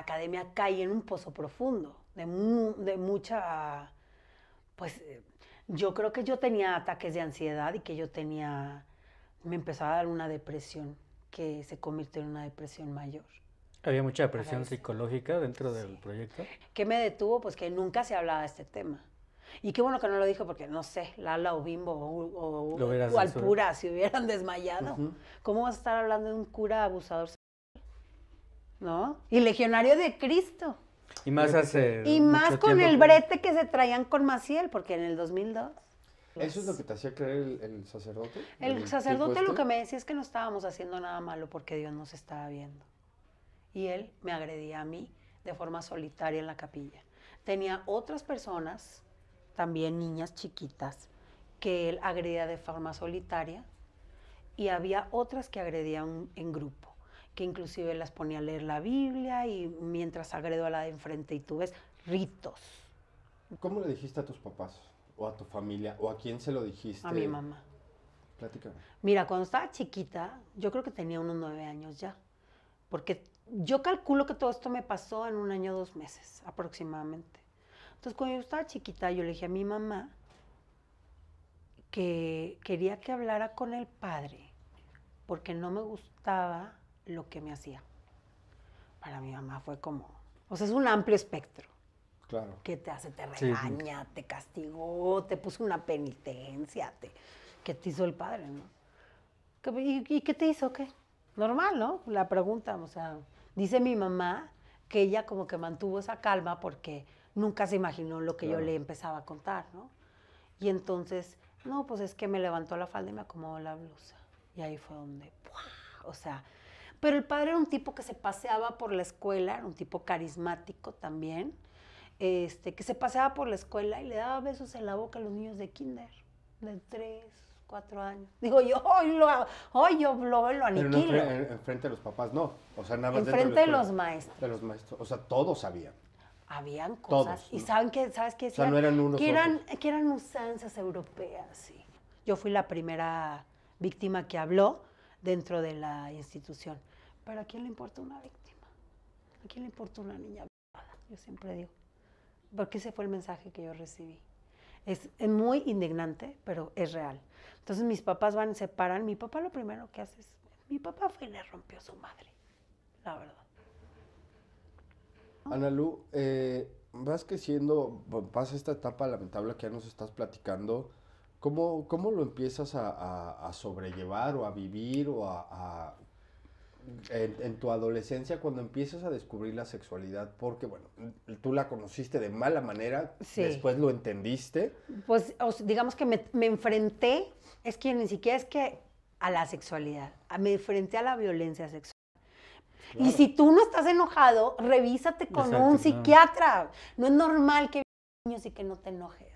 academia cae en un pozo profundo, de, mucha, pues eh, yo creo que yo tenía ataques de ansiedad y que yo tenía, me empezaba a dar una depresión que se convirtió en una depresión mayor. Había mucha depresión psicológica dentro del proyecto. que me detuvo? Pues que nunca se hablaba de este tema. Y qué bueno que no lo dijo porque, no sé, Lala o Bimbo o, o, o Alpura si hubieran desmayado. ¿Cómo vas a estar hablando de un cura abusador ¿no? Y legionario de Cristo. Y más Y más con el brete que se traían con Maciel, porque en el 2002. ¿Eso es lo que te hacía creer el, sacerdote? el sacerdote lo que este? me decía es que no estábamos haciendo nada malo porque Dios nos estaba viendo. Y él me agredía a mí de forma solitaria en la capilla. Tenía otras personas, también niñas chiquitas, que él agredía de forma solitaria y había otras que agredían en grupo que inclusive las ponía a leer la Biblia y mientras agredo a la de enfrente y tú ves ritos. ¿Cómo le dijiste a tus papás o a tu familia o a quién se lo dijiste? A mi mamá. Platícame. Mira, cuando estaba chiquita, yo creo que tenía unos nueve años ya, porque yo calculo que todo esto me pasó en un año, o dos meses aproximadamente. Entonces, cuando yo estaba chiquita, yo le dije a mi mamá que quería que hablara con el padre, porque no me gustaba lo que me hacía. Para mi mamá fue como, o sea, es un amplio espectro. Claro. ¿Qué te hace? Te regaña, te castigó, te puso una penitencia, te, ¿qué te hizo el padre? ¿no? ¿Y, qué te hizo? ¿Qué? Normal, ¿no? La pregunta, o sea, dice mi mamá que ella como que mantuvo esa calma porque nunca se imaginó lo que yo le empezaba a contar, ¿no? Y entonces, no, pues es que me levantó la falda y me acomodó la blusa. Y ahí fue donde, o sea, pero el padre era un tipo que se paseaba por la escuela, era un tipo carismático también, este, que se paseaba por la escuela y le daba besos en la boca a los niños de kinder, de tres, cuatro años. Digo, yo hoy lo, hoy yo lo, lo aniquilo. Pero en, frente de los papás no, o sea, nada más en frente de, los de los maestros. De los maestros, o sea, todos sabían habían cosas. Y saben que, ¿sabes qué? O que eran, que eran usanzas europeas, sí. Yo fui la primera víctima que habló dentro de la institución. Pero ¿a quién le importa una víctima? ¿A quién le importa una niña violada? Yo siempre digo. Porque ese fue el mensaje que yo recibí. Es, muy indignante, pero es real. Entonces mis papás van se paran. Mi papá lo primero que hace es, mi papá fue y le rompió su madre, la verdad. Analu, Ana Lu, eh, vas creciendo, pasa esta etapa lamentable que ya nos estás platicando. ¿Cómo, cómo lo empiezas a, sobrellevar o a vivir o a en, tu adolescencia cuando empiezas a descubrir la sexualidad? Porque, bueno, tú la conociste de mala manera, después lo entendiste. Pues digamos que me, enfrenté, es que ni siquiera es que a la sexualidad, me enfrenté a la violencia sexual. Y si tú no estás enojado, revísate con un psiquiatra. No. es normal que niños y que no te enojes.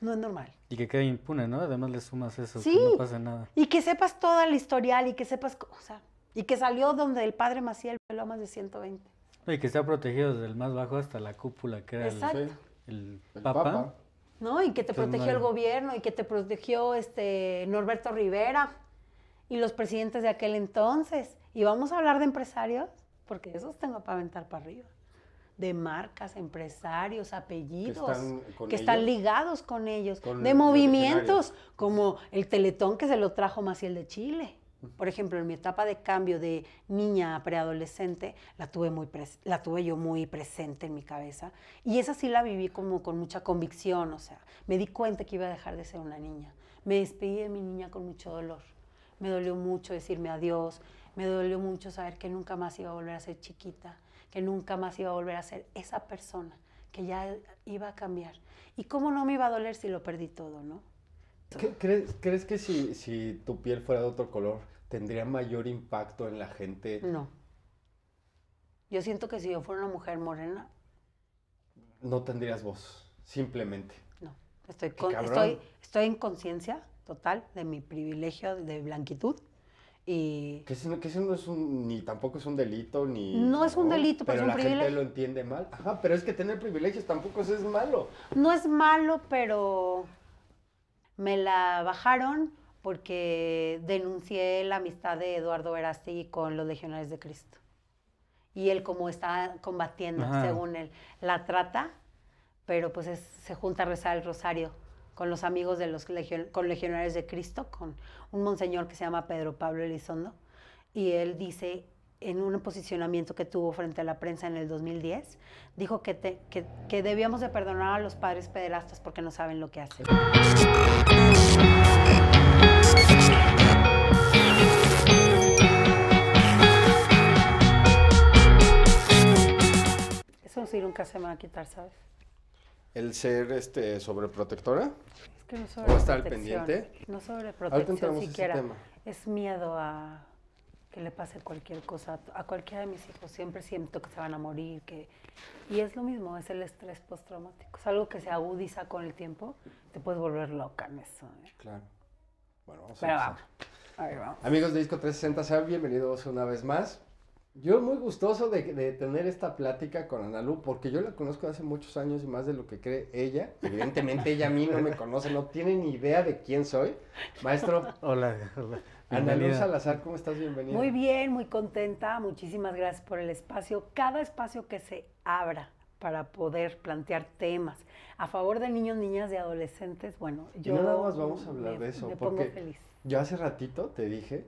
No es normal. Y que quede impune, ¿no? Además le sumas eso, sí. no pasa nada. Y que sepas toda la historial y que sepas, o sea, y que salió donde el padre Maciel peló más de 120. Y que ha protegido desde el más bajo hasta la cúpula, que era el, papa. ¿No? Y que te protegió el gobierno y que te protegió este Norberto Rivera y los presidentes de aquel entonces. Y vamos a hablar de empresarios, porque esos tengo para aventar para arriba de marcas, empresarios, apellidos, que están, ligados con ellos, de movimientos como el Teletón que se lo trajo Maciel de Chile. Por ejemplo, en mi etapa de cambio de niña a preadolescente, la tuve, muy la tuve yo muy presente en mi cabeza. Y esa sí la viví como con mucha convicción, o sea, me di cuenta que iba a dejar de ser una niña. Me despedí de mi niña con mucho dolor. Me dolió mucho decirme adiós, me dolió mucho saber que nunca más iba a volver a ser chiquita que nunca más iba a volver a ser esa persona, que ya iba a cambiar. ¿Y cómo no me iba a doler si lo perdí todo, no? ¿Crees, que si, tu piel fuera de otro color, tendría mayor impacto en la gente? No. Yo siento que si yo fuera una mujer morena... No tendrías voz, simplemente. No, estoy, estoy, estoy en conciencia total de mi privilegio de blanquitud que eso, no es un, ni tampoco es un delito, ni... No es un delito, pero, es un la gente lo entiende mal. Ajá, pero es que tener privilegios tampoco es malo. No es malo, pero me la bajaron porque denuncié la amistad de Eduardo Verasti con los legionarios de Cristo. Y él como está combatiendo, según él, la trata, pero pues se junta a rezar el rosario con los amigos de los con legionarios de Cristo, con un monseñor que se llama Pedro Pablo Elizondo, y él dice en un posicionamiento que tuvo frente a la prensa en el 2010, dijo que, que, que debíamos de perdonar a los padres pederastas porque no saben lo que hacen. Eso sí nunca se me va a quitar, ¿sabes? el ser este sobreprotectora? Es no estar pendiente? No sobreprotección siquiera. Es miedo a que le pase cualquier cosa. A cualquiera de mis hijos siempre siento que se van a morir. Que... Y es lo mismo, es el estrés postraumático. Es algo que se agudiza con el tiempo. Te puedes volver loca en eso. ¿eh? Claro. Bueno, vamos a, ver, Amigos de Disco 360, sean bienvenidos una vez más. Yo muy gustoso de, tener esta plática con Analú porque yo la conozco hace muchos años y más de lo que cree ella. Evidentemente ella a mí no me conoce, no tiene ni idea de quién soy. Maestro. Hola, hola. Analu Salazar, ¿cómo estás? Bienvenida. Muy bien, muy contenta. Muchísimas gracias por el espacio. Cada espacio que se abra para poder plantear temas a favor de niños, niñas y adolescentes, bueno, yo... Y nada más vamos a hablar de eso, porque yo hace ratito te dije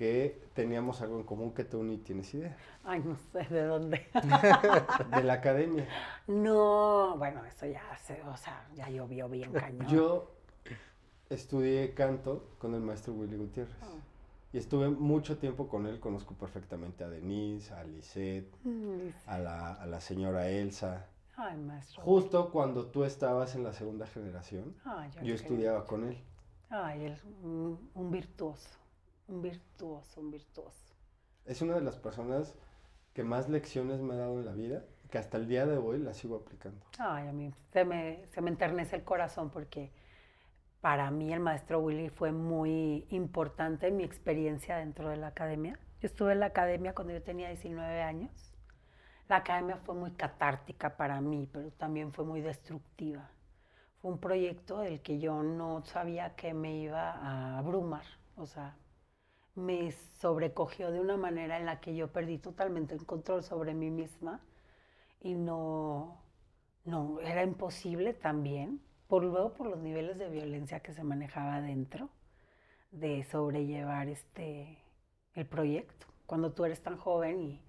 que teníamos algo en común que tú ni tienes idea. Ay, no sé de dónde. de la academia. No, bueno, eso ya se, o sea, ya llovió bien cañón. Yo estudié canto con el maestro Willy Gutiérrez. Ah. Y estuve mucho tiempo con él, conozco perfectamente a Denise, a Lisette, mm, a, la, señora Elsa. Ay, maestro. Justo cuando tú estabas en la segunda generación, ah, yo, estudiaba con él. Ay, él, es un virtuoso un virtuoso, un virtuoso. Es una de las personas que más lecciones me ha dado en la vida, que hasta el día de hoy la sigo aplicando. Ay, a mí se me, se me enternece el corazón porque para mí el maestro Willy fue muy importante en mi experiencia dentro de la academia. Yo estuve en la academia cuando yo tenía 19 años. La academia fue muy catártica para mí, pero también fue muy destructiva. Fue un proyecto del que yo no sabía que me iba a abrumar. O sea, me sobrecogió de una manera en la que yo perdí totalmente el control sobre mí misma y no, no, era imposible también, por luego por los niveles de violencia que se manejaba dentro, de sobrellevar este, el proyecto. Cuando tú eres tan joven y,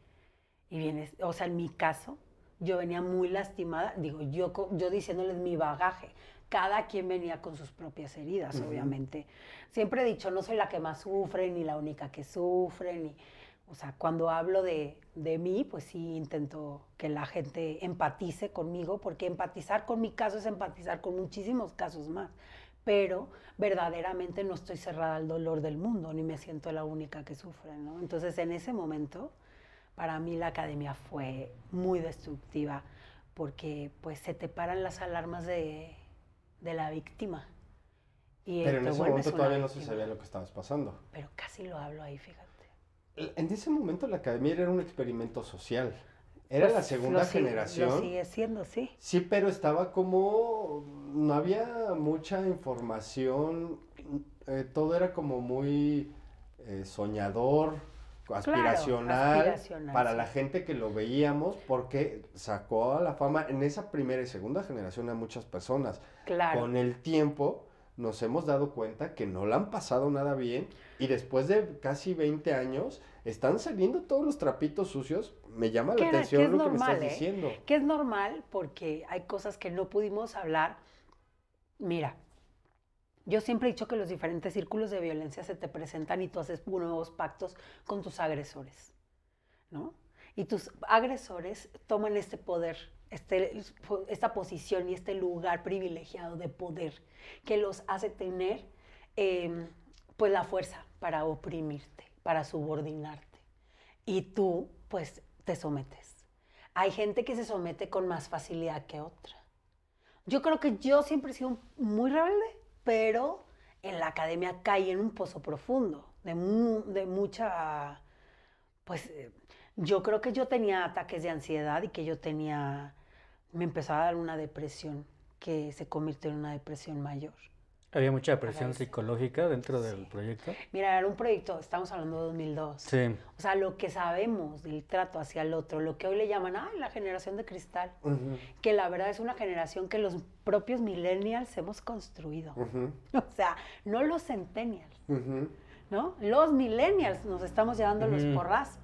vienes, o sea, en mi caso, yo venía muy lastimada, digo, yo, yo diciéndoles mi bagaje, cada quien venía con sus propias heridas, obviamente. Siempre he dicho, no soy la que más sufre, ni la única que sufre, ni... O sea, cuando hablo de, mí, pues sí intento que la gente empatice conmigo, porque empatizar con mi caso es empatizar con muchísimos casos más. Pero verdaderamente no estoy cerrada al dolor del mundo, ni me siento la única que sufre, Entonces, en ese momento, para mí la academia fue muy destructiva, porque pues se te paran las alarmas de de la víctima. Pero en ese momento todavía no se sabía lo que estabas pasando. Pero casi lo hablo ahí, fíjate. En ese momento la academia era un experimento social. Era pues la segunda generación. sigue siendo, sí. Sí, pero estaba como. No había mucha información. Eh, todo era como muy eh, soñador aspiracional, para la gente que lo veíamos porque sacó a la fama en esa primera y segunda generación a muchas personas. Con el tiempo nos hemos dado cuenta que no la han pasado nada bien y después de casi 20 años están saliendo todos los trapitos sucios. Me llama la atención lo que me estás ¿eh? diciendo. Que es normal porque hay cosas que no pudimos hablar. Mira, yo siempre he dicho que los diferentes círculos de violencia se te presentan y tú haces nuevos pactos con tus agresores, ¿no? Y tus agresores toman este poder, este, esta posición y este lugar privilegiado de poder que los hace tener em, pues la fuerza para oprimirte, para subordinarte. Y tú pues te sometes. Hay gente que se somete con más facilidad que otra. Yo creo que yo siempre he sido muy rebelde pero en la academia caí en un pozo profundo, de, de mucha, pues eh, yo creo que yo tenía ataques de ansiedad y que yo tenía, me empezaba a dar una depresión que se convirtió en una depresión mayor. ¿Había mucha presión psicológica dentro del proyecto? Mira, era un proyecto, estamos hablando de 2002. Sí. O sea, lo que sabemos del trato hacia el otro, lo que hoy le llaman, ah, la generación de cristal, que la verdad es una generación que los propios millennials hemos construido. O sea, no los centennials, ¿no? Los millennials nos estamos llevando los porrazos.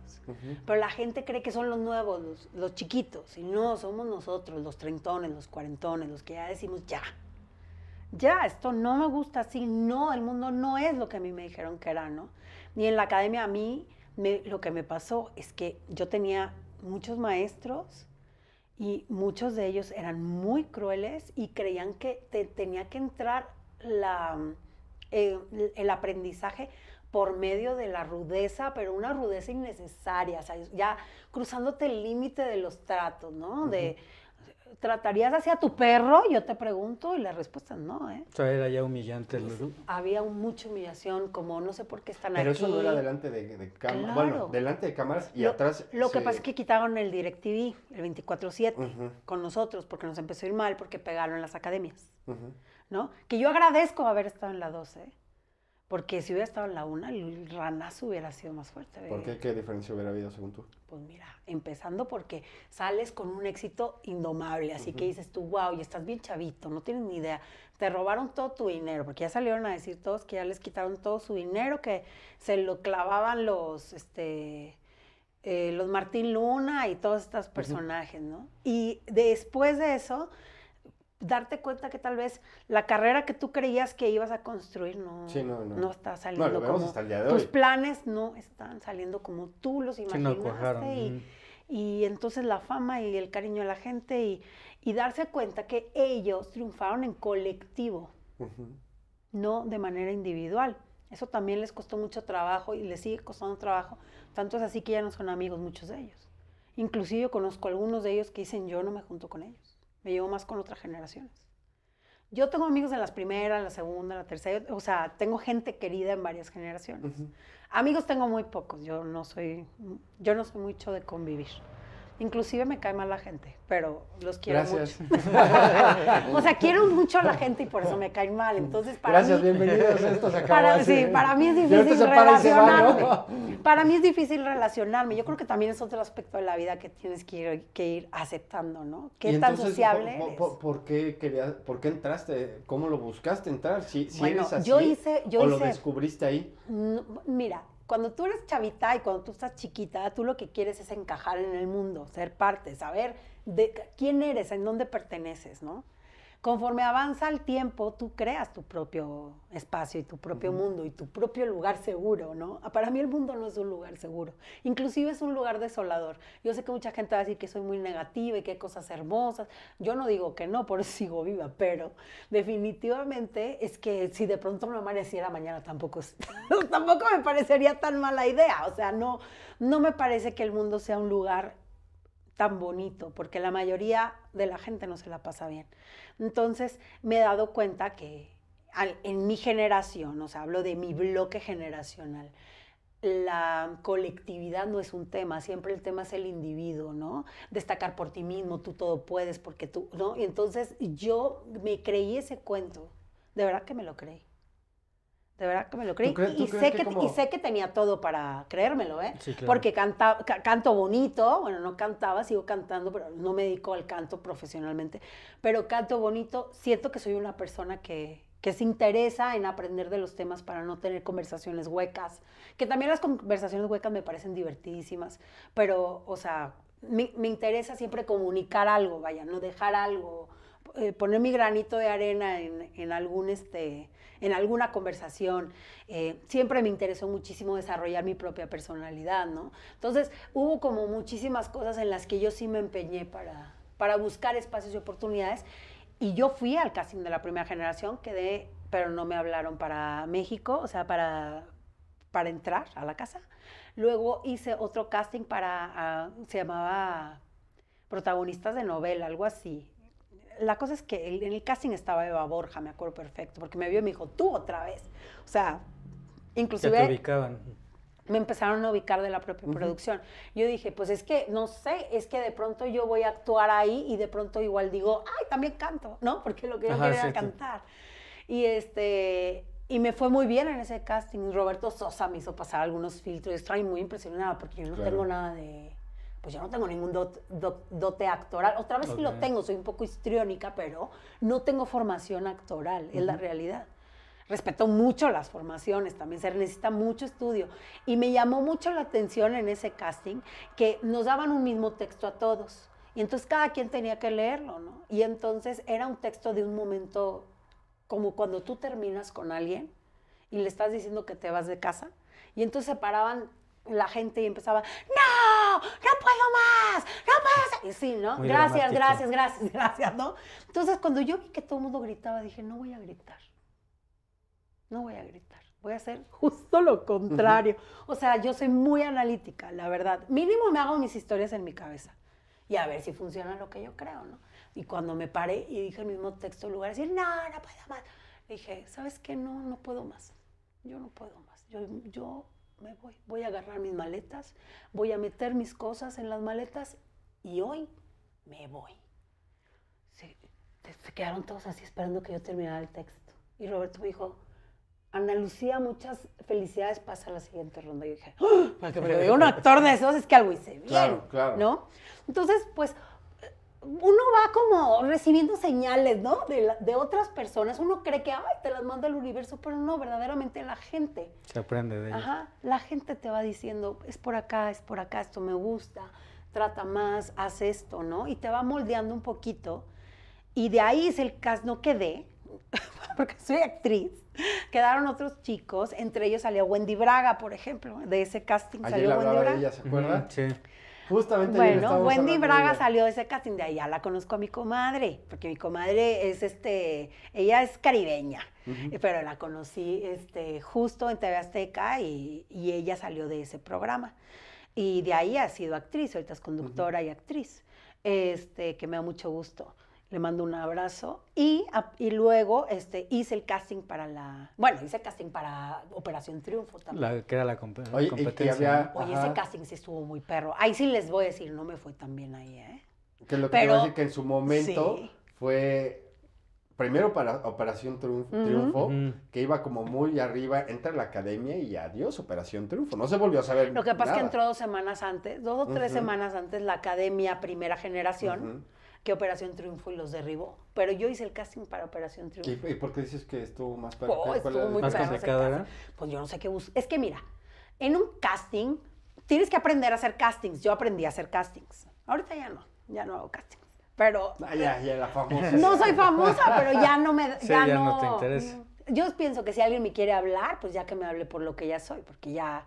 Pero la gente cree que son los nuevos, los, chiquitos, y no, somos nosotros, los trentones, los cuarentones, los que ya decimos ya ya, esto no me gusta así, no, el mundo no es lo que a mí me dijeron que era, ¿no? Ni en la academia a mí lo que me pasó es que yo tenía muchos maestros y muchos de ellos eran muy crueles y creían que tenía que entrar la, eh, el aprendizaje por medio de la rudeza, pero una rudeza innecesaria, o sea, ya cruzándote el límite de los tratos, ¿no? tratarías así a tu perro? Yo te pregunto y la respuesta es no, ¿eh? O sea, era ya humillante. El... Pues, había mucha humillación, como no sé por qué están ahí. aquí. Pero eso no era delante de, cámaras. Bueno, delante de cámaras y atrás. Lo que pasa es que quitaron el DirecTV, el 24-7, con nosotros, porque nos empezó a ir mal, porque pegaron las academias. ¿No? Que yo agradezco haber estado en la 12, ¿eh? Porque si hubiera estado en la una, el ranazo hubiera sido más fuerte. ¿Por qué? ¿Qué diferencia hubiera habido según tú? Pues mira, empezando porque sales con un éxito indomable, así que dices tú, wow, y estás bien chavito, no tienes ni idea. Te robaron todo tu dinero, porque ya salieron a decir todos que ya les quitaron todo su dinero, que se lo clavaban los, este, eh, los Martín Luna y todos estos personajes, ¿no? Y después de eso darte cuenta que tal vez la carrera que tú creías que ibas a construir no, no, está saliendo como tus planes no están saliendo como tú los imaginaste y, y, entonces la fama y el cariño de la gente y, darse cuenta que ellos triunfaron en colectivo, no de manera individual. Eso también les costó mucho trabajo y les sigue costando trabajo, tanto es así que ya no son amigos muchos de ellos. Inclusive yo conozco algunos de ellos que dicen yo no me junto con ellos me llevo más con otras generaciones. Yo tengo amigos en las primeras, la segunda, la tercera, o sea, tengo gente querida en varias generaciones. Amigos tengo muy pocos, yo no soy, yo no soy mucho de convivir. Inclusive me cae mal la gente, pero los quiero mucho. o sea, quiero mucho a la gente y por eso me cae mal. Entonces, para Gracias, mí, bienvenidos. para, para mí es difícil relacionarme. Para mí es difícil relacionarme. Yo creo que también es otro aspecto de la vida que tienes que ir, aceptando, ¿no? ¿Qué tan sociable por, qué entraste? ¿Cómo lo buscaste entrar? Si, eres así, lo descubriste ahí? Mm, mira, cuando tú eres chavita y cuando tú estás chiquita, tú lo que quieres es encajar en el mundo, ser parte, saber de quién eres, en dónde perteneces, ¿no? conforme avanza el tiempo, tú creas tu propio espacio y tu propio mundo y tu propio lugar seguro, ¿no? Ah, para mí el mundo no es un lugar seguro, inclusive es un lugar desolador. Yo sé que mucha gente va a decir que soy muy negativa y que hay cosas hermosas. Yo no digo que no, por eso sigo viva, pero definitivamente es que si de pronto no amaneciera mañana tampoco, tampoco me parecería tan mala idea. O sea, no, no me parece que el mundo sea un lugar tan bonito, porque la mayoría de la gente no se la pasa bien. Entonces me he dado cuenta que en mi generación, o sea, hablo de mi bloque generacional, la colectividad no es un tema, siempre el tema es el individuo, ¿no? Destacar por ti mismo, tú todo puedes, porque tú, ¿no? Y entonces yo me creí ese cuento, de verdad que me lo creí. De verdad que me lo creí. y, sé que, sé que tenía todo para creérmelo, ¿eh? Porque canto bonito, bueno, no cantaba, sigo cantando, pero no me dedico al canto profesionalmente. Pero canto bonito, siento que soy una persona que, se interesa en aprender de los temas para no tener conversaciones huecas. Que también las conversaciones huecas me parecen divertidísimas, pero, o sea, me, interesa siempre comunicar algo, vaya, no dejar algo, eh, poner mi granito de arena en, en algún, este en alguna conversación. Eh, siempre me interesó muchísimo desarrollar mi propia personalidad, ¿no? Entonces, hubo como muchísimas cosas en las que yo sí me empeñé para, para buscar espacios y oportunidades. Y yo fui al casting de la primera generación, quedé, pero no me hablaron para México, o sea, para, para entrar a la casa. Luego hice otro casting para, ah, se llamaba Protagonistas de Novela, algo así la cosa es que en el casting estaba Eva Borja, me acuerdo perfecto, porque me vio y me dijo, tú otra vez. O sea, inclusive... Ya te ubicaban. Me empezaron a ubicar de la propia producción. Yo dije, pues es que, no sé, es que de pronto yo voy a actuar ahí y de pronto igual digo, ay, también canto, ¿no? Porque lo que yo quería era cantar. Y este... Y me fue muy bien en ese casting. Roberto Sosa me hizo pasar algunos filtros. Estoy muy impresionada porque yo no tengo nada de, pues yo no tengo ningún dote actoral. Otra vez sí lo tengo, soy un poco histriónica, pero no tengo formación actoral, es la realidad. Respeto mucho las formaciones, también se necesita mucho estudio. Y me llamó mucho la atención en ese casting que nos daban un mismo texto a todos. Y entonces cada quien tenía que leerlo, ¿no? Y entonces era un texto de un momento como cuando tú terminas con alguien y le estás diciendo que te vas de casa. Y entonces se paraban la gente empezaba, no, no puedo más, no puedo. Y sí, ¿no? gracias, gracias, gracias, gracias, ¿no? Entonces, cuando yo vi que todo el mundo gritaba, dije, no voy a gritar, no voy a gritar, voy a hacer justo lo contrario. O sea, yo soy muy analítica, la verdad. Mínimo me hago mis historias en mi cabeza y a ver si funciona lo que yo creo, ¿no? Y cuando me paré y dije el mismo texto, en lugar de decir, no, no puedo más, dije, ¿sabes qué? No, no puedo más. Yo no puedo más. Yo, yo me voy, voy a agarrar mis maletas, voy a meter mis cosas en las maletas y hoy me voy. Se, quedaron todos así esperando que yo terminara el texto. Y Roberto me dijo, Ana Lucía, muchas felicidades, pasa la siguiente ronda. Y yo dije, ¡Ah! un actor de esos es que algo hice bien, claro, claro. ¿no? Entonces, pues uno va como recibiendo señales, ¿no? De, otras personas. Uno cree que, ay, te las manda el universo, pero no, verdaderamente la gente. Se aprende de ellos. Ajá, la gente te va diciendo, es por acá, es por acá, esto me gusta, trata más, haz esto, ¿no? Y te va moldeando un poquito. Y de ahí es el caso, no quedé, porque soy actriz. Quedaron otros chicos, entre ellos salió Wendy Braga, por ejemplo, de ese casting salió Wendy Braga. De ¿se acuerdan? Sí. Bueno, Wendy Braga salió de ese casting, de allá la conozco a mi comadre, porque mi comadre es este, ella es caribeña, eh, pero la conocí este, justo en TV Azteca y, ella salió de ese programa. Y de ahí ha sido actriz, ahorita es conductora y actriz, este, que me da mucho gusto le mando un abrazo. Y, luego este, hice el casting para la. Bueno, hice el casting para Operación Triunfo también. La, que era la Oye, competencia. Oye, ese casting sí estuvo muy perro. Ahí sí les voy a decir, no me fue tan bien ahí, ¿eh? Que lo que te que en su momento fue. Primero para Operación Triunfo, que iba como muy arriba, entra la academia y adiós Operación Triunfo. No se volvió a saber. Lo que pasa es que entró dos semanas antes, dos o tres semanas antes la academia primera generación que Operación Triunfo y los derribó. Pero yo hice el casting para Operación Triunfo. ¿Y, por qué dices que estuvo más para oh, estuvo muy ¿eh? Pues yo no sé qué busco. Es que mira, en un casting tienes que aprender a hacer castings. Yo aprendí a hacer castings. Ahorita ya no, ya no hago castings. Pero ah, ya, ya la famosa. No soy famosa, pero ya no me ya, no, no te interesa. Yo pienso que si alguien me quiere hablar, pues ya que me hable por lo que ya soy, porque ya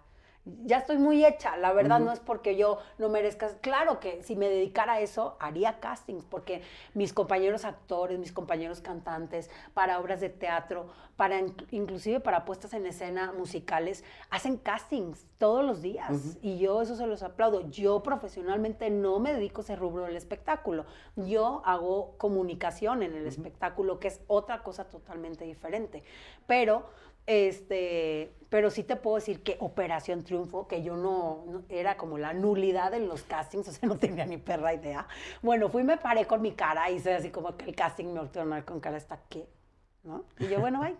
ya estoy muy hecha, la verdad no es porque yo no merezca, claro que si me dedicara a eso haría castings, porque mis compañeros actores, mis compañeros cantantes, para obras de teatro, para inclusive para puestas en escena musicales, hacen castings todos los días y yo eso se los aplaudo. Yo profesionalmente no me dedico a ese rubro del espectáculo, yo hago comunicación en el espectáculo, que es otra cosa totalmente diferente, pero este, pero sí te puedo decir que Operación Triunfo, que yo no, era como la nulidad en los castings, o sea, no tenía ni perra idea. Bueno, fui, me paré con mi cara, y hice así como que el casting me mal con cara hasta que, ¿no? Y yo, bueno, ¡ay!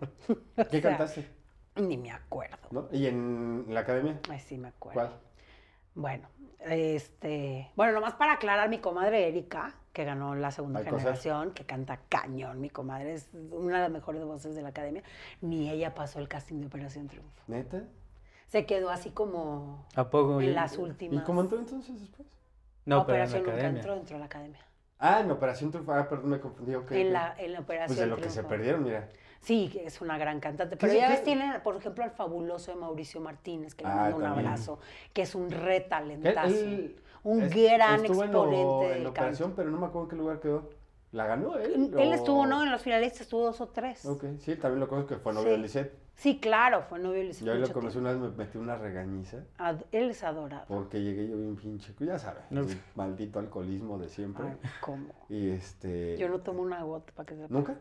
¿Qué cantaste? Ni me acuerdo. ¿Y en la academia? Ay, sí, me acuerdo. ¿Cuál? Bueno, este, bueno, nomás para aclarar, mi comadre Erika, que ganó la segunda generación, que canta cañón, mi comadre es una de las mejores voces de la academia, ni ella pasó el casting de Operación Triunfo. ¿Neta? Se quedó así como en las últimas. ¿Y cómo entró entonces después? No, no Operación nunca entró dentro de la academia. Ah, en Operación Triunfo, ah, perdón, me confundí, ok. En, La, en la Operación Pues de lo que se perdieron, mira. Sí, es una gran cantante. Pero ya ves, tiene, por ejemplo, al fabuloso de Mauricio Martínez, que le ah, mando un abrazo, que es un re talentazo. Un gran exponente de Estuvo la canción. pero no me acuerdo en qué lugar quedó. ¿La ganó él? Él estuvo, no, en los finalistas estuvo dos o tres. Ok, sí, también lo conozco, que fue novio de Lisette. Sí, claro, fue novio de Lisette. Yo ahí lo conocí una vez, me metí una regañiza. él es adorado. Porque llegué yo bien pinche, ya sabes, el maldito alcoholismo de siempre. ¿cómo? Y este... Yo no tomo una gota para que se... ¿Nunca?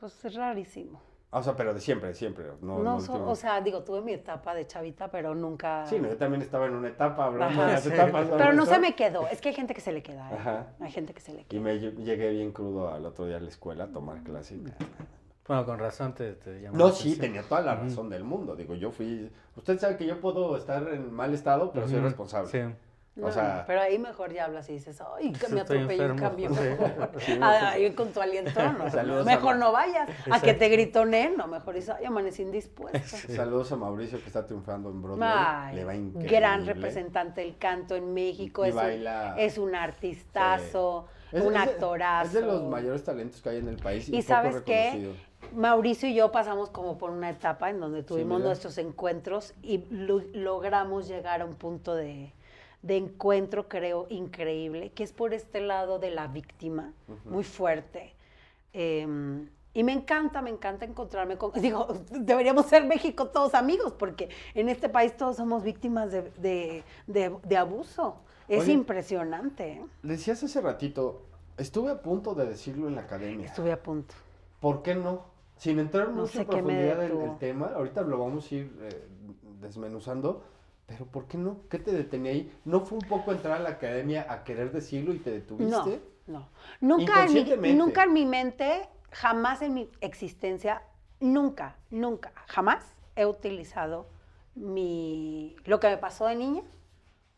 Pues es rarísimo. Ah, o sea, pero de siempre, siempre. No, o sea, digo, tuve mi etapa de chavita, pero nunca. Sí, yo también estaba en una etapa hablando de etapas. Pero no se me quedó. Es que hay gente que se le queda. ¿eh? Ajá. Hay gente que se le queda. Y me llegué bien crudo al otro día a la escuela a tomar clase. Bueno, con razón te, te llamó. No, sí, tenía toda la razón del mundo. Digo, yo fui. Usted sabe que yo puedo estar en mal estado, pero soy responsable. Sí pero ahí mejor ya hablas y dices, ay, me atropelló un cambio con tu aliento mejor no vayas. A que te gritó neno, mejor dices, ay, amanecí indispuesto Saludos a Mauricio que está triunfando en Broadway. Le va increíble. Gran representante del canto en México. es, un, artistazo, un actorazo. Es de los mayores talentos que hay en el país. Y, sabes qué, Mauricio y yo pasamos como por una etapa en donde tuvimos nuestros encuentros y logramos llegar a un punto de de encuentro, creo, increíble, que es por este lado de la víctima, muy fuerte. Em, y me encanta, me encanta encontrarme con, digo, deberíamos ser México todos amigos, porque en este país todos somos víctimas de, abuso. Es impresionante. ¿eh? Decías hace ratito, estuve a punto de decirlo en la academia. Estuve a punto. ¿Por qué no? Sin entrar mucho en profundidad del, tema, ahorita lo vamos a ir eh, desmenuzando pero ¿por qué no? ¿Qué te detenía ahí? ¿No fue un poco entrar a la academia a querer decirlo y te detuviste? No, Nunca, en mi, nunca en mi mente, jamás en mi existencia, nunca, nunca, jamás he utilizado lo que me pasó de niña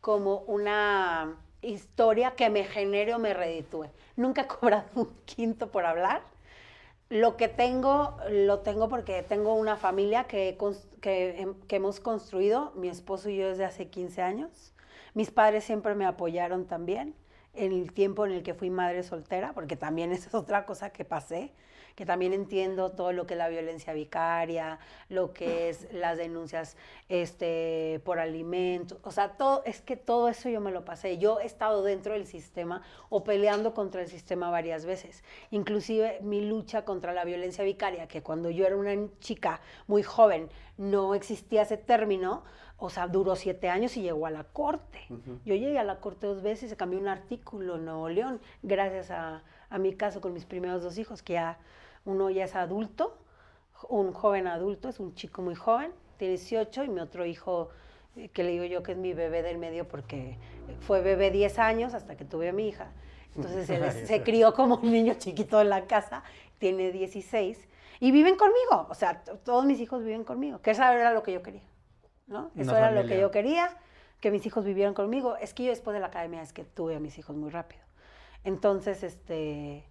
como una historia que me genere o me reditúe. Nunca he cobrado un quinto por hablar, lo que tengo, lo tengo porque tengo una familia que, hemos construido, mi esposo y yo desde hace 15 años. Mis padres siempre me apoyaron también en el tiempo en el que fui madre soltera, porque también esa es otra cosa que pasé que también entiendo todo lo que es la violencia vicaria, lo que es las denuncias este, por alimentos, o sea, todo, es que todo eso yo me lo pasé. Yo he estado dentro del sistema o peleando contra el sistema varias veces. Inclusive mi lucha contra la violencia vicaria, que cuando yo era una chica muy joven no existía ese término, o sea, duró siete años y llegó a la corte. Yo llegué a la corte dos veces, se cambió un artículo en Nuevo León, gracias a, a mi caso con mis primeros dos hijos, que ya uno ya es adulto, un joven adulto, es un chico muy joven, tiene 18, y mi otro hijo, eh, que le digo yo que es mi bebé del medio porque fue bebé 10 años hasta que tuve a mi hija. Entonces se crió como un niño chiquito en la casa, tiene 16 y viven conmigo, o sea, todos mis hijos viven conmigo, que eso era lo que yo quería, ¿no? Eso era lo que yo quería, que mis hijos vivieran conmigo. Es que yo después de la academia es que tuve a mis hijos muy rápido. Entonces, este,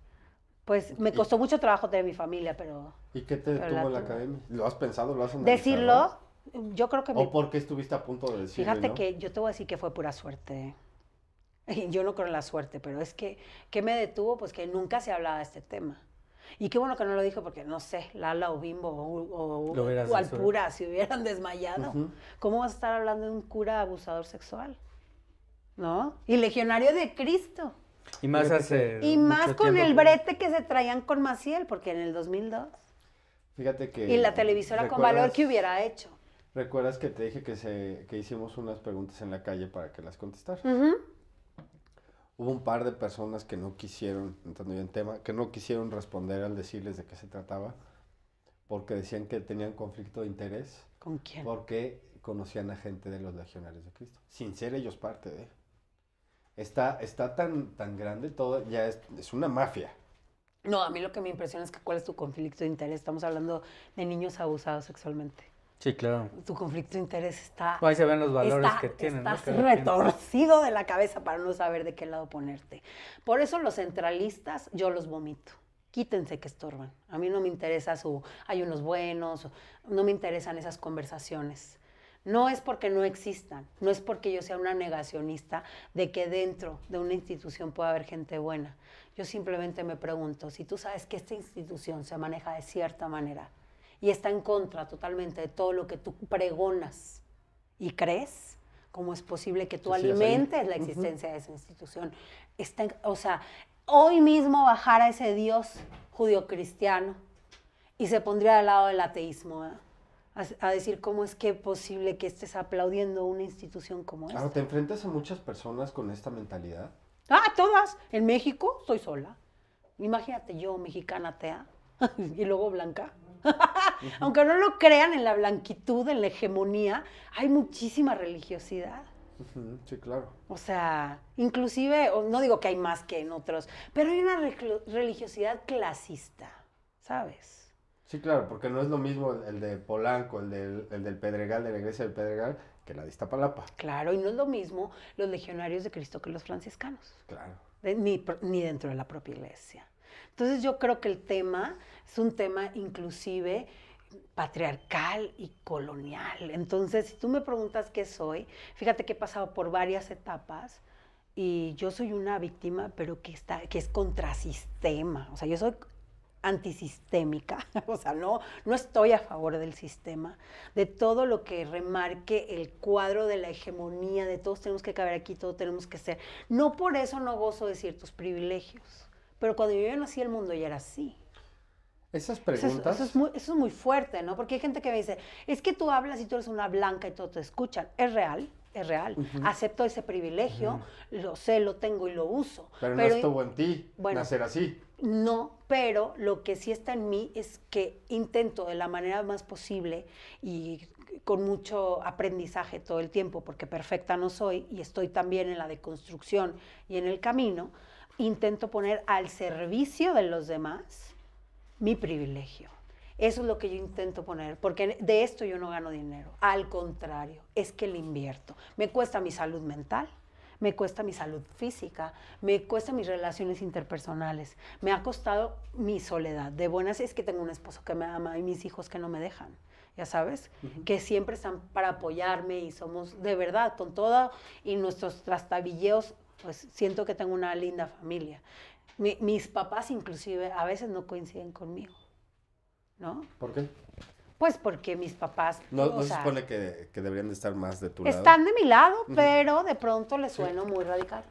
pues me costó mucho trabajo tener mi familia, pero... ¿Y qué te detuvo en la academia? ¿Lo has pensado? ¿Lo has analizado? Decirlo, yo creo que... ¿O por qué estuviste a punto de decirlo? Fíjate que yo te voy a decir que fue pura suerte. Yo no creo en la suerte, pero es que, ¿qué me detuvo? Pues que nunca se hablaba de este tema. Y qué bueno que no lo dijo porque, no sé, Lala o Bimbo o, o, o Alpura se hubieran desmayado. ¿Cómo vas a estar hablando de un cura abusador sexual? ¿No? Y legionario de Cristo. Y más Y más con el brete que se traían con Maciel, porque en el 2002. Fíjate que. Y la televisora con valor que hubiera hecho. ¿Recuerdas que te dije que, se, que hicimos unas preguntas en la calle para que las contestaras? Hubo un par de personas que no quisieron, entrando en tema, que no quisieron responder al decirles de qué se trataba, porque decían que tenían conflicto de interés. ¿Con quién? Porque conocían a gente de los legionarios de Cristo, sin ser ellos parte de está, está tan, tan grande todo, ya es, una mafia. No, a mí lo que me impresiona es que cuál es tu conflicto de interés. Estamos hablando de niños abusados sexualmente. Sí, claro. Tu conflicto de interés está. Pues ahí se ven los valores que tienen. Estás retorcido de la cabeza para no saber de qué lado ponerte. Por eso los centralistas yo los vomito. Quítense que estorban. A mí no me interesa su. Hay unos buenos. No me interesan esas conversaciones. No es porque no existan, no es porque yo sea una negacionista de que dentro de una institución pueda haber gente buena. Yo simplemente me pregunto, si tú sabes que esta institución se maneja de cierta manera y está en contra totalmente de todo lo que tú pregonas y crees, ¿cómo es posible que tú alimentes la existencia de esa institución? Está, o sea, hoy mismo bajara ese Dios judío cristiano y se pondría al lado del ateísmo a, decir cómo es que es posible que estés aplaudiendo una institución como esta. Claro, ¿te enfrentas a muchas personas con esta mentalidad? Ah, todas. En México estoy sola. Imagínate yo, mexicana tea, y luego blanca. Aunque no lo crean, en la blanquitud, en la hegemonía, hay muchísima religiosidad. Sí, claro. O sea, inclusive, no digo que hay más que en otros, pero hay una religiosidad clasista, ¿sabes? Sí, claro, porque no es lo mismo el, de Polanco, el del, Pedregal, de la iglesia del Pedregal, que la de Iztapalapa. Claro, y no es lo mismo los legionarios de Cristo que los franciscanos. Claro. ni, dentro de la propia iglesia. Entonces yo creo que el tema es un tema inclusive patriarcal y colonial. Entonces, si tú me preguntas qué soy, fíjate que he pasado por varias etapas y yo soy una víctima, pero que, está, que es contrasistema. O sea, yo soy antisistémica, o sea, no, no estoy a favor del sistema, de todo lo que remarque el cuadro de la hegemonía, de todos tenemos que caber aquí, todos tenemos que ser. No por eso no gozo de ciertos privilegios, pero cuando yo nací el mundo ya era así. Esas preguntas. Eso es, muy, fuerte, ¿no? Porque hay gente que me dice, es que tú hablas y tú eres una blanca y todo te escuchan. Es real, es real. Acepto ese privilegio, lo sé, lo tengo y lo uso. Pero, no estuvo en ti nacer así. No, pero lo que sí está en mí es que intento de la manera más posible y con mucho aprendizaje todo el tiempo, porque perfecta no soy y estoy también en la deconstrucción y en el camino, intento poner al servicio de los demás mi privilegio. Eso es lo que yo intento poner, porque de esto yo no gano dinero. Al contrario, es que le invierto. Me cuesta mi salud mental, me cuesta mi salud física, me cuesta mis relaciones interpersonales, me ha costado mi soledad. De buenas es que tengo un esposo que me ama y mis hijos que no me dejan ya sabes, que siempre están para apoyarme y somos de verdad con todo y nuestros trastabilleos, pues siento que tengo una linda familia. mis papás inclusive a veces no coinciden conmigo, ¿no? ¿Por qué? Pues porque mis papás... No, se supone que, deberían de estar más de tu están lado. Están de mi lado, pero de pronto les sueno muy radical.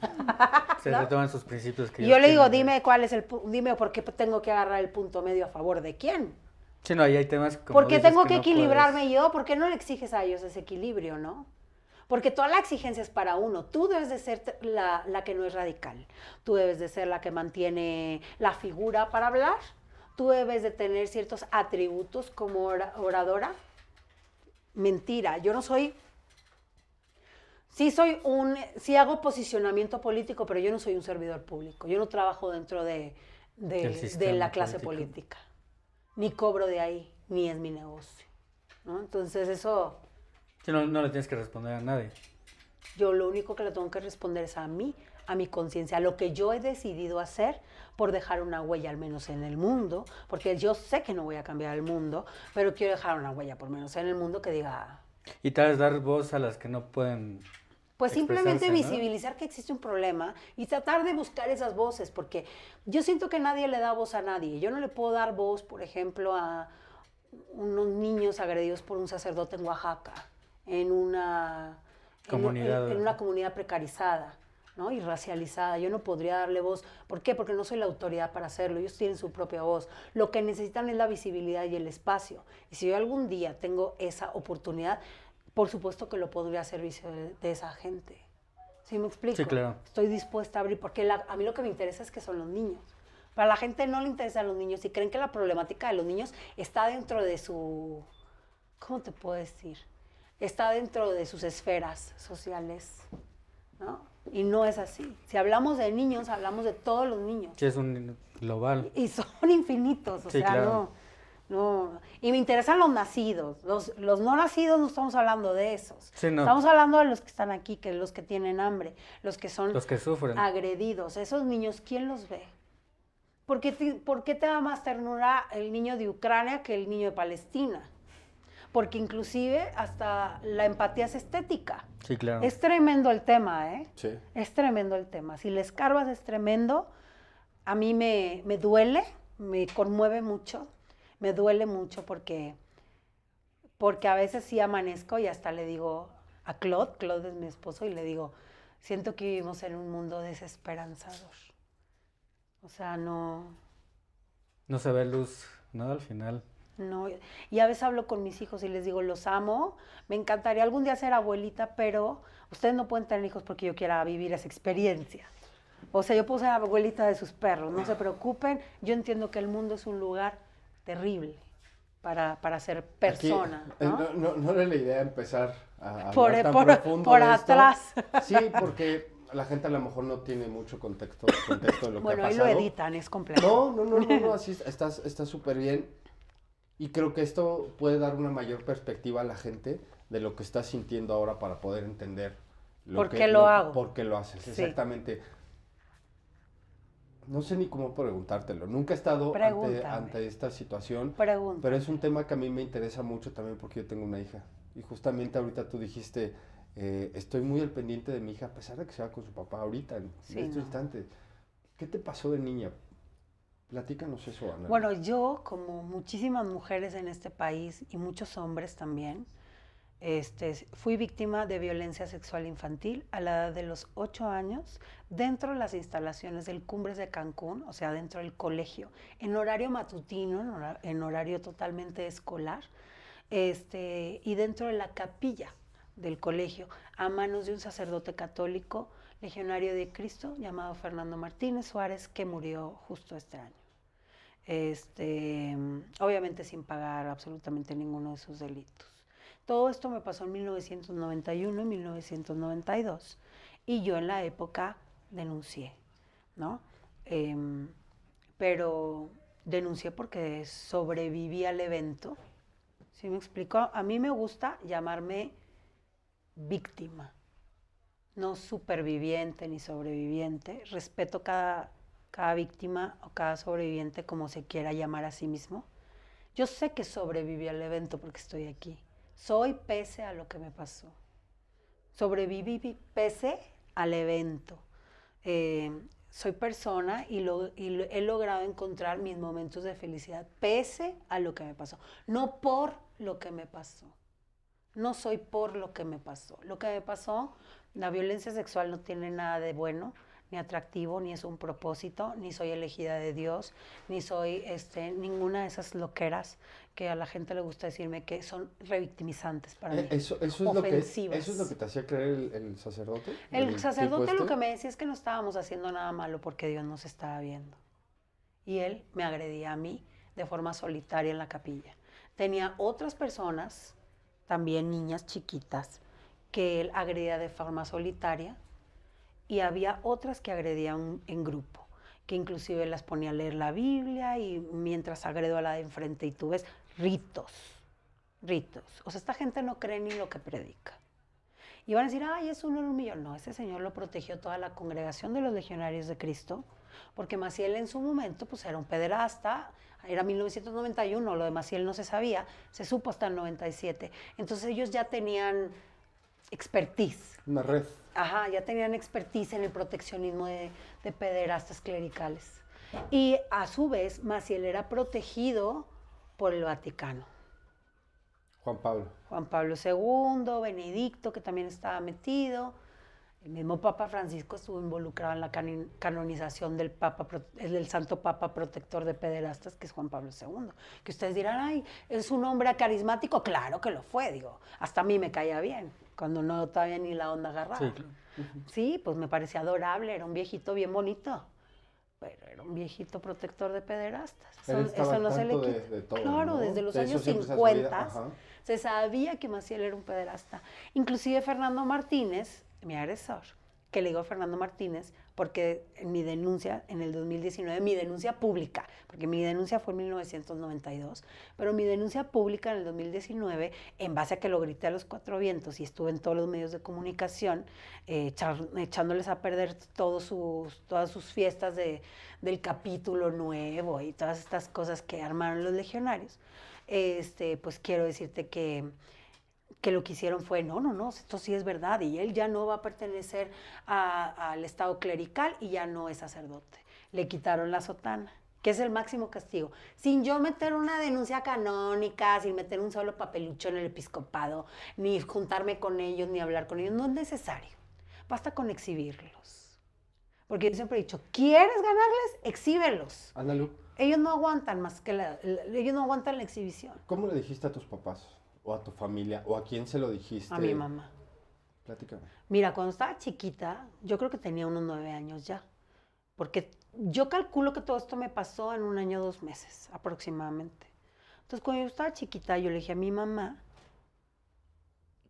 Se retoman sus principios que Yo le digo, dime cuál es el dime por qué tengo que agarrar el punto medio a favor de quién. Sí, no, ahí hay temas como tengo que, equilibrarme yo? ¿Por qué no le exiges a ellos ese equilibrio, no? Porque toda la exigencia es para uno. Tú debes de ser la, la que no es radical. Tú debes de ser la que mantiene la figura para hablar tú debes de tener ciertos atributos como oradora. Mentira, yo no soy... Sí soy un, sí hago posicionamiento político, pero yo no soy un servidor público. Yo no trabajo dentro de, la clase política. Ni cobro de ahí, ni es mi negocio. Entonces eso... no, no le tienes que responder a nadie. Yo lo único que le tengo que responder es a mí, a mi conciencia, a lo que yo he decidido hacer, por dejar una huella al menos en el mundo, porque yo sé que no voy a cambiar el mundo, pero quiero dejar una huella por menos en el mundo que diga... Y tal vez dar voz a las que no pueden pues simplemente visibilizar que existe un problema y tratar de buscar esas voces, porque yo siento que nadie le da voz a nadie. Yo no le puedo dar voz, por ejemplo, a unos niños agredidos por un sacerdote en Oaxaca, en una comunidad, en una comunidad precarizada. ¿no? Y racializada. Yo no podría darle voz. ¿Por qué? Porque no soy la autoridad para hacerlo. Ellos tienen su propia voz. Lo que necesitan es la visibilidad y el espacio. Y si yo algún día tengo esa oportunidad, por supuesto que lo podría a servicio de, esa gente. ¿Sí me explico? claro. Estoy dispuesta a abrir, porque a mí lo que me interesa es que son los niños. Para la gente no le interesan los niños y creen que la problemática de los niños está dentro de su... ¿Cómo te puedo decir? Está dentro de sus esferas sociales, ¿no? Y no es así. Si hablamos de niños, hablamos de todos los niños. Sí, es un global. Y son infinitos, o sea, no, no. Y me interesan los nacidos. Los, los no nacidos no estamos hablando de esos. no. Estamos hablando de los que están aquí, que los que tienen hambre, los que son los que sufren. agredidos. Esos niños, ¿quién los ve? ¿Por qué, te, ¿Por qué te da más ternura el niño de Ucrania que el niño de Palestina? Porque inclusive hasta la empatía es estética. Sí, claro. Es tremendo el tema, ¿eh? Sí. Es tremendo el tema. Si le escarbas es tremendo. A mí me, me duele, me conmueve mucho, me duele mucho porque, porque a veces sí amanezco y hasta le digo a Claude, Claude es mi esposo, y le digo, siento que vivimos en un mundo desesperanzador. O sea, no... No se ve luz, ¿no? Al final. ¿no? Y a veces hablo con mis hijos y les digo, los amo, me encantaría algún día ser abuelita, pero ustedes no pueden tener hijos porque yo quiera vivir esa experiencia. O sea, yo puedo ser abuelita de sus perros, no se preocupen, yo entiendo que el mundo es un lugar terrible. Para, ser persona. Eh, no, ¿no? era la idea empezar a por, tan por, atrás. Sí, porque la gente a lo mejor no tiene mucho contexto, de lo que ha pasado. Bueno, ahí lo editan, es completo. No, no, no, no, así está súper bien. Y creo que esto puede dar una mayor perspectiva a la gente de lo que está sintiendo ahora para poder entender lo ¿Por qué lo, hago? ¿Por qué lo haces? Exactamente. No sé ni cómo preguntártelo. Nunca he estado ante, esta situación. Pero es un tema que a mí me interesa mucho también porque yo tengo una hija. Y justamente ahorita tú dijiste, eh, estoy muy al pendiente de mi hija, a pesar de que se va con su papá ahorita, en sí, este instante. ¿Qué te pasó de niña? Platícanos eso, Ana. Bueno, yo, como muchísimas mujeres en este país y muchos hombres también, este, fui víctima de violencia sexual infantil a la edad de los ocho años dentro de las instalaciones del Cumbres de Cancún, o sea, dentro del colegio, en horario matutino, en horario, en horario totalmente escolar, este, y dentro de la capilla del colegio, a manos de un sacerdote católico legionario de Cristo llamado Fernando Martínez Suárez, que murió justo este año. Este, obviamente sin pagar absolutamente ninguno de sus delitos. Todo esto me pasó en 1991 y 1992 y yo en la época denuncié, ¿no? Em, pero denuncié porque sobreviví al evento. ¿Sí me explico, A mí me gusta llamarme víctima no superviviente ni sobreviviente. Respeto cada, cada víctima o cada sobreviviente como se quiera llamar a sí mismo. Yo sé que sobreviví al evento porque estoy aquí. Soy pese a lo que me pasó. Sobreviví pese al evento. Eh, soy persona y, he logrado encontrar mis momentos de felicidad pese a lo que me pasó. No por lo que me pasó. No soy por lo que me pasó. Lo que me pasó la violencia sexual no tiene nada de bueno, ni atractivo, ni es un propósito, ni soy elegida de Dios, ni soy este, ninguna de esas loqueras que a la gente le gusta decirme que son revictimizantes para eh, mí. Eso, eso, es, lo que, te hacía creer el, sacerdote. El, sacerdote lo este. que me decía es que no estábamos haciendo nada malo porque Dios nos estaba viendo. Y él me agredía a mí de forma solitaria en la capilla. Tenía otras personas, también niñas chiquitas, que él agredía de forma solitaria y había otras que agredían en grupo, que inclusive las ponía a leer la Biblia y mientras agredo a la de enfrente y tú ves ritos, ritos. O sea, esta gente no cree ni lo que predica. Y van a decir, ay, es uno en un millón. No, ese señor lo protegió toda la congregación de los legionarios de Cristo, porque Maciel en su momento pues era un pederasta, era 1991, lo de Maciel no se sabía, se supo hasta el 97. Entonces ellos ya tenían expertise. Una red. Ajá, ya tenían expertise en el proteccionismo de, pederastas clericales. Y a su vez, Maciel era protegido por el Vaticano. Juan Pablo. Juan Pablo II, Benedicto, que también estaba metido. El mismo Papa Francisco estuvo involucrado en la canonización del, Papa, del Santo Papa Protector de Pederastas, que es Juan Pablo II. Que ustedes dirán, ay, es un hombre carismático. Claro que lo fue, digo. Hasta a mí me caía bien cuando no todavía ni la onda agarrada. Sí, pues me parecía adorable, era un viejito bien bonito. Pero era un viejito protector de pederastas. Eso, no se le quita. claro, desde los años 50 se, se, sabía que Maciel era un pederasta. Inclusive Fernando Martínez, mi agresor, que le digo a Fernando Martínez, porque mi denuncia en el 2019, mi denuncia pública, porque mi denuncia fue en 1992, pero mi denuncia pública en el 2019, en base a que lo grité a los cuatro vientos y estuve en todos los medios de comunicación, eh, echándoles a perder todos sus, todas sus fiestas del capítulo nuevo y todas estas cosas que armaron los legionarios, este, pues quiero decirte que que lo que hicieron fue, no, no, no, esto sí es verdad, y él ya no va a pertenecer al estado clerical y ya no es sacerdote. Le quitaron la sotana, que es el máximo castigo. Sin yo meter una denuncia canónica, sin meter un solo papelucho en el episcopado, ni juntarme con ellos, ni hablar con ellos, no es necesario. Basta con exhibirlos. Porque yo siempre he dicho, ¿quieres ganarles? Exhíbelos. Ándalo. Ellos no aguantan más que la, ellos no aguantan la exhibición. ¿Cómo le dijiste a tus papás? o a tu familia o a quién se lo dijiste? A mi mamá. Platícame. Mira, cuando estaba chiquita, yo creo que tenía unos nueve años ya, porque yo calculo que todo esto me pasó en un año, dos meses aproximadamente. Entonces, cuando yo estaba chiquita, yo le dije a mi mamá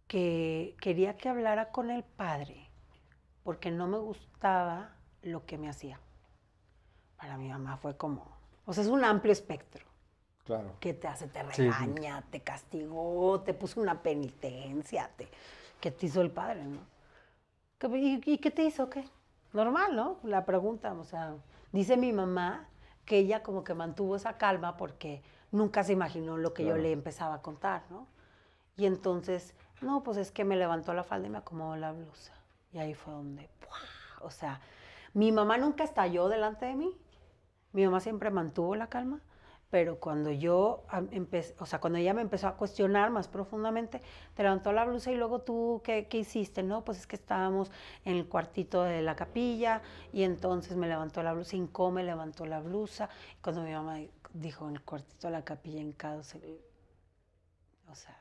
que quería que hablara con el padre porque no me gustaba lo que me hacía. Para mi mamá fue como, o sea, es un amplio espectro. Claro. ¿Qué te hace? Te regaña, te castigó, te puso una penitencia, te, ¿qué te hizo el padre, no? ¿Y, qué te hizo? ¿Qué? Normal, ¿no? La pregunta, o sea, dice mi mamá que ella como que mantuvo esa calma porque nunca se imaginó lo que yo le empezaba a contar, ¿no? Y entonces, no, pues es que me levantó la falda y me acomodó la blusa. Y ahí fue donde, ¡buah! o sea, mi mamá nunca estalló delante de mí. Mi mamá siempre mantuvo la calma pero cuando yo empecé, o sea, cuando ella me empezó a cuestionar más profundamente, te levantó la blusa y luego tú, ¿qué, hiciste? No, pues es que estábamos en el cuartito de la capilla y entonces me levantó la blusa, hincó, me levantó la blusa. cuando mi mamá dijo en el cuartito de la capilla en se, o sea,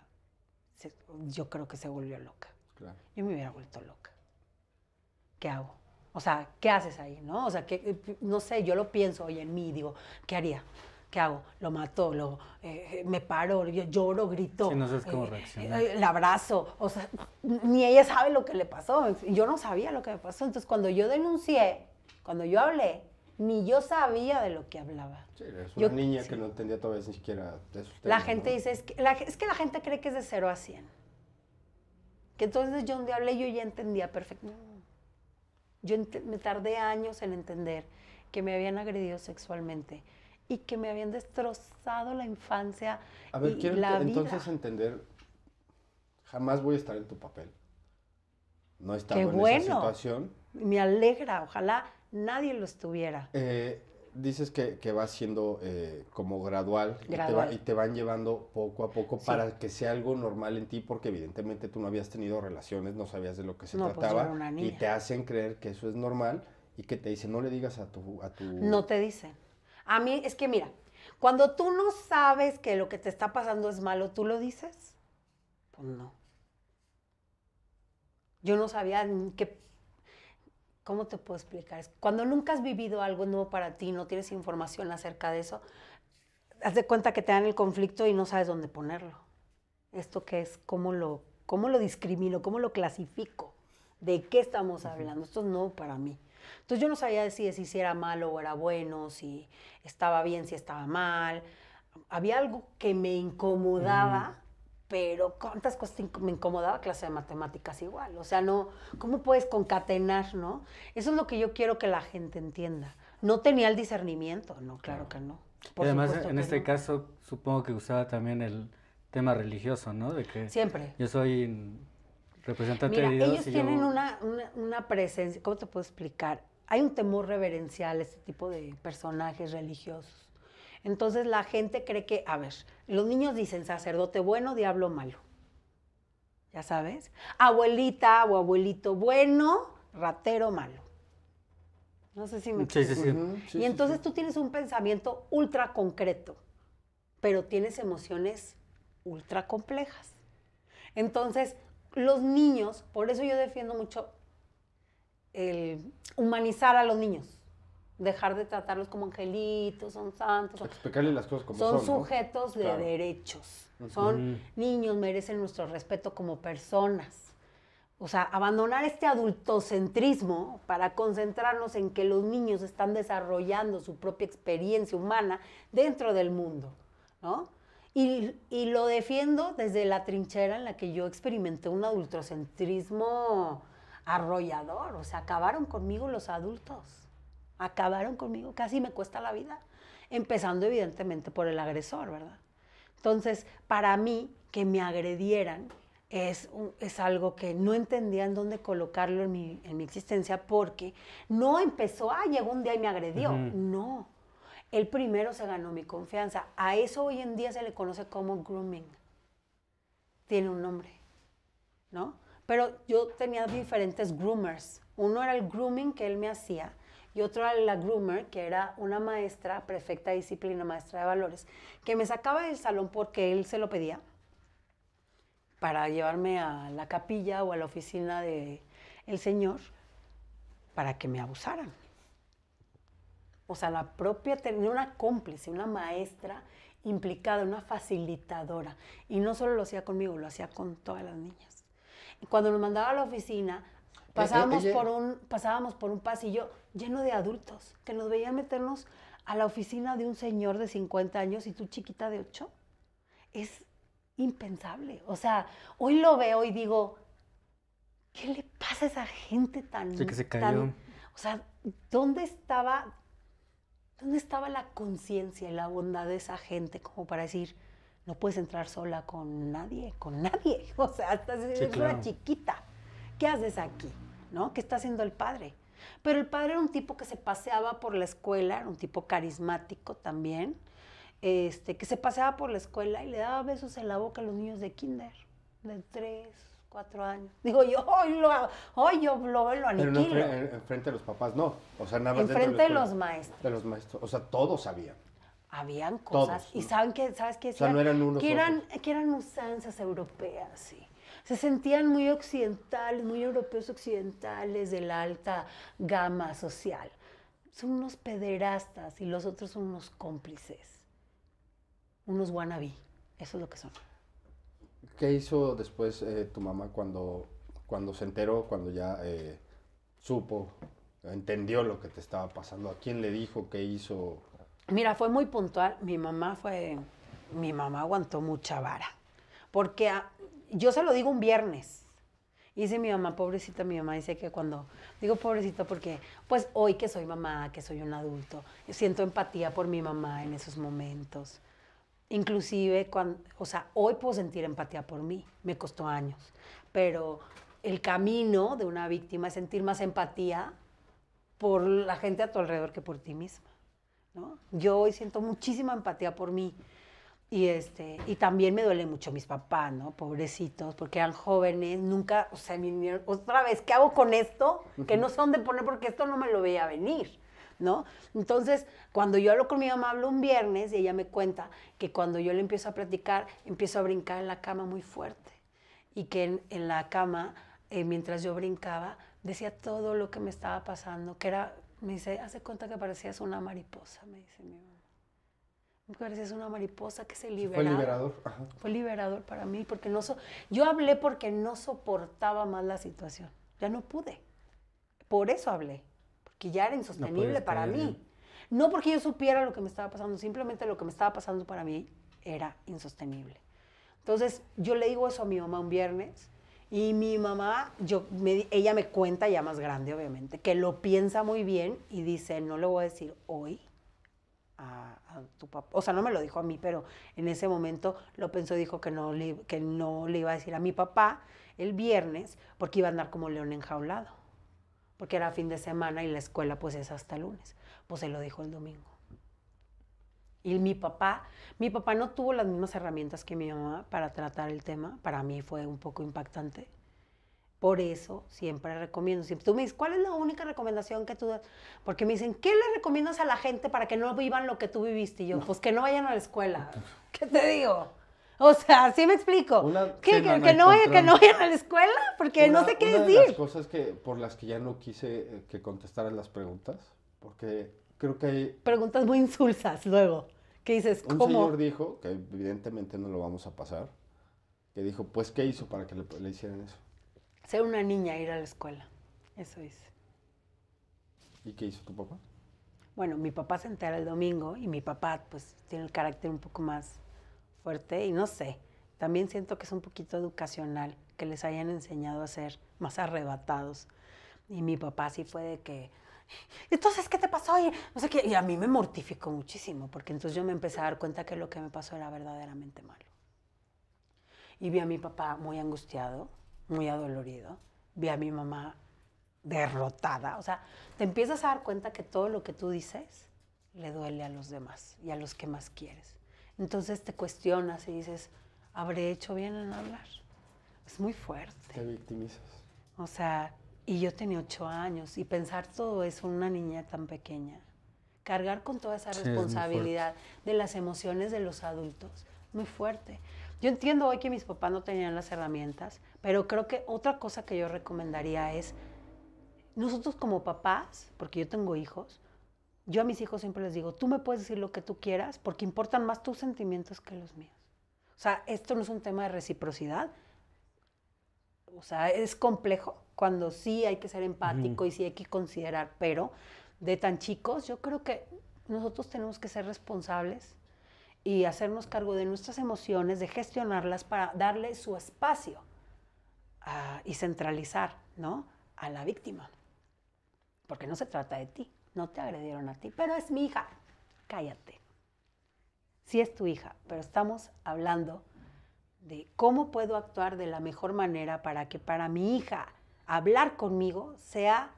yo creo que se volvió loca. Yo me hubiera vuelto loca. ¿Qué hago? O sea, ¿qué haces ahí? ¿No? O sea, que, no sé, yo lo pienso hoy en mí, digo, ¿qué haría? ¿qué hago? Lo mato, lo, eh, me paro, lloro, grito. Sí, no sabes cómo eh, reaccionar. Eh, abrazo, o sea, ni ella sabe lo que le pasó. Yo no sabía lo que me pasó. Entonces, cuando yo denuncié, cuando yo hablé, ni yo sabía de lo que hablaba. Sí, una niña que no entendía todavía ni siquiera de sus temas, La gente dice, es que la, es que la gente cree que es de 0 a 100. Que entonces yo un día hablé y yo ya entendía perfectamente. Yo me tardé años en entender que me habían agredido sexualmente y que me habían destrozado la infancia. A ver, y quiero entonces entender, jamás voy a estar en tu papel. No he estado en esa situación. Me alegra, ojalá nadie lo estuviera. Eh, dices que, que, eh, va siendo como gradual, Y, te van llevando poco a poco para que sea algo normal en ti, porque evidentemente tú no habías tenido relaciones, no sabías de lo que se pues, trataba y te hacen creer que eso es normal y que te dicen no le digas a tu... A tu... No te dicen. A mí es que mira, cuando tú no sabes que lo que te está pasando es malo, ¿tú lo dices? Pues no. Yo no sabía qué... ¿Cómo te puedo explicar? Cuando nunca has vivido algo nuevo para ti, no tienes información acerca de eso, haz de cuenta que te dan el conflicto y no sabes dónde ponerlo. ¿Esto qué es? ¿Cómo lo, cómo lo discrimino? ¿Cómo lo clasifico? ¿De qué estamos hablando? Esto es nuevo para mí. Entonces yo no sabía decir si era malo o era bueno, si estaba bien, si estaba mal. Había algo que me incomodaba, mm. pero cuántas cosas me incomodaba clase de matemáticas igual. O sea, no, ¿cómo puedes concatenar, no? Eso es lo que yo quiero que la gente entienda. No tenía el discernimiento, no, claro, que no. y además, en este caso, supongo que usaba también el tema religioso, ¿no? De que Siempre. Yo soy Representante Mira, de Dios ellos tienen una, una, presencia, ¿cómo te puedo explicar? Hay un temor reverencial a este tipo de personajes religiosos. Entonces la gente cree que, a ver, los niños dicen sacerdote bueno, diablo malo. Ya sabes, abuelita o abuelito bueno, ratero malo. No sé si me sí, sí, sí. sí, Y entonces tú tienes un pensamiento ultra concreto, pero tienes emociones ultra complejas. Entonces, los niños, por eso yo defiendo mucho el humanizar a los niños, dejar de tratarlos como angelitos, son santos. Son, las son. sujetos de derechos, son niños, merecen nuestro respeto como personas. O sea, abandonar este adultocentrismo para concentrarnos en que los niños están desarrollando su propia experiencia humana dentro del mundo, ¿no? Y, lo defiendo desde la trinchera en la que yo experimenté un adultocentrismo arrollador. O sea, acabaron conmigo los adultos. Acabaron conmigo. Casi me cuesta la vida. Empezando, evidentemente, por el agresor, ¿verdad? Entonces, para mí, que me agredieran es, algo que no entendía en dónde colocarlo en mi, existencia porque no empezó, ah, llegó un día y me agredió. No él primero se ganó mi confianza. A eso hoy en día se le conoce como grooming. Tiene un nombre, ¿no? Pero yo tenía diferentes groomers. Uno era el grooming que él me hacía y otro era la groomer, que era una maestra, perfecta disciplina, maestra de valores, que me sacaba del salón porque él se lo pedía para llevarme a la capilla o a la oficina del el señor para que me abusaran. O sea, la propia tenía una cómplice, una maestra implicada, una facilitadora. Y no solo lo hacía conmigo, lo hacía con todas las niñas. cuando nos mandaba a la oficina, eh, pasábamos, eh, eh, por un, pasábamos por un pasillo lleno de adultos que nos veían meternos a la oficina de un señor de 50 años y tú chiquita de 8. Es impensable. O sea, hoy lo veo y digo, ¿qué le pasa a esa gente tan... Sí que se Tan, o sea, ¿dónde estaba ¿Dónde estaba la conciencia y la bondad de esa gente como para decir, no puedes entrar sola con nadie, con nadie? O sea, estás si una chiquita. ¿Qué haces aquí? ¿No? ¿Qué está haciendo el padre? Pero el padre era un tipo que se paseaba por la escuela, era un tipo carismático también, este, que se paseaba por la escuela y le daba besos en la boca a los niños de kinder, de tres, Cuatro años. Digo, yo hoy lo, hoy yo lo, aniquilo. Pero eh, frente de los papás no. O sea, nada más. frente de los, maestros. De los maestros. O sea, todos sabían. Habían cosas. Y saben que, ¿sabes qué? eran que eran, que eran usanzas europeas, sí se sentían muy occidentales, muy europeos occidentales de la alta gama social. Son unos pederastas y los otros son unos cómplices, unos wannabe, eso es lo que son. ¿Qué hizo después eh, tu mamá cuando, cuando se enteró, cuando ya eh, supo, entendió lo que te estaba pasando? ¿A quién le dijo? ¿Qué hizo? Mira, fue muy puntual. Mi mamá fue, mi mamá aguantó mucha vara. Porque ah, yo se lo digo un viernes. Y dice mi mamá, pobrecita, mi mamá dice que cuando digo pobrecita porque pues hoy que soy mamá, que soy un adulto, siento empatía por mi mamá en esos momentos. Inclusive, cuando, o sea, hoy puedo sentir empatía por mí, me costó años, pero el camino de una víctima es sentir más empatía por la gente a tu alrededor que por ti misma. Yo hoy siento muchísima empatía por mí. Y, este, y también me duele mucho mis papás, ¿no? Pobrecitos, porque eran jóvenes, nunca, o sea, otra vez, ¿qué hago con esto? Que no son de poner porque esto no me lo veía venir. ¿no? Entonces, cuando yo hablo con mi mamá, hablo un viernes y ella me cuenta que cuando yo le empiezo a platicar, empiezo a brincar en la cama muy fuerte. Y que en, la cama, eh, mientras yo brincaba, decía todo lo que me estaba pasando, que era, me dice, hace cuenta que parecías una mariposa, me dice mi mamá. Me parecías una mariposa que se libera Fue liberador. Fue liberador para mí, porque no yo hablé porque no soportaba más la situación. Ya no pude. Por eso hablé. Que ya era insostenible para mí. No porque yo supiera lo que me estaba pasando, simplemente lo que me estaba pasando para mí era insostenible. Entonces, yo le digo eso a mi mamá un viernes y mi mamá, yo, ella me cuenta ya más grande, obviamente, que lo piensa muy bien y dice, no le voy a decir hoy a, tu papá. O sea, no me lo dijo a mí, pero en ese momento lo pensó, y dijo que no, que no le iba a decir a mi papá el viernes porque iba a andar como león enjaulado porque era fin de semana y la escuela pues es hasta lunes. Pues se lo dijo el domingo. Y mi papá, mi papá no tuvo las mismas herramientas que mi mamá para tratar el tema. Para mí fue un poco impactante. Por eso siempre recomiendo. Siempre, tú me dices, ¿cuál es la única recomendación que tú das? Porque me dicen, ¿qué le recomiendas a la gente para que no vivan lo que tú viviste? Y yo, pues que no vayan a la escuela. ¿Qué te digo? O sea, ¿sí me explico? ¿Qué, que, no, vayan a la escuela porque no sé qué decir. las cosas que, por las que ya no quise eh, que contestaran las preguntas, porque creo que hay... Preguntas muy insulsas luego, ¿qué dices, un ¿cómo? Un señor dijo, que evidentemente no lo vamos a pasar, que dijo, pues, ¿qué hizo para que le, hicieran eso? Ser una niña, ir a la escuela, eso es. ¿Y qué hizo tu papá? Bueno, mi papá se entera el domingo y mi papá pues tiene el carácter un poco más fuerte y no sé, también siento que es un poquito educacional que les hayan enseñado a ser más arrebatados. Y mi papá sí fue de que, entonces, ¿qué te pasó? Y, no sé qué. y a mí me mortificó muchísimo, porque entonces yo me empecé a dar cuenta que lo que me pasó era verdaderamente malo. Y vi a mi papá muy angustiado, muy adolorido, vi a mi mamá derrotada. O sea, te empiezas a dar cuenta que todo lo que tú dices le duele a los demás y a los que más quieres. Entonces te cuestionas y dices, ¿habré hecho bien en hablar? Es muy fuerte. Te victimizas. O sea, y yo tenía ocho años y pensar todo eso en una niña tan pequeña, cargar con toda esa responsabilidad de las emociones de los adultos, muy fuerte. Yo entiendo hoy que mis papás no tenían las herramientas, pero creo que otra cosa que yo recomendaría es, nosotros como papás, porque yo tengo hijos, yo a mis hijos siempre les digo, tú me puedes decir lo que tú quieras porque importan más tus sentimientos que los míos. O sea, esto no es un tema de reciprocidad. O sea, es complejo cuando sí hay que ser empático y sí hay que considerar, pero de tan chicos yo creo que nosotros tenemos que ser responsables y hacernos cargo de nuestras emociones, de gestionarlas para darle su espacio ah, y centralizar, ¿no? A la víctima. Porque no se trata de ti no te agredieron a ti, pero es mi hija, cállate. Sí es tu hija, pero estamos hablando de cómo puedo actuar de la mejor manera para que para mi hija hablar conmigo sea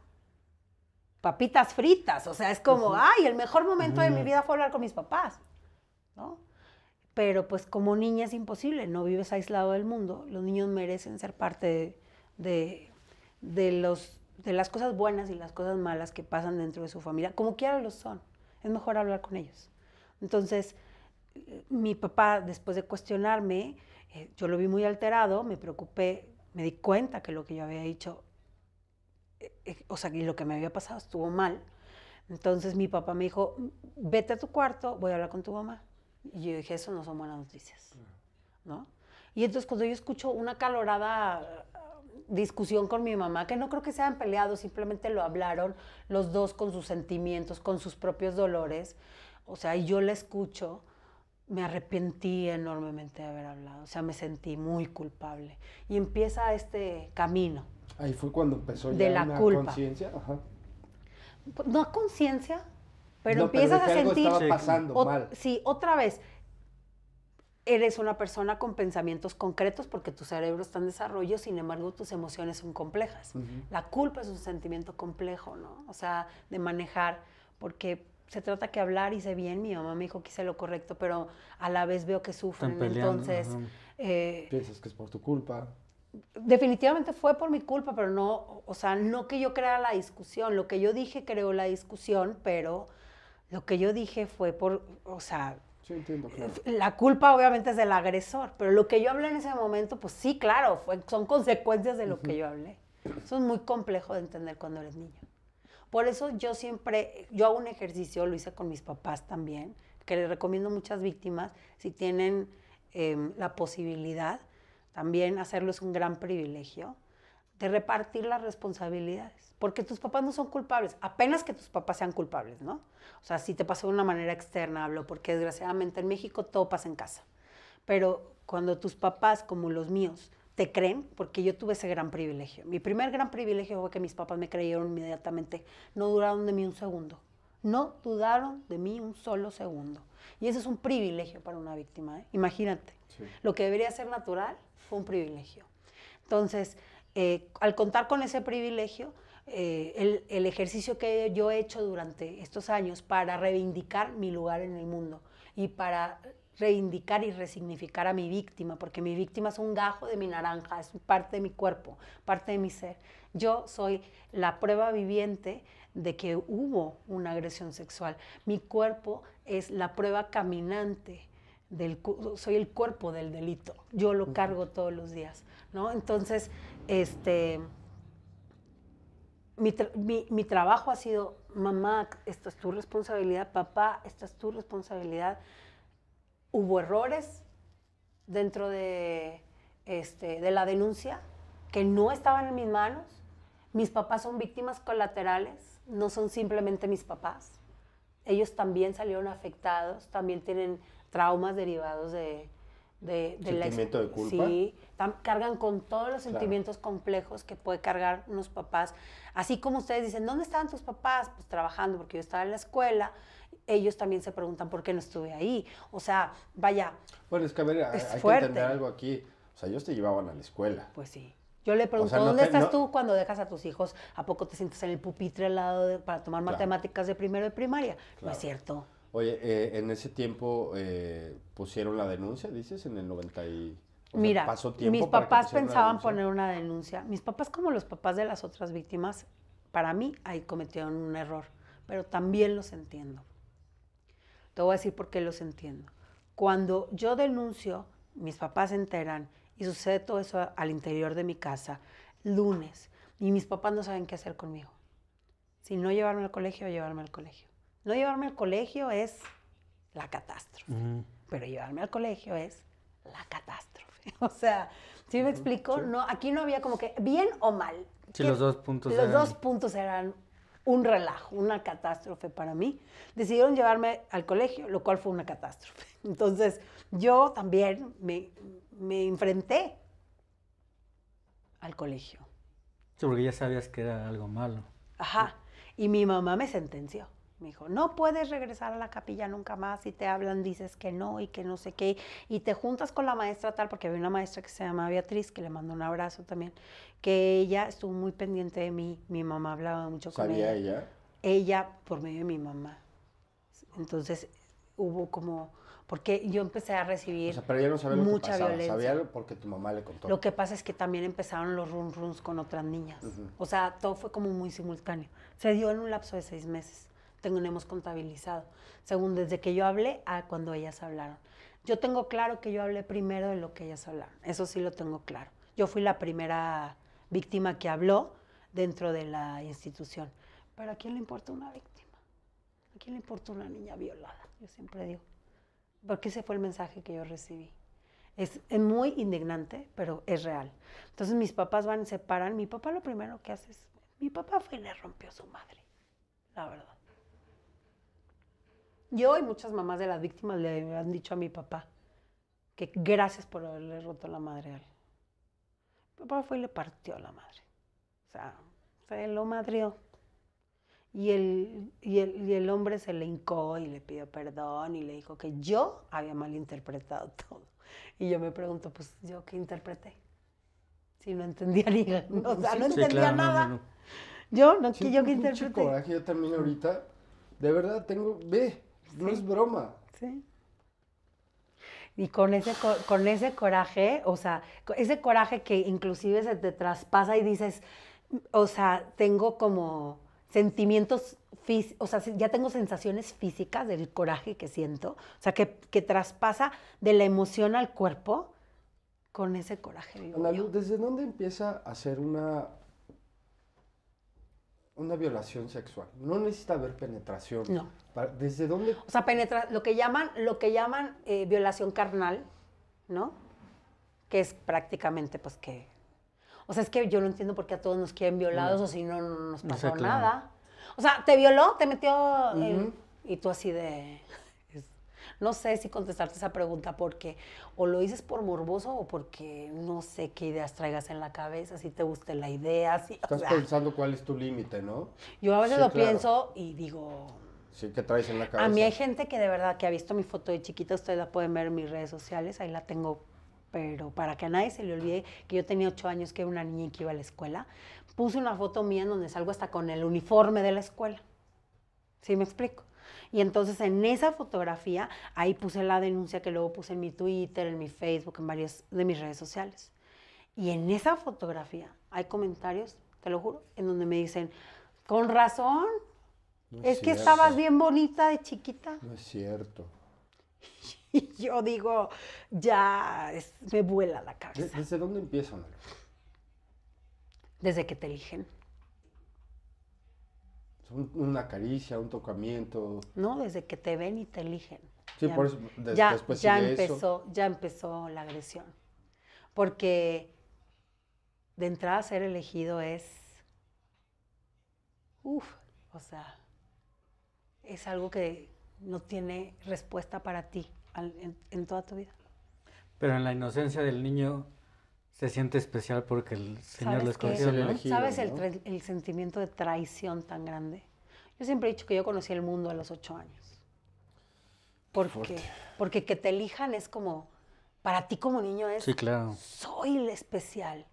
papitas fritas, o sea, es como, ay, el mejor momento de mi vida fue hablar con mis papás, ¿no? Pero pues como niña es imposible, no vives aislado del mundo, los niños merecen ser parte de, de, de los de las cosas buenas y las cosas malas que pasan dentro de su familia, como quiera lo son. Es mejor hablar con ellos. Entonces, eh, mi papá, después de cuestionarme, eh, yo lo vi muy alterado, me preocupé, me di cuenta que lo que yo había dicho, eh, o sea, que lo que me había pasado estuvo mal. Entonces mi papá me dijo, vete a tu cuarto, voy a hablar con tu mamá. Y yo dije, eso no son buenas noticias, ¿no? Y entonces cuando yo escucho una calorada discusión con mi mamá, que no creo que se hayan peleado, simplemente lo hablaron los dos con sus sentimientos, con sus propios dolores. O sea, y yo la escucho, me arrepentí enormemente de haber hablado, o sea, me sentí muy culpable. Y empieza este camino. Ahí fue cuando empezó ya de la conciencia. Pues, no conciencia, pero empiezas a sentir... Pasando, Sí, otra vez, eres una persona con pensamientos concretos porque tu cerebro está en desarrollo, sin embargo tus emociones son complejas. La culpa es un sentimiento complejo, ¿no? O sea, de manejar, porque se trata que hablar hice bien, mi mamá me dijo que hice lo correcto, pero a la vez veo que sufren, entonces... Eh, Piensas que es por tu culpa. Definitivamente fue por mi culpa, pero no, o sea, no que yo creara la discusión, lo que yo dije creó la discusión, pero lo que yo dije fue por, o sea, la culpa obviamente es del agresor, pero lo que yo hablé en ese momento, pues sí, claro, son consecuencias de lo que yo hablé. Eso es muy complejo de entender cuando eres niño. Por eso yo siempre, yo hago un ejercicio, lo hice con mis papás también, que les recomiendo a muchas víctimas, si tienen em, la posibilidad, también hacerlo es un gran privilegio de repartir las responsabilidades, porque tus papás no son culpables, apenas que tus papás sean culpables, ¿no? O sea, si te pasó de una manera externa, hablo, porque desgraciadamente en México todo pasa en casa, pero cuando tus papás, como los míos, te creen, porque yo tuve ese gran privilegio. Mi primer gran privilegio fue que mis papás me creyeron inmediatamente, no duraron de mí un segundo, no dudaron de mí un solo segundo. Y eso es un privilegio para una víctima, ¿eh? imagínate. Lo que debería ser natural fue un privilegio. Entonces, eh, al contar con ese privilegio, eh, el, ejercicio que yo he hecho durante estos años para reivindicar mi lugar en el mundo y para reivindicar y resignificar a mi víctima, porque mi víctima es un gajo de mi naranja, es parte de mi cuerpo, parte de mi ser. Yo soy la prueba viviente de que hubo una agresión sexual. Mi cuerpo es la prueba caminante del, soy el cuerpo del delito. Yo lo cargo todos los días, ¿no? Entonces, este, mi, trabajo ha sido, mamá, esta es tu responsabilidad, papá, esta es tu responsabilidad. Hubo errores dentro de, este, de la denuncia que no estaban en mis manos. Mis papás son víctimas colaterales, no son simplemente mis papás. Ellos también salieron afectados, también tienen traumas derivados de, de, sentimiento de culpa. Sí, cargan con todos los sentimientos complejos que puede cargar unos papás. Así como ustedes dicen, ¿dónde estaban tus papás? Pues trabajando, porque yo estaba en la escuela. Ellos también se preguntan por qué no estuve ahí. O sea, vaya. Bueno, es que a ver, hay, que entender algo aquí. O sea, ellos te llevaban a la escuela. Pues sí. Yo le pregunto, ¿dónde estás tú cuando dejas a tus hijos? ¿A poco te sientes en el pupitre al lado para tomar matemáticas de primero de primaria? No es cierto. Oye, eh, en ese tiempo eh, pusieron la denuncia, dices, en el 90 y... Mira, pasó tiempo mis papás pensaban poner una denuncia. Mis papás, como los papás de las otras víctimas, para mí ahí cometieron un error, pero también los entiendo. Te voy a decir por qué los entiendo. Cuando yo denuncio, mis papás se enteran y sucede todo eso al interior de mi casa, lunes, y mis papás no saben qué hacer conmigo. Si no llevarme al colegio, llevarme al colegio. No llevarme al colegio es la catástrofe, pero llevarme al colegio es la catástrofe. O sea, ¿sí me explico? No, aquí no había como que bien o mal. Sí, los dos puntos. Los eran... dos puntos eran un relajo, una catástrofe para mí. Decidieron llevarme al colegio, lo cual fue una catástrofe. Entonces, yo también me, me enfrenté al colegio. Sí, porque ya sabías que era algo malo. Ajá. Y mi mamá me sentenció. Me dijo, no puedes regresar a la capilla nunca más y te hablan, dices que no y que no sé qué. Y te juntas con la maestra tal, porque había una maestra que se llama Beatriz, que le mandó un abrazo también, que ella estuvo muy pendiente de mí. Mi mamá hablaba mucho con ella. ¿Sabía ella? Ella por medio de mi mamá. Entonces hubo como porque yo empecé a recibir pero mucha lo que violencia. porque tu mamá le contó. Lo que pasa es que también empezaron los run runs con otras niñas. O sea, todo fue como muy simultáneo. Se dio en un lapso de seis meses tenemos contabilizado, según desde que yo hablé a cuando ellas hablaron. Yo tengo claro que yo hablé primero de lo que ellas hablaron, eso sí lo tengo claro. Yo fui la primera víctima que habló dentro de la institución. Pero ¿a quién le importa una víctima? ¿A quién le importa una niña violada? Yo siempre digo. Porque ese fue el mensaje que yo recibí. Es, muy indignante, pero es real. Entonces mis papás van, se paran. Mi papá lo primero que hace es, mi papá fue y le rompió su madre, la verdad. Yo y muchas mamás de las víctimas le han dicho a mi papá que gracias por haberle roto la madre a él. Mi papá fue y le partió la madre. O sea, lo madrió. Y el, y, el, hombre se le hincó y le pidió perdón y le dijo que yo había malinterpretado todo. Y yo me pregunto, pues, ¿yo qué interpreté? Si no entendía ni... O no entendía nada. Yo, no, yo qué interpreté. yo también ahorita, de verdad, tengo... No es broma. Sí. Y con ese, con ese coraje, o sea, ese coraje que inclusive se te traspasa y dices, o sea, tengo como sentimientos, o sea, ya tengo sensaciones físicas del coraje que siento, o sea, que, traspasa de la emoción al cuerpo con ese coraje. ¿desde dónde empieza a ser una una violación sexual. No necesita haber penetración. No. ¿Desde dónde? O sea, penetra lo que llaman, lo que llaman eh, violación carnal, ¿no? Que es prácticamente, pues que. O sea, es que yo no entiendo por qué a todos nos quieren violados o si no, no nos pasó nada. O sea, te violó, te metió. Eh? y tú así de. No sé si contestarte esa pregunta porque o lo dices por morboso o porque no sé qué ideas traigas en la cabeza, si te gusta la idea. Si, Estás pensando cuál es tu límite, ¿no? Yo a veces lo pienso y digo... Sí, ¿qué traes en la cabeza? A mí hay gente que de verdad que ha visto mi foto de chiquita, ustedes la pueden ver en mis redes sociales, ahí la tengo pero para que a nadie se le olvide que yo tenía ocho años, que era una niña que iba a la escuela, puse una foto mía en donde salgo hasta con el uniforme de la escuela. ¿Sí me explico? Y entonces en esa fotografía, ahí puse la denuncia que luego puse en mi Twitter, en mi Facebook, en varias de mis redes sociales. Y en esa fotografía hay comentarios, te lo juro, en donde me dicen, con razón, es, que estabas bien bonita de chiquita. No es cierto. Y yo digo, ya, me vuela la cabeza. ¿Desde dónde empiezan? Desde que te eligen una caricia, un tocamiento. No, desde que te ven y te eligen. Sí, por eso después ya empezó, ya empezó la agresión. Porque de entrada ser elegido es Uf, o sea, es algo que no tiene respuesta para ti en toda tu vida. Pero en la inocencia del niño se siente especial porque el Señor les escogió. ¿Sabes el, el, sentimiento de traición tan grande? Yo siempre he dicho que yo conocí el mundo a los ocho años. ¿Por qué? Porque que te elijan es como, para ti como niño es, sí, claro. soy el especial.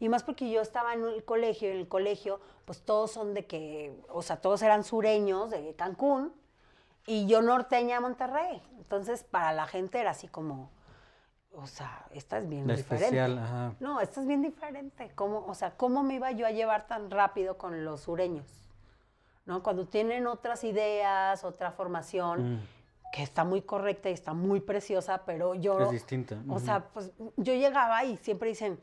Y más porque yo estaba en el colegio, en el colegio, pues todos son de que, o sea, todos eran sureños de Cancún, y yo norteña Monterrey. Entonces, para la gente era así como, o sea, esta es bien diferente. Especial, ajá. No, estás bien diferente. o sea, ¿cómo me iba yo a llevar tan rápido con los sureños? ¿No? Cuando tienen otras ideas, otra formación, mm. que está muy correcta y está muy preciosa, pero yo... Es distinta. O sea, pues yo llegaba y siempre dicen,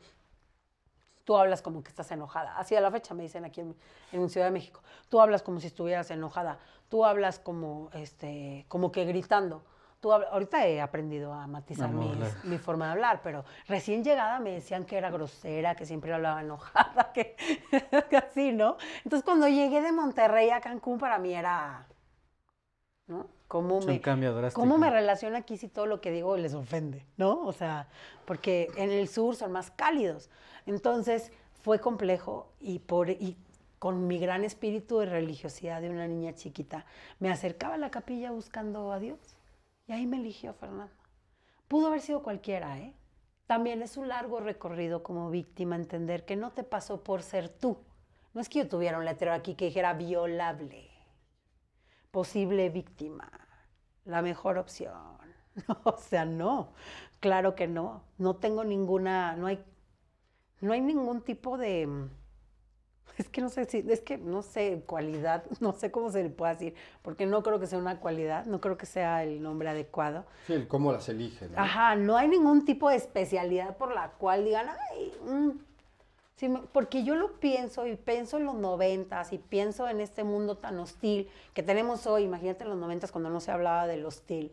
tú hablas como que estás enojada. Así a la fecha me dicen aquí en, en, Ciudad de México, tú hablas como si estuvieras enojada, tú hablas como, este, como que gritando ahorita he aprendido a matizar mi forma de hablar, pero recién llegada me decían que era grosera, que siempre hablaba enojada, que, que así, ¿no? Entonces cuando llegué de Monterrey a Cancún para mí era, ¿no? ¿Cómo me, ¿Cómo me relaciono aquí si todo lo que digo les ofende, ¿no? O sea, porque en el sur son más cálidos. Entonces fue complejo y, por, y con mi gran espíritu de religiosidad de una niña chiquita, me acercaba a la capilla buscando a Dios. Y ahí me eligió Fernando. Pudo haber sido cualquiera, ¿eh? También es un largo recorrido como víctima entender que no te pasó por ser tú. No es que yo tuviera un letrero aquí que dijera violable, posible víctima, la mejor opción. o sea, no, claro que no. No tengo ninguna, no hay, no hay ningún tipo de es que no sé si, es que no sé, cualidad, no sé cómo se le puede decir, porque no creo que sea una cualidad, no creo que sea el nombre adecuado. Sí, cómo las eligen. Ajá, no hay ningún tipo de especialidad por la cual digan, ay, mm". porque yo lo pienso y pienso en los noventas y pienso en este mundo tan hostil que tenemos hoy, imagínate los noventas cuando no se hablaba del hostil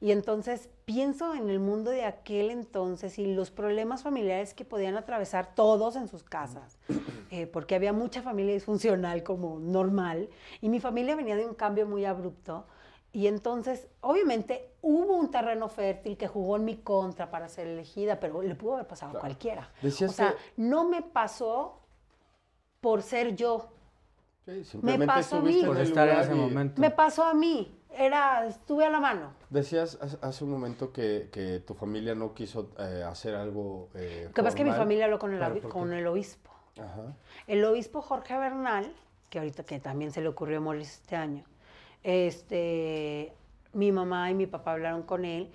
y entonces pienso en el mundo de aquel entonces y los problemas familiares que podían atravesar todos en sus casas, eh, porque había mucha familia disfuncional como normal, y mi familia venía de un cambio muy abrupto. Y entonces, obviamente, hubo un terreno fértil que jugó en mi contra para ser elegida, pero le pudo haber pasado a cualquiera. o sea, no me pasó por ser yo. me pasó a mí. Me pasó a mí era, estuve a la mano. Decías hace un momento que, tu familia no quiso eh, hacer algo. Eh, que pasa que mi familia habló con el, con el obispo. El obispo Jorge Bernal, que ahorita que también se le ocurrió morir este año, este, mi mamá y mi papá hablaron con él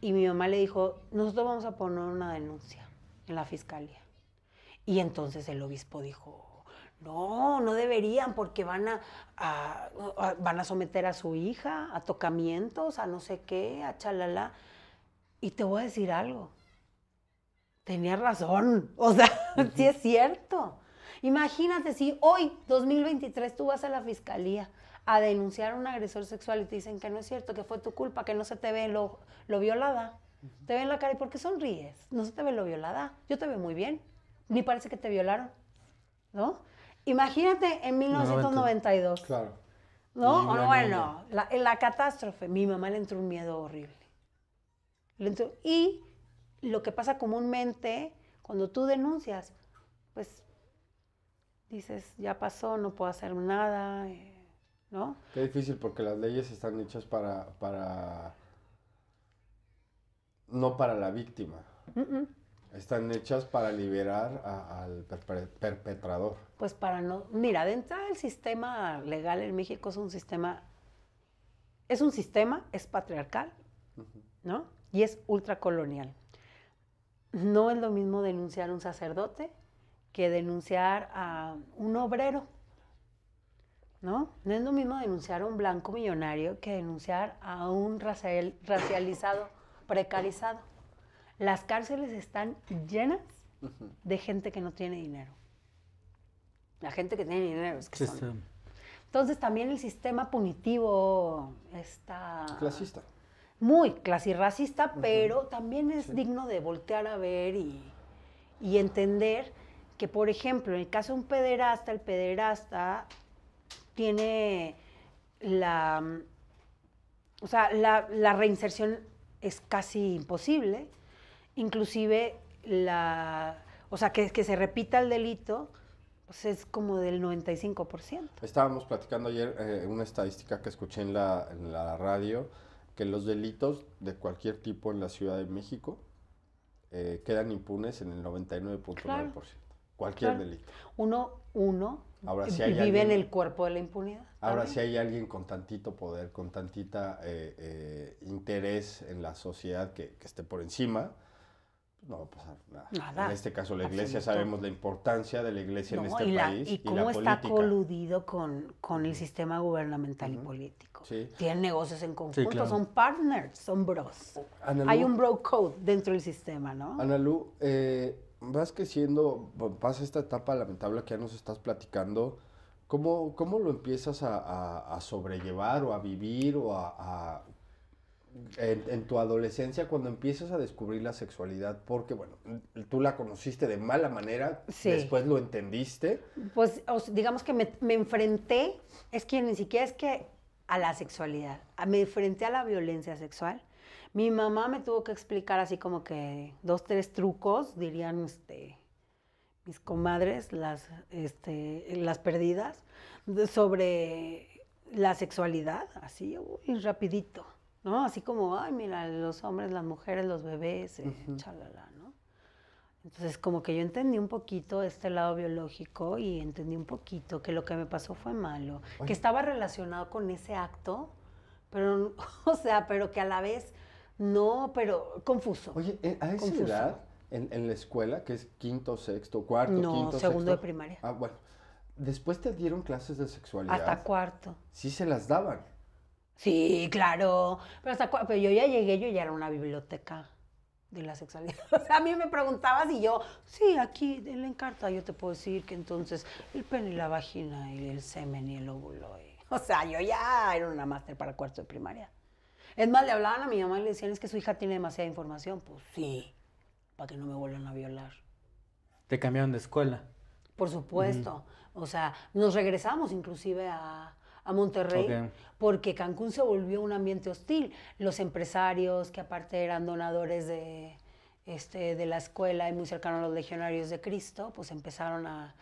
y mi mamá le dijo, nosotros vamos a poner una denuncia en la fiscalía. Y entonces el obispo dijo, no, no deberían porque van a, van a someter a su hija a tocamientos, a no sé qué, a chalala. Y te voy a decir algo. Tenía razón. O sea, sí es cierto. Imagínate si hoy, 2023, tú vas a la fiscalía a denunciar a un agresor sexual y te dicen que no es cierto, que fue tu culpa, que no se te ve lo, violada. Te ven la cara y ¿por qué sonríes? No se te ve lo violada. Yo te veo muy bien. Ni parece que te violaron. ¿No? Imagínate en 1992. Claro. ¿No? Ah, bueno, la, en la catástrofe, mi mamá le entró un miedo horrible. y lo que pasa comúnmente cuando tú denuncias, pues dices, ya pasó, no puedo hacer nada, eh, ¿no? Qué difícil porque las leyes están hechas para, para... no para la víctima. Están hechas para liberar al perpetrador. Pues para no... Mira, dentro del sistema legal en México es un sistema... Es un sistema, es patriarcal, ¿no? Y es ultracolonial. No es lo mismo denunciar a un sacerdote que denunciar a un obrero, ¿no? No es lo mismo denunciar a un blanco millonario que denunciar a un racializado, precarizado. Las cárceles están llenas de gente que no tiene dinero. La gente que tiene dinero es que Entonces también el sistema punitivo está... Clasista. Muy clasirracista, pero también es digno de voltear a ver y, entender que, por ejemplo, en el caso de un pederasta, el pederasta tiene la... O sea, la reinserción es casi imposible inclusive la, o sea, que, que se repita el delito, pues es como del 95%. Estábamos platicando ayer eh, una estadística que escuché en la, radio, que los delitos de cualquier tipo en la Ciudad de México eh, quedan impunes en el 99.9%. cualquier delito. Uno, uno. Ahora, vive en el cuerpo de la impunidad. Ahora, si hay alguien con tantito poder, con tantita eh, eh, interés en la sociedad que, esté por encima, no va a pasar nada. En este caso, la iglesia, sabemos la importancia de la iglesia en este país. Y cómo está coludido con, con el sistema gubernamental y político. Tienen negocios en conjunto, son partners, son bros. Hay un bro code dentro del sistema, ¿no? Analu, eh, vas creciendo, pasa esta etapa lamentable que ya nos estás platicando. ¿Cómo, cómo lo empiezas a, sobrellevar o a vivir o a en, tu adolescencia cuando empiezas a descubrir la sexualidad? Porque, bueno, tú la conociste de mala manera, después lo entendiste. Pues digamos que me, enfrenté, es que ni siquiera es que a la sexualidad, me enfrenté a la violencia sexual. Mi mamá me tuvo que explicar así como que dos, tres trucos, dirían este, mis comadres, las, este, las perdidas, sobre la sexualidad, así, uy, rapidito. ¿no? Así como, ay, mira, los hombres, las mujeres, los bebés, eh, chalala, ¿no? Entonces, como que yo entendí un poquito este lado biológico y entendí un poquito que lo que me pasó fue malo, que estaba relacionado con ese acto, pero, o sea, pero que a la vez no, pero confuso. Oye, ¿e, a esa en, la escuela, que es quinto, sexto, cuarto, no, segundo de primaria. Ah, bueno. Después te dieron clases de sexualidad. Hasta cuarto. Sí se las daban. Sí, claro. Pero, hasta, pero yo ya llegué, yo ya era una biblioteca de la sexualidad. O sea, a mí me preguntabas y yo, sí, aquí en la encarta yo te puedo decir que entonces el pene y la vagina y el semen y el óvulo. O sea, yo ya era una máster para cuarto de primaria. Es más, le hablaban a mi mamá y le decían, es que su hija tiene demasiada información. Pues sí, para que no me vuelvan a violar. ¿Te cambiaron de escuela? Por supuesto. O sea, nos regresamos inclusive a, a Monterrey, porque Cancún se volvió un ambiente hostil. Los empresarios, que aparte eran donadores de, este, de la escuela y muy cercanos a los legionarios de Cristo, pues empezaron a,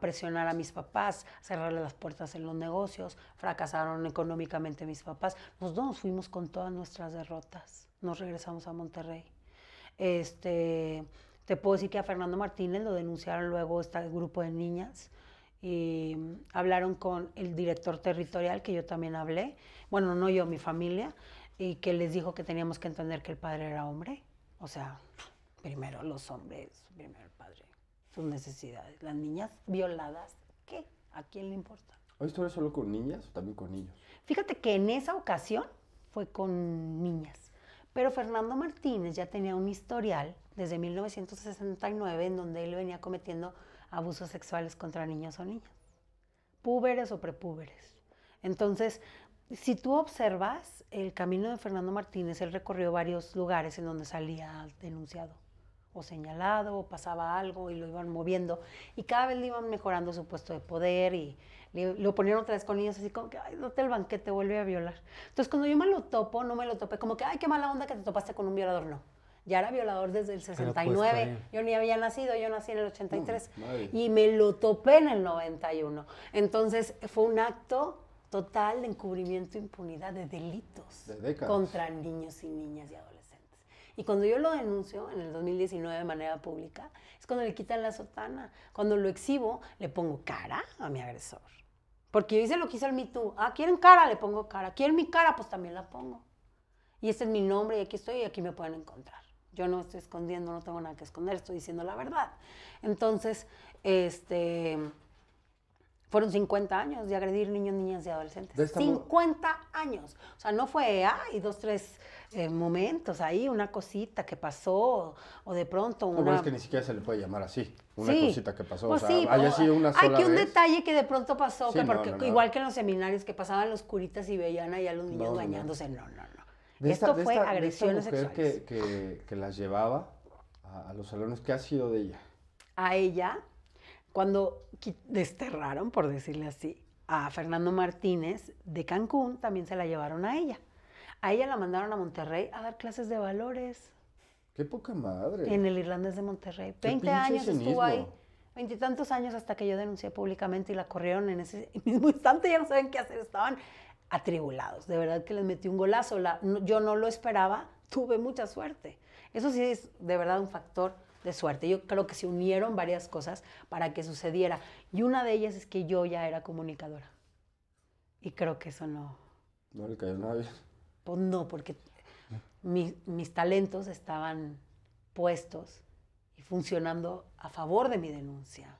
presionar a mis papás, cerrarle las puertas en los negocios, fracasaron económicamente mis papás. Nosotros dos fuimos con todas nuestras derrotas, nos regresamos a Monterrey. Este, te puedo decir que a Fernando Martínez lo denunciaron luego este grupo de niñas y hablaron con el director territorial, que yo también hablé, bueno, no yo, mi familia, y que les dijo que teníamos que entender que el padre era hombre, o sea, primero los hombres, primero el padre, sus necesidades, las niñas violadas, ¿qué? ¿A quién le importa? ¿Hoy esto era solo con niñas o también con niños? Fíjate que en esa ocasión fue con niñas, pero Fernando Martínez ya tenía un historial desde 1969 en donde él venía cometiendo abusos sexuales contra niños o niñas, púberes o prepúberes. Entonces, si tú observas, el camino de Fernando Martínez, él recorrió varios lugares en donde salía denunciado o señalado o pasaba algo y lo iban moviendo y cada vez le iban mejorando su puesto de poder y lo ponían otra vez con niños así como que, ay, no te el banquete, vuelve a violar. Entonces cuando yo me lo topo, no me lo topé, como que, ay, qué mala onda que te topaste con un violador, no ya era violador desde el 69, pues, yo ni había nacido, yo nací en el 83 y me lo topé en el 91. Entonces fue un acto total de encubrimiento, e impunidad de delitos contra niños y niñas y adolescentes. Y cuando yo lo denuncio en el 2019 de manera pública, es cuando le quitan la sotana. Cuando lo exhibo, le pongo cara a mi agresor. Porque yo hice lo que hizo el Me Ah, quieren cara, le pongo cara. Quieren mi cara, pues también la pongo. Y este es mi nombre y aquí estoy y aquí me pueden encontrar. Yo no estoy escondiendo, no tengo nada que esconder, estoy diciendo la verdad. Entonces, este, fueron 50 años de agredir niños, niñas y adolescentes. 50 años. O sea, no fue, ay, dos, tres eh, momentos ahí, una cosita que pasó, o de pronto una... es que ni siquiera se le puede llamar así, una cosita que pasó. Pues o sea, sí, haya sido una sola Hay que un detalle que de pronto pasó, porque, igual que en los seminarios que pasaban los curitas y veían ahí a los niños bañándose. no, no. Esto fue agresiones Que, las llevaba a, los salones, ¿qué ha sido de ella? A ella, cuando desterraron, por decirle así, a Fernando Martínez de Cancún, también se la llevaron a ella. A ella la mandaron a Monterrey a dar clases de valores. Qué poca madre. En el irlandés de Monterrey. Veinte años estuvo ahí. Veintitantos años hasta que yo denuncié públicamente y la corrieron en ese mismo instante. Ya no saben qué hacer. Estaban atribulados. De verdad que les metí un golazo. La, yo no lo esperaba, tuve mucha suerte. Eso sí es de verdad un factor de suerte. Yo creo que se unieron varias cosas para que sucediera. Y una de ellas es que yo ya era comunicadora. Y creo que eso no... No le cayó a nadie. Pues no, porque mis, mis talentos estaban puestos y funcionando a favor de mi denuncia.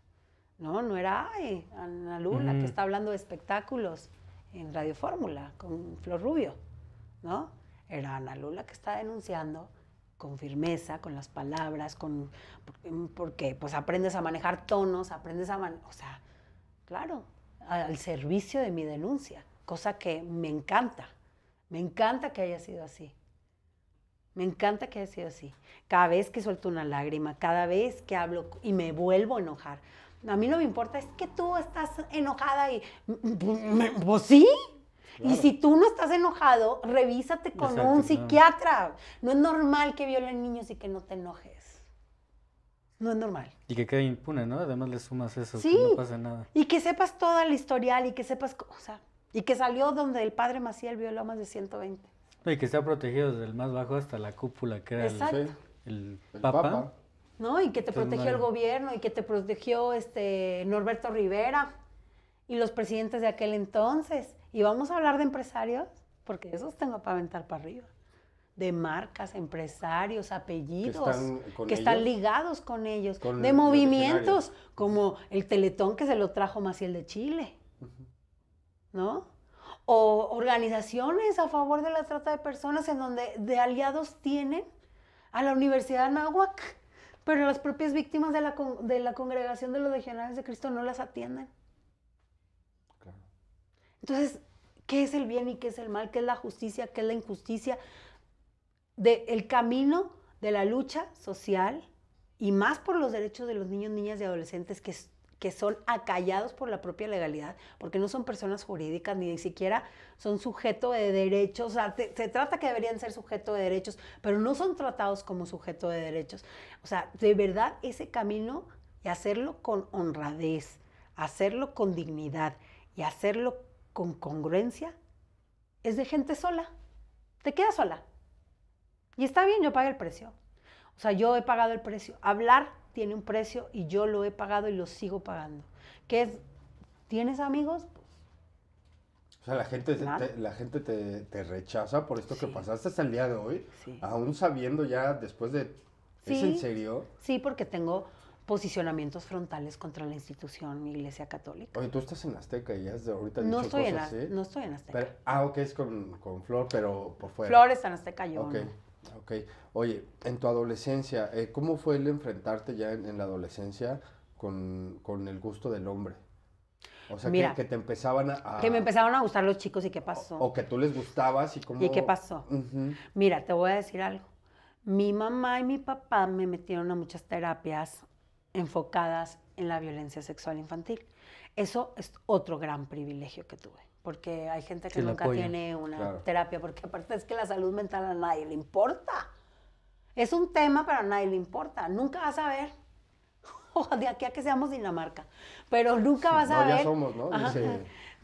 No, no era ay, Ana Lula que mm. está hablando de espectáculos en Radio Fórmula con Flor Rubio, ¿no? Era Ana Lula que está denunciando con firmeza, con las palabras, con porque pues aprendes a manejar tonos, aprendes a, man, o sea, claro, al servicio de mi denuncia, cosa que me encanta. Me encanta que haya sido así. Me encanta que haya sido así. Cada vez que suelto una lágrima, cada vez que hablo y me vuelvo a enojar, a mí no me importa, es que tú estás enojada y ¿vos mm, mm, pues sí. Y si tú no estás enojado, revísate con un psiquiatra. No es normal que violen niños y que no te enojes. No es normal. Y que quede impune, ¿no? Además le sumas eso, sí. no pasa nada. Y que sepas todo la historial y que sepas, o sea, y que salió donde el padre Maciel violó a más de 120. Y que sea protegido desde el más bajo hasta la cúpula que era el, el papa. ¿no? Y que te protegió el gobierno y que te protegió este Norberto Rivera y los presidentes de aquel entonces. Y vamos a hablar de empresarios, porque esos tengo para aventar para arriba. De marcas, empresarios, apellidos, que están, ligados con ellos. de movimientos, como el Teletón que se lo trajo Maciel de Chile, ¿no? O organizaciones a favor de la trata de personas en donde de aliados tienen a la Universidad de Nahuac pero las propias víctimas de la, de la congregación de los legionarios de Cristo no las atienden. Entonces, ¿qué es el bien y qué es el mal? ¿Qué es la justicia? ¿Qué es la injusticia? De el camino de la lucha social y más por los derechos de los niños, niñas y adolescentes, que es que son acallados por la propia legalidad, porque no son personas jurídicas ni siquiera son sujeto de derechos, o sea, se trata que deberían ser sujeto de derechos, pero no son tratados como sujeto de derechos. O sea, de verdad ese camino y hacerlo con honradez, hacerlo con dignidad y hacerlo con congruencia es de gente sola. Te quedas sola. Y está bien, yo pago el precio. O sea, yo he pagado el precio. Hablar tiene un precio y yo lo he pagado y lo sigo pagando. ¿Qué es? ¿Tienes amigos? o sea, la gente, te, la gente te, rechaza por esto que pasaste hasta el día de hoy, aún sabiendo ya después de... ¿Es en serio? Sí, porque tengo posicionamientos frontales contra la institución Iglesia Católica. Oye, tú estás en Azteca y ya desde ahorita no estoy cosas, en, No estoy en Azteca. ah, ok, es con, Flor, pero por fuera. Flor está en Azteca, yo okay. Okay. oye, en tu adolescencia, eh, ¿cómo fue el enfrentarte ya en, la adolescencia con, el gusto del hombre? O sea, que, te empezaban a, Que me empezaron a gustar los chicos y qué pasó. O, que tú les gustabas y cómo... ¿Y qué pasó? Mira, te voy a decir algo. Mi mamá y mi papá me metieron a muchas terapias enfocadas en la violencia sexual infantil. Eso es otro gran privilegio que tuve porque hay gente que, nunca tiene una terapia, porque aparte es que la salud mental a nadie le importa. Es un tema, pero a nadie le importa. Nunca vas a ver. de aquí a que seamos Dinamarca. Pero nunca vas a no,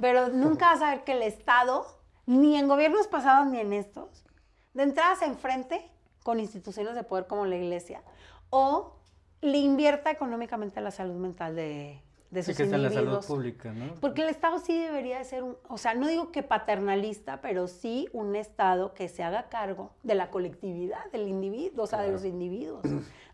Pero nunca va a ver que el Estado, ni en gobiernos pasados ni en estos, de entrada se enfrente con instituciones de poder como la iglesia o le invierta económicamente a la salud mental de, la salud pública, Porque el Estado sí debería ser un, o sea, no digo que paternalista, pero sí un Estado que se haga cargo de la colectividad, del individuo, o sea, de los individuos,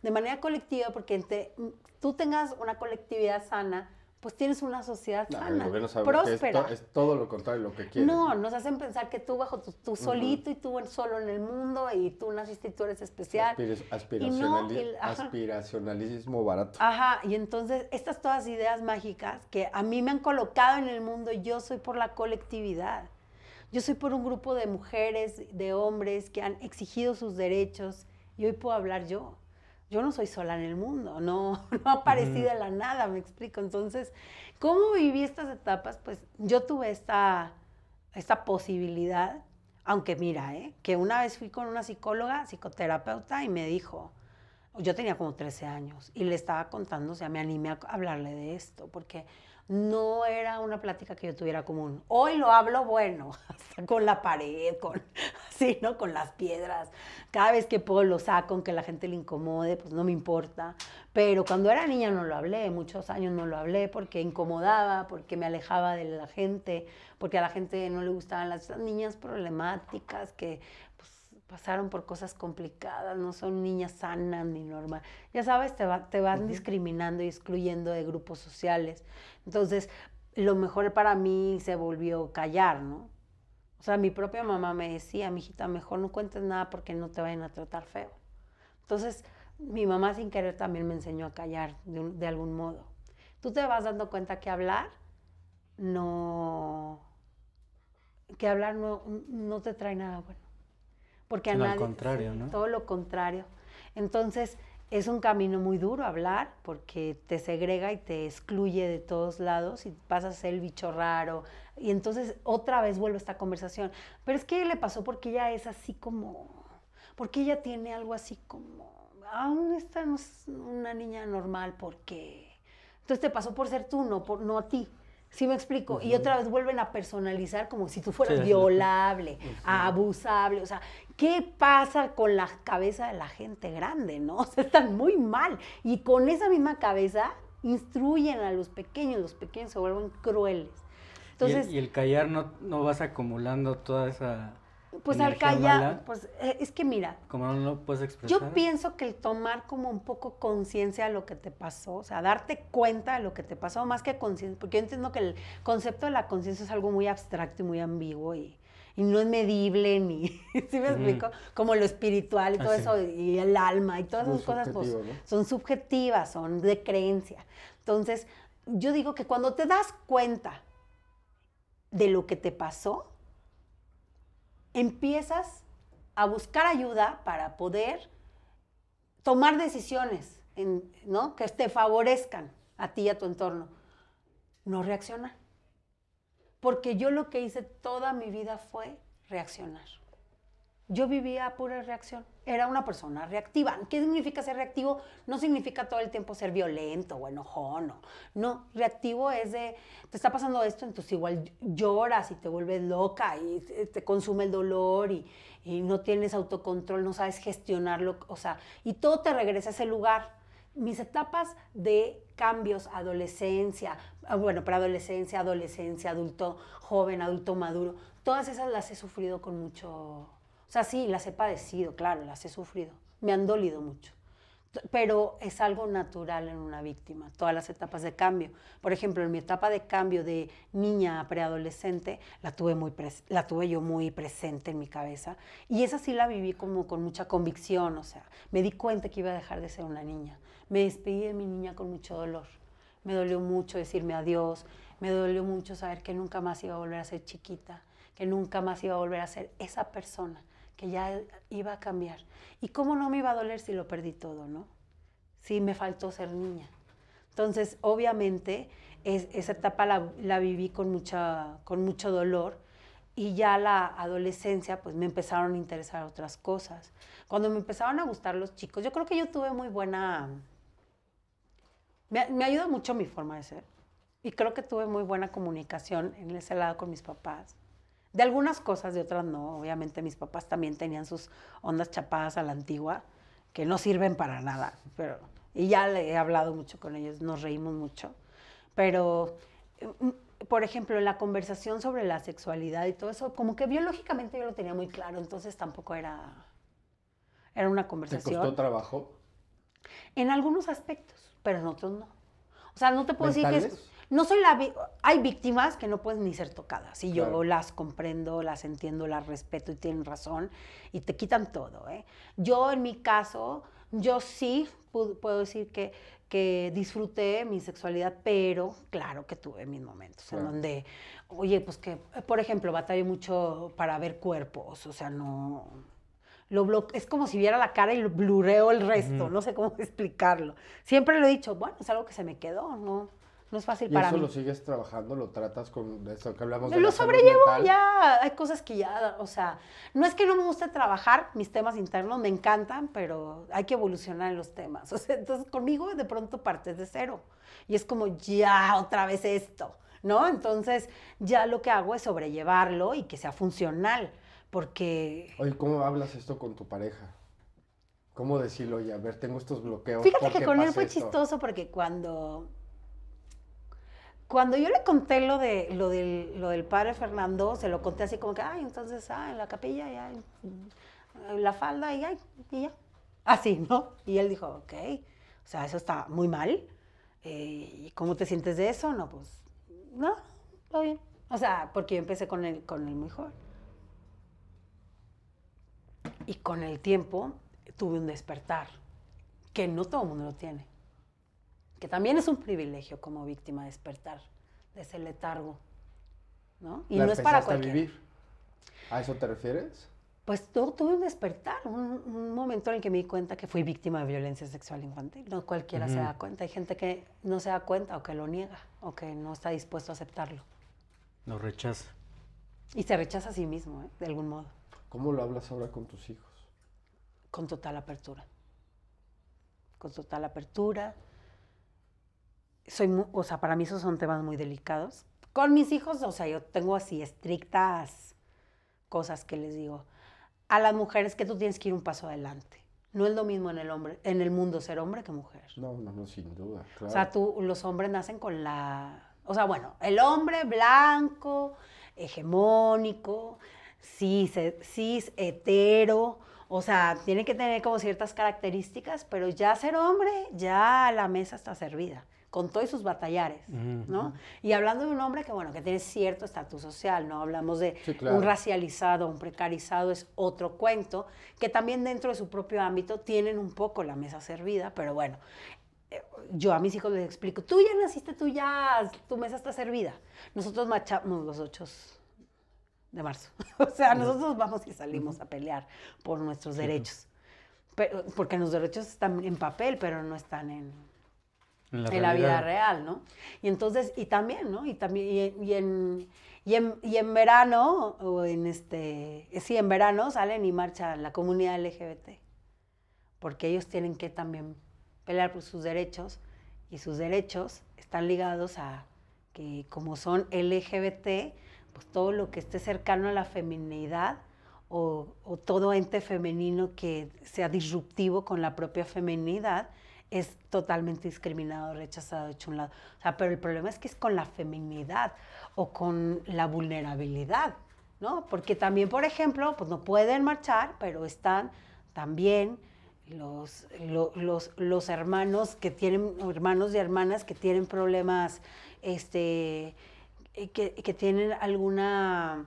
de manera colectiva, porque entre, tú tengas una colectividad sana, pues tienes una sociedad sana, próspera. Es, todo lo contrario lo que quieres. No, nos hacen pensar que tú bajo tú solito y tú solo en el mundo y tú naciste y tú especial. aspiracionalismo barato. Ajá, y entonces estas todas ideas mágicas que a mí me han colocado en el mundo, yo soy por la colectividad. Yo soy por un grupo de mujeres, de hombres que han exigido sus derechos y hoy puedo hablar yo yo no soy sola en el mundo, no, no ha de la nada, me explico. Entonces, ¿cómo viví estas etapas? Pues yo tuve esta, esta posibilidad, aunque mira, ¿eh? que una vez fui con una psicóloga, psicoterapeuta, y me dijo, yo tenía como 13 años, y le estaba contando, o sea, me animé a hablarle de esto, porque no era una plática que yo tuviera común. Hoy lo hablo, bueno, con la pared, con, Con las piedras. Cada vez que puedo lo saco, aunque la gente le incomode, pues no me importa. Pero cuando era niña no lo hablé, muchos años no lo hablé porque incomodaba, porque me alejaba de la gente, porque a la gente no le gustaban las niñas problemáticas que pasaron por cosas complicadas, no son niñas sanas ni normal. Ya sabes, te, te van discriminando y excluyendo de grupos sociales. Entonces, lo mejor para mí se volvió callar, ¿no? O sea, mi propia mamá me decía, hijita, mejor no cuentes nada porque no te vayan a tratar feo. Entonces, mi mamá sin querer también me enseñó a callar de, algún modo. Tú te vas dando cuenta que hablar no, que hablar no te trae nada bueno. Porque Al contrario, ¿no? Todo lo contrario. Entonces, es un camino muy duro hablar porque te segrega y te excluye de todos lados y pasas a ser el bicho raro. Y entonces otra vez vuelve esta conversación. Pero es que le pasó porque ella es así como. Porque ella tiene algo así como. Aún esta no es una niña normal porque. Entonces te pasó por ser tú, no, por, no a ti. ¿Sí me explico? Y otra vez vuelven a personalizar como si tú fueras violable, abusable. O sea, ¿qué pasa con la cabeza de la gente grande, no? O sea, están muy mal. Y con esa misma cabeza instruyen a los pequeños. Los pequeños se vuelven crueles. Entonces, y, el, callar no vas acumulando toda esa pues al callar, pues eh, es que mira. Como no lo puedes expresar. Yo pienso que el tomar como un poco conciencia de lo que te pasó, o sea, darte cuenta de lo que te pasó, más que conciencia, porque yo entiendo que el concepto de la conciencia es algo muy abstracto y muy ambiguo y, no es medible ni, ¿sí me explico? Como lo espiritual y todo eso, y el alma y todas esas cosas pues, son subjetivas, son de creencia. Entonces, yo digo que cuando te das cuenta de lo que te pasó, empiezas a buscar ayuda para poder tomar decisiones que te favorezcan a ti y a tu entorno. No reacciona. Porque yo lo que hice toda mi vida fue reaccionar. Yo vivía pura reacción era una persona reactiva. ¿Qué significa ser reactivo? No significa todo el tiempo ser violento o enojón. No, no reactivo es de, te está pasando esto, entonces igual lloras y te vuelves loca y te consume el dolor y, no tienes autocontrol, no sabes gestionarlo, o sea, y todo te regresa a ese lugar mis etapas de cambios, adolescencia, ah, bueno, adolescencia, adolescencia, adulto joven, adulto maduro, todas esas las he sufrido con mucho o sea, sí, las he padecido, claro, las he sufrido, me han dolido mucho. Pero es algo natural en una víctima, todas las etapas de cambio. Por ejemplo, en mi etapa de cambio de niña a preadolescente, la tuve, la tuve yo muy presente en mi cabeza. Y esa sí la viví como con mucha convicción, o sea, me di cuenta que iba a dejar de ser una niña. Me despedí de mi niña con mucho dolor. Me dolió mucho decirme adiós, me dolió mucho saber que nunca más iba a volver a ser chiquita, que nunca más iba a volver a ser esa persona que ya iba a cambiar. ¿Y cómo no me iba a doler si lo perdí todo, no? Si me faltó ser niña. Entonces, obviamente, esa etapa la, viví con, mucha, con mucho dolor y ya la adolescencia, pues me empezaron a interesar otras cosas. Cuando me empezaron a gustar los chicos, yo creo que yo tuve muy buena... Me, me ayuda mucho mi forma de ser. Y creo que tuve muy buena comunicación en ese lado con mis papás. De algunas cosas, de otras no. Obviamente mis papás también tenían sus ondas chapadas a la antigua, que no sirven para nada. Pero, y ya le he hablado mucho con ellos, nos reímos mucho. Pero, mm, por ejemplo, la conversación sobre la sexualidad y todo eso, como que biológicamente yo lo tenía muy claro, entonces tampoco era, era una conversación. ¿Te costó trabajo? En algunos aspectos, pero en otros no. O sea, no te puedo decir que no soy la... hay víctimas que no pueden ni ser tocadas y yo las comprendo, las entiendo, las respeto y tienen razón y te quitan todo. ¿eh? Yo en mi caso, yo sí puedo decir que, disfruté mi sexualidad, pero claro que tuve mis momentos en donde, oye, pues que, por ejemplo, batallé mucho para ver cuerpos, o sea, no... Lo es como si viera la cara y blureo el resto, no sé cómo explicarlo. Siempre lo he dicho, bueno, es algo que se me quedó, ¿no? no es fácil ¿Y para eso lo sigues trabajando, lo tratas con eso que hablamos de Lo sobrellevo ya, hay cosas que ya, o sea, no es que no me guste trabajar mis temas internos, me encantan, pero hay que evolucionar en los temas. O sea, entonces conmigo de pronto partes de cero y es como ya otra vez esto, ¿no? Entonces ya lo que hago es sobrellevarlo y que sea funcional, porque... Oye, ¿cómo hablas esto con tu pareja? ¿Cómo decirlo? Oye, a ver, tengo estos bloqueos. Fíjate que con él fue chistoso porque cuando cuando yo le conté lo, de, lo, del, lo del padre Fernando, se lo conté así como que, ay, entonces, ah, en la capilla, ya, en la falda, y, ay, ya. Así, ¿no? Y él dijo, ok, o sea, eso está muy mal. Eh, ¿Y cómo te sientes de eso? No, pues, no, todo bien. O sea, porque yo empecé con el, con el mejor. Y con el tiempo tuve un despertar, que no todo el mundo lo tiene que también es un privilegio como víctima despertar de ese letargo, ¿no? Y no es para cualquiera. ¿A eso te refieres? Pues tuve un despertar, un, momento en el que me di cuenta que fui víctima de violencia sexual infantil. No cualquiera se da cuenta. Hay gente que no se da cuenta o que lo niega o que no está dispuesto a aceptarlo. Lo rechaza. Y se rechaza a sí mismo, ¿eh? de algún modo. ¿Cómo lo hablas ahora con tus hijos? Con total apertura. Con total apertura, soy, o sea, para mí esos son temas muy delicados. Con mis hijos, o sea, yo tengo así estrictas cosas que les digo. A las mujeres que tú tienes que ir un paso adelante. No es lo mismo en el hombre, en el mundo ser hombre que mujer. No, no, no, sin duda. Claro. O sea, tú, los hombres nacen con la, o sea, bueno, el hombre blanco, hegemónico, cis, cis hetero, o sea, tiene que tener como ciertas características, pero ya ser hombre, ya la mesa está servida con todos sus batallares, ¿no? Y hablando de un hombre que, bueno, que tiene cierto estatus social, ¿no? Hablamos de un racializado, un precarizado, es otro cuento, que también dentro de su propio ámbito tienen un poco la mesa servida, pero bueno, eh, yo a mis hijos les explico, tú ya naciste, tú ya, tu mesa está servida. Nosotros machamos los ocho de marzo. o sea, nosotros vamos y salimos a pelear por nuestros derechos. porque los derechos están en papel, pero no están en, en la, vida real, ¿no? Y entonces, y también, ¿no? Y también, y, en, y en, verano, o en este, sí, en verano salen y marchan la comunidad LGBT, porque ellos tienen que también pelear por sus derechos y sus derechos están ligados a que como son LGBT, pues todo lo que esté cercano a la feminidad o, o todo ente femenino que sea disruptivo con la propia feminidad, es totalmente discriminado, rechazado, hecho un lado. O sea, pero el problema es que es con la feminidad o con la vulnerabilidad, ¿no? Porque también, por ejemplo, pues no pueden marchar, pero están también los, los, hermanos que tienen, hermanos y hermanas que tienen problemas, este, eh, que, tienen alguna,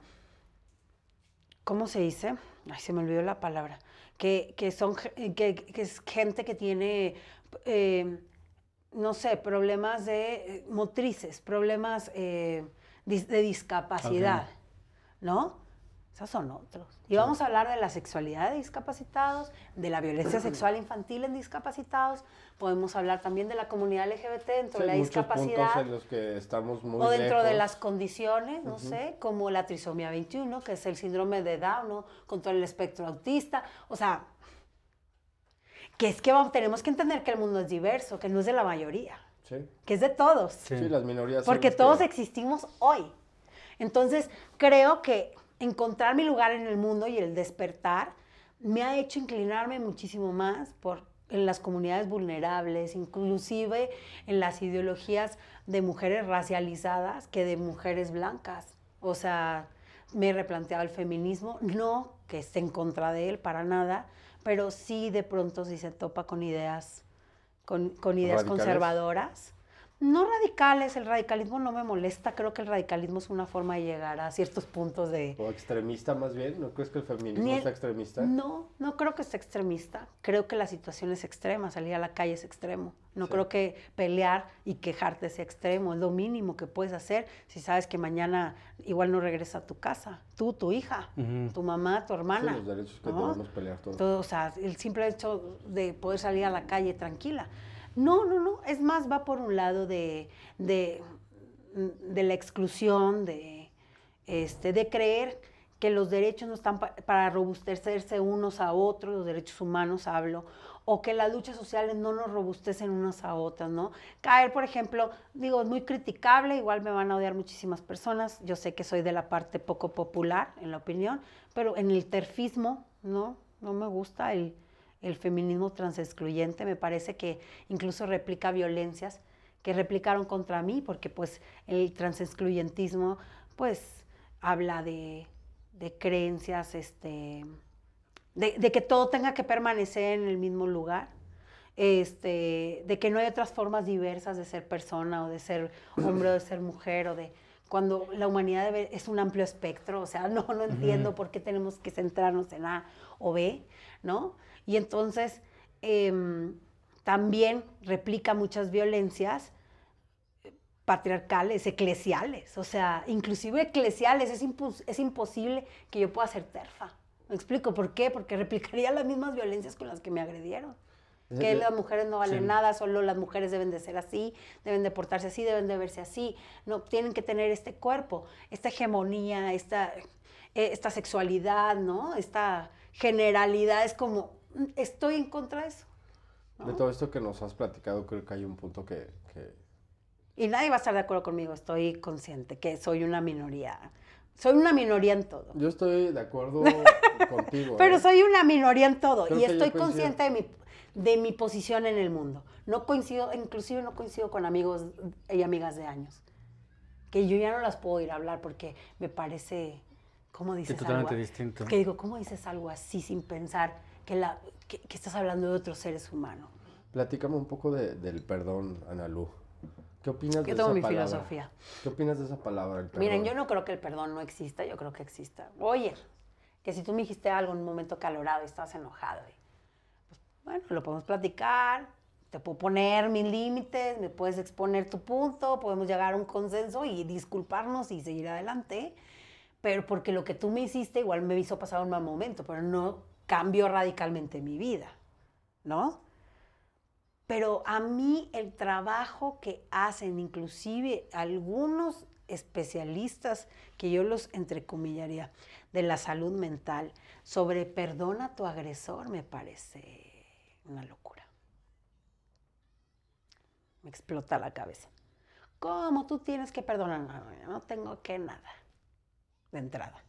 ¿cómo se dice? Ay, se me olvidó la palabra. Que, son que, que, es gente que tiene eh, no sé, problemas de eh, motrices, problemas eh, de discapacidad, ¿no? Esos son otros. Y vamos a hablar de la sexualidad de discapacitados, de la violencia sexual infantil en discapacitados. Podemos hablar también de la comunidad LGBT dentro de la discapacidad. los que estamos muy o dentro de las condiciones, no sé, como la trisomía 21, que es el síndrome de Down, ¿no? con todo el espectro autista. O sea, que es que vamos, tenemos que entender que el mundo es diverso, que no es de la mayoría, que es de todos. Porque todos existimos hoy. Entonces, creo que encontrar mi lugar en el mundo y el despertar me ha hecho inclinarme muchísimo más por en las comunidades vulnerables, inclusive en las ideologías de mujeres racializadas que de mujeres blancas. O sea, me he replanteado el feminismo, no que esté en contra de él para nada, pero sí de pronto si se topa con ideas, con, ideas conservadoras, no radicales, el radicalismo no me molesta, creo que el radicalismo es una forma de llegar a ciertos puntos de... O extremista más bien, ¿no crees que el feminismo es extremista? No, no creo que sea extremista, creo que la situación es extrema, salir a la calle es extremo, no creo que pelear y quejarte sea extremo, es lo mínimo que puedes hacer si sabes que mañana igual no regresa a tu casa, tú, tu hija, tu mamá, tu hermana. Sí, los derechos que debemos pelear todos. o sea, el simple hecho de poder salir a la calle tranquila. No, no, no, es más, va por un lado mm, de, la exclusión, de, este, de creer que los derechos no están para robustecerse unos a otros, los derechos humanos hablo, o que las luchas sociales no nos robustecen unos a otras, ¿no? Caer, por ejemplo, digo, es muy criticable, igual me van a odiar muchísimas personas, yo sé que soy de la parte poco popular en la opinión, pero en el terfismo, ¿no? No me gusta el, el feminismo transexcluyente, me parece que incluso replica violencias que replicaron contra mí, porque pues el transexcluyentismo pues habla de, creencias, este, de, que todo tenga que permanecer en el mismo lugar, este, de que no hay otras formas diversas de ser persona o de ser hombre o de ser mujer o de cuando la humanidad es un amplio espectro, o sea, no, no entiendo por qué tenemos que centrarnos en A o B, ¿no? Y entonces em, también replica muchas violencias patriarcales, eclesiales, o sea, inclusive eclesiales, es, es imposible que yo pueda ser terfa. ¿Me explico por qué? Porque replicaría las mismas violencias con las que me agredieron que las mujeres no valen nada, solo las mujeres deben de ser así, deben de portarse así, deben de verse así, no tienen que tener este cuerpo, esta hegemonía, esta, eh, esta sexualidad, ¿no? Esta generalidad, es como, mm, estoy en contra de eso. De todo esto que nos has platicado, creo que hay un punto que, Y nadie va a estar de acuerdo conmigo, estoy consciente que soy una minoría. Soy una minoría en todo. Yo estoy de acuerdo contigo. Pero ¿eh? soy una minoría en todo y estoy consciente de mi de mi posición en el mundo. No coincido, inclusive no coincido con amigos y amigas de años, que yo ya no las puedo ir a hablar porque me parece, ¿cómo dices totalmente distinto. Que digo, ¿cómo dices algo así sin pensar que, la, estás hablando de otros seres humanos? Platícame un poco del perdón, Ana Lu ¿Qué opinas de esa palabra? mi filosofía. ¿Qué opinas de esa palabra? Miren, yo no creo que el perdón no exista, yo creo que exista. Oye, que si tú me dijiste algo en un momento calorado y estás enojado, bueno, lo podemos platicar, te puedo poner mis límites, me puedes exponer tu punto, podemos llegar a un consenso y disculparnos y seguir adelante. Pero porque lo que tú me hiciste igual me hizo pasar un mal momento, pero no cambió radicalmente mi vida, ¿no? Pero a mí el trabajo que hacen inclusive algunos especialistas, que yo los entrecomillaría, de la salud mental, sobre perdona a tu agresor, me parece una locura. Me explota la cabeza. ¿Cómo tú tienes que perdonar? no tengo que nada. De entrada.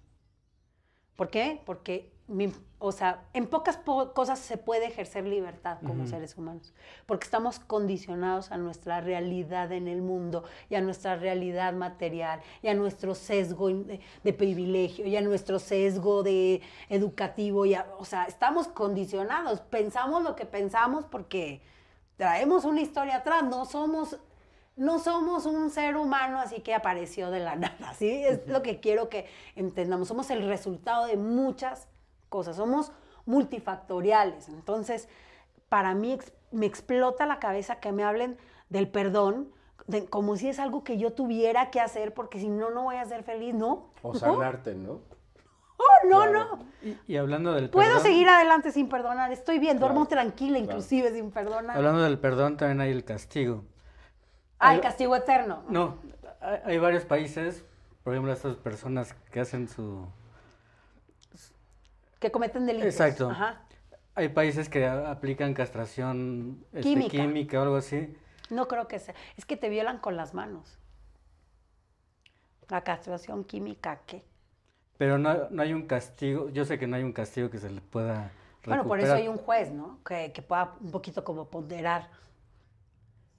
¿Por qué? Porque o sea, en pocas cosas se puede ejercer libertad como seres humanos, porque estamos condicionados a nuestra realidad en el mundo y a nuestra realidad material y a nuestro sesgo de, privilegio y a nuestro sesgo de educativo, y o sea, estamos condicionados, pensamos lo que pensamos porque traemos una historia atrás, no somos no somos un ser humano así que apareció de la nada, ¿sí? Es lo que quiero que entendamos. Somos el resultado de muchas cosas, somos multifactoriales. Entonces, para mí me explota la cabeza que me hablen del perdón, como si es algo que yo tuviera que hacer, porque si no, no voy a ser feliz, ¿no? O sanarte, ¿no? Oh, no, no. Y, hablando del perdón... Puedo seguir adelante sin perdonar, estoy bien, duermo tranquila inclusive sin perdonar. Hablando del perdón, también hay el castigo. Ah, el castigo eterno. No, hay varios países, por ejemplo, estas personas que hacen su que cometen delitos. Exacto. Hay países que aplican castración este, química. o algo así. No creo que sea. Es que te violan con las manos. La castración química, ¿qué? Pero no, hay un castigo. Yo sé que no hay un castigo que se le pueda. Recuperar. Bueno, por eso hay un juez, ¿no? Que, que pueda un poquito como ponderar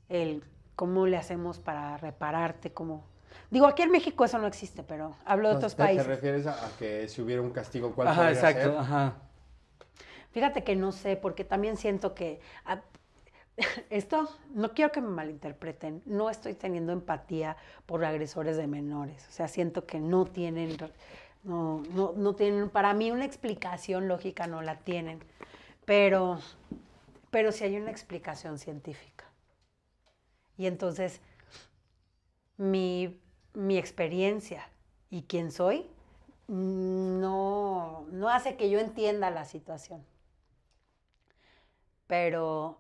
el cómo le hacemos para repararte, cómo. Digo, aquí en México eso no existe, pero hablo de otros países. ¿Te refieres a, que si hubiera un castigo, cuál ajá, exacto, Fíjate que no sé, porque también siento que ah, esto no quiero que me malinterpreten, no estoy teniendo empatía por agresores de menores, o sea, siento que no tienen no, no, no tienen para mí una explicación lógica no la tienen, pero pero sí hay una explicación científica. Y entonces mi mi experiencia y quién soy no, hace que yo entienda la situación. Pero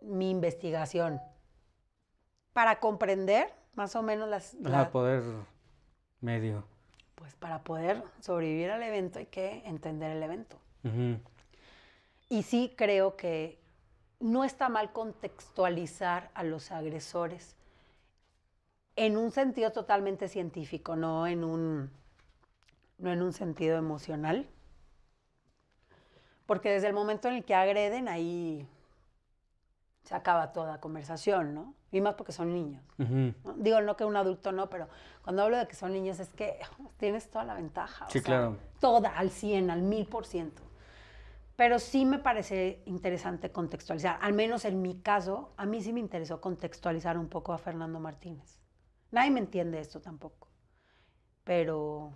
mi investigación para comprender más o menos las... Para la, poder medio. Pues para poder sobrevivir al evento hay que entender el evento. Y sí creo que no está mal contextualizar a los agresores en un sentido totalmente científico, no en un, no en un sentido emocional. Porque desde el momento en el que agreden, ahí se acaba toda conversación, ¿no? Y más porque son niños. Digo, no que un adulto no, pero cuando hablo de que son niños es que oh, tienes toda la ventaja. Sí, claro. Toda, al 100, al 1000%. Pero sí me parece interesante contextualizar, al menos en mi caso, a mí sí me interesó contextualizar un poco a Fernando Martínez. Nadie me entiende esto tampoco. Pero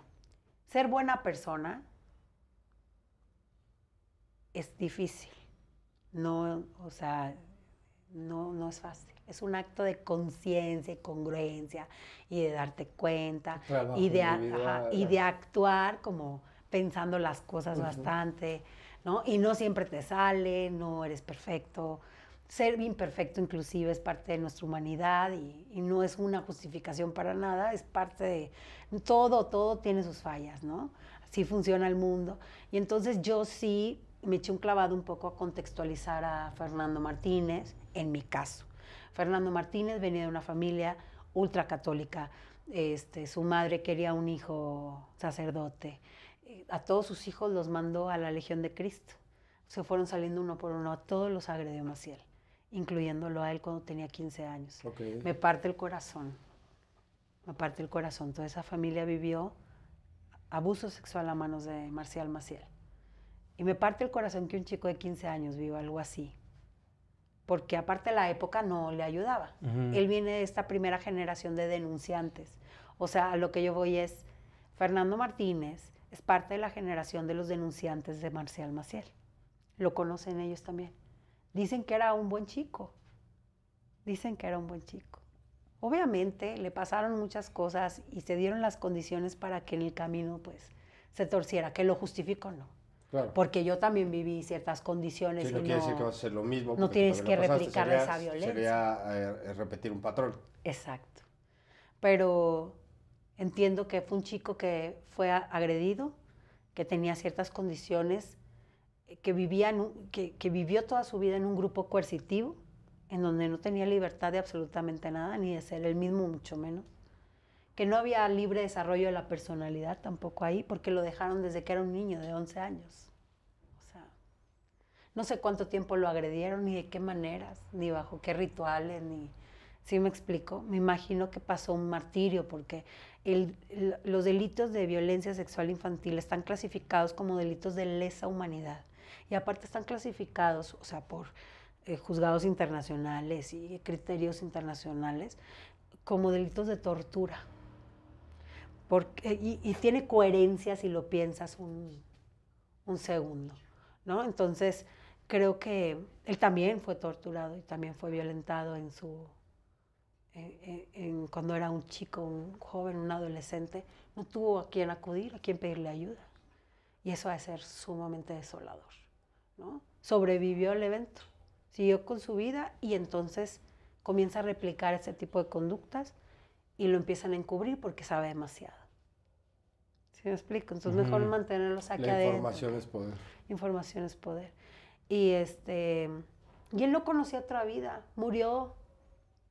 ser buena persona es difícil. No, o sea, no, no es fácil. Es un acto de conciencia y congruencia y de darte cuenta y de, actuar como pensando las cosas bastante, ¿no? Y no siempre te sale, no eres perfecto ser imperfecto inclusive es parte de nuestra humanidad y, no es una justificación para nada, es parte de todo, todo tiene sus fallas, ¿no? Así funciona el mundo. Y entonces yo sí me eché un clavado un poco a contextualizar a Fernando Martínez, en mi caso. Fernando Martínez venía de una familia ultracatólica, este, su madre quería un hijo sacerdote. Eh, a todos sus hijos los mandó a la Legión de Cristo. Se fueron saliendo uno por uno, a todos los agredió Maciel incluyéndolo a él cuando tenía 15 años. Me parte el corazón, me parte el corazón. Toda esa familia vivió abuso sexual a manos de Marcial Maciel. Y me parte el corazón que un chico de 15 años viva algo así. Porque aparte la época no le ayudaba. Él viene de esta primera generación de denunciantes. O sea, a lo que yo voy es, Fernando Martínez es parte de la generación de los denunciantes de Marcial Maciel. Lo conocen ellos también. Dicen que era un buen chico. Dicen que era un buen chico. Obviamente le pasaron muchas cosas y se dieron las condiciones para que en el camino pues se torciera, que lo justifico no. Porque yo también viví ciertas condiciones. Sí, no quiere decir que a lo mismo. No tienes que replicar esa violencia. Sería eh, eh, repetir un patrón. Exacto. Pero entiendo que fue un chico que fue agredido, que tenía ciertas condiciones que, que, vivió toda su vida en un grupo coercitivo, en donde no tenía libertad de absolutamente nada, ni de ser el mismo, mucho menos. Que no había libre desarrollo de la personalidad tampoco ahí, porque lo dejaron desde que era un niño de 11 años. no sé cuánto tiempo lo agredieron, ni de qué maneras, ni bajo qué rituales, ni... si me explico? Me imagino que pasó un martirio, porque los delitos de violencia sexual infantil están clasificados como delitos de lesa humanidad. Y aparte están clasificados, o sea, por eh, juzgados internacionales y criterios internacionales como delitos de tortura. y, tiene coherencia si lo piensas un, segundo, ¿no? Entonces, creo que él también fue torturado y también fue violentado en su cuando era un chico, un joven, un adolescente, no tuvo a quién acudir, a quién pedirle ayuda. Y eso va a ser sumamente desolador. Sobrevivió al evento, siguió con su vida y entonces comienza a replicar ese tipo de conductas y lo empiezan a encubrir porque sabe demasiado. ¿Sí me explico? Entonces mejor mantenerlos aquí La Información es poder. Información es poder. Y este y él no conocía otra vida, murió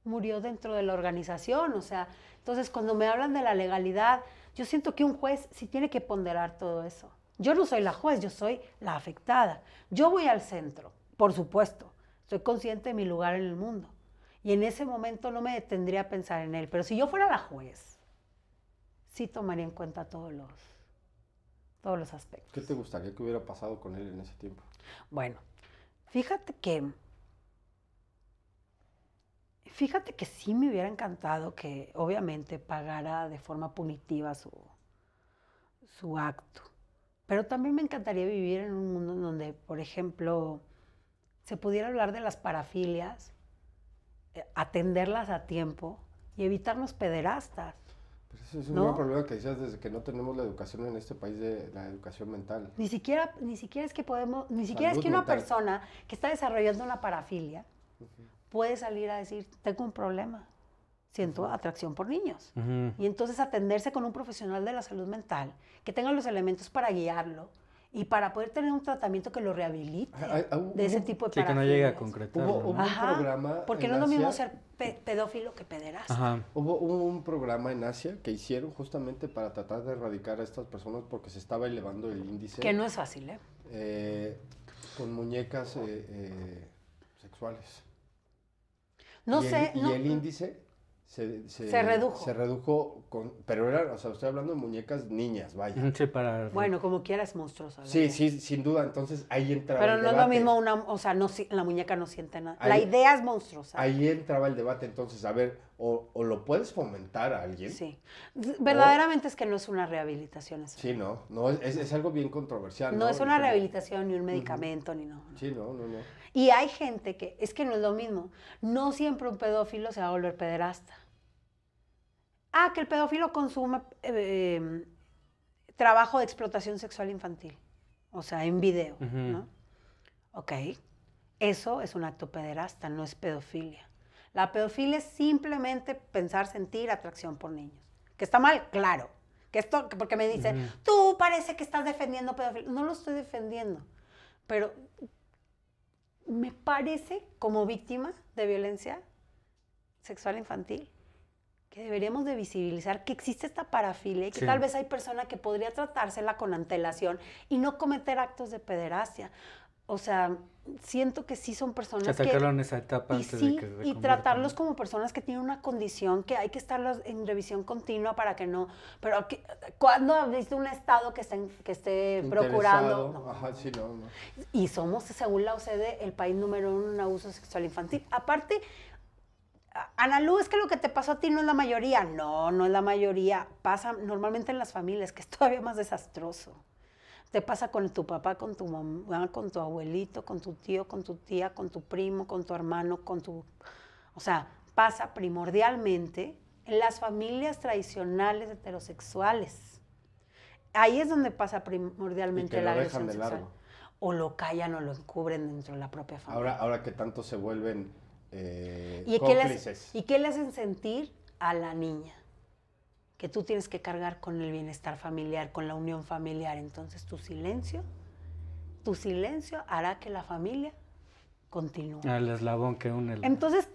murió dentro de la organización, o sea, entonces cuando me hablan de la legalidad, yo siento que un juez sí tiene que ponderar todo eso. Yo no soy la juez, yo soy la afectada. Yo voy al centro, por supuesto. Soy consciente de mi lugar en el mundo. Y en ese momento no me detendría a pensar en él. Pero si yo fuera la juez, sí tomaría en cuenta todos los, todos los aspectos. ¿Qué te gustaría que hubiera pasado con él en ese tiempo? Bueno, fíjate que fíjate que sí me hubiera encantado que obviamente pagara de forma punitiva su, su acto. Pero también me encantaría vivir en un mundo donde, por ejemplo, se pudiera hablar de las parafilias, eh, atenderlas a tiempo y evitarnos pederastas. Pero ese es un problema que decías desde que no tenemos la educación en este país de la educación mental. Ni siquiera, ni siquiera es que podemos, ni siquiera es que una persona que está desarrollando una parafilia puede salir a decir, tengo un problema siento atracción por niños. Y entonces atenderse con un profesional de la salud mental, que tenga los elementos para guiarlo y para poder tener un tratamiento que lo rehabilite ah, ah, de ese tipo de Sí, que no llegue a concretar. Hubo, un programa porque no es lo mismo ser pedófilo que pederasta. Hubo un programa en Asia que hicieron justamente para tratar de erradicar a estas personas porque se estaba elevando el índice. Que no es fácil, ¿eh? eh con muñecas eh, eh, sexuales. No sé. y el índice se, redujo. Se redujo, con, pero era, o sea, estoy hablando de muñecas niñas, vaya. Mm, bueno, como quieras, monstruosa. Sí, sí, sin duda, entonces ahí entraba Pero no es lo mismo una, o sea, no, la muñeca no siente nada. la idea es monstruosa. Ahí entraba el debate, entonces, a ver, o, lo puedes fomentar a alguien. Sí, verdaderamente es que no es una rehabilitación eso. Sí, no, no, es, algo bien controversial. No, es una rehabilitación ni un medicamento, ni no, Sí, no, no, no. Y hay gente que, es que no es lo mismo, no siempre un pedófilo se va a volver pederasta ah, que el pedófilo consume em, trabajo de explotación sexual infantil, o sea, en video, ¿no? Ok, eso es un acto pederasta, no es pedofilia. La pedofilia es simplemente pensar, sentir atracción por niños. ¿Que está mal? Claro. Que esto, porque me dicen, tú parece que estás defendiendo pedofilia. No lo estoy defendiendo, pero me parece como víctima de violencia sexual infantil que deberíamos de visibilizar que existe esta parafilia y que tal vez hay persona que podría tratársela con antelación y no cometer actos de pederastia. O sea, siento que sí son personas que... esa etapa y antes sí, de que Y tratarlos como personas que tienen una condición que hay que estar en revisión continua para que no... Pero cuando habéis visto un Estado que, que esté procurando... Ajá, sí, no, no. Y somos, según la OCDE, el país número uno en abuso sexual infantil. Aparte Ana Lu, es que lo que te pasó a ti no es la mayoría. No, no es la mayoría. Pasa normalmente en las familias, que es todavía más desastroso. Te pasa con tu papá, con tu mamá, ah, con tu abuelito, con tu tío, con tu tía, con tu primo, con tu hermano, con tu... O sea, pasa primordialmente en las familias tradicionales heterosexuales. Ahí es donde pasa primordialmente la lo Sexual. O lo callan o lo encubren dentro de la propia familia. Ahora, ahora que tanto se vuelven eh, ¿Y Qué le, ¿Y qué le hacen sentir a la niña? Que tú tienes que cargar con el bienestar familiar, con la unión familiar. Entonces tu silencio, tu silencio hará que la familia continúe. El eslabón que une. Entonces,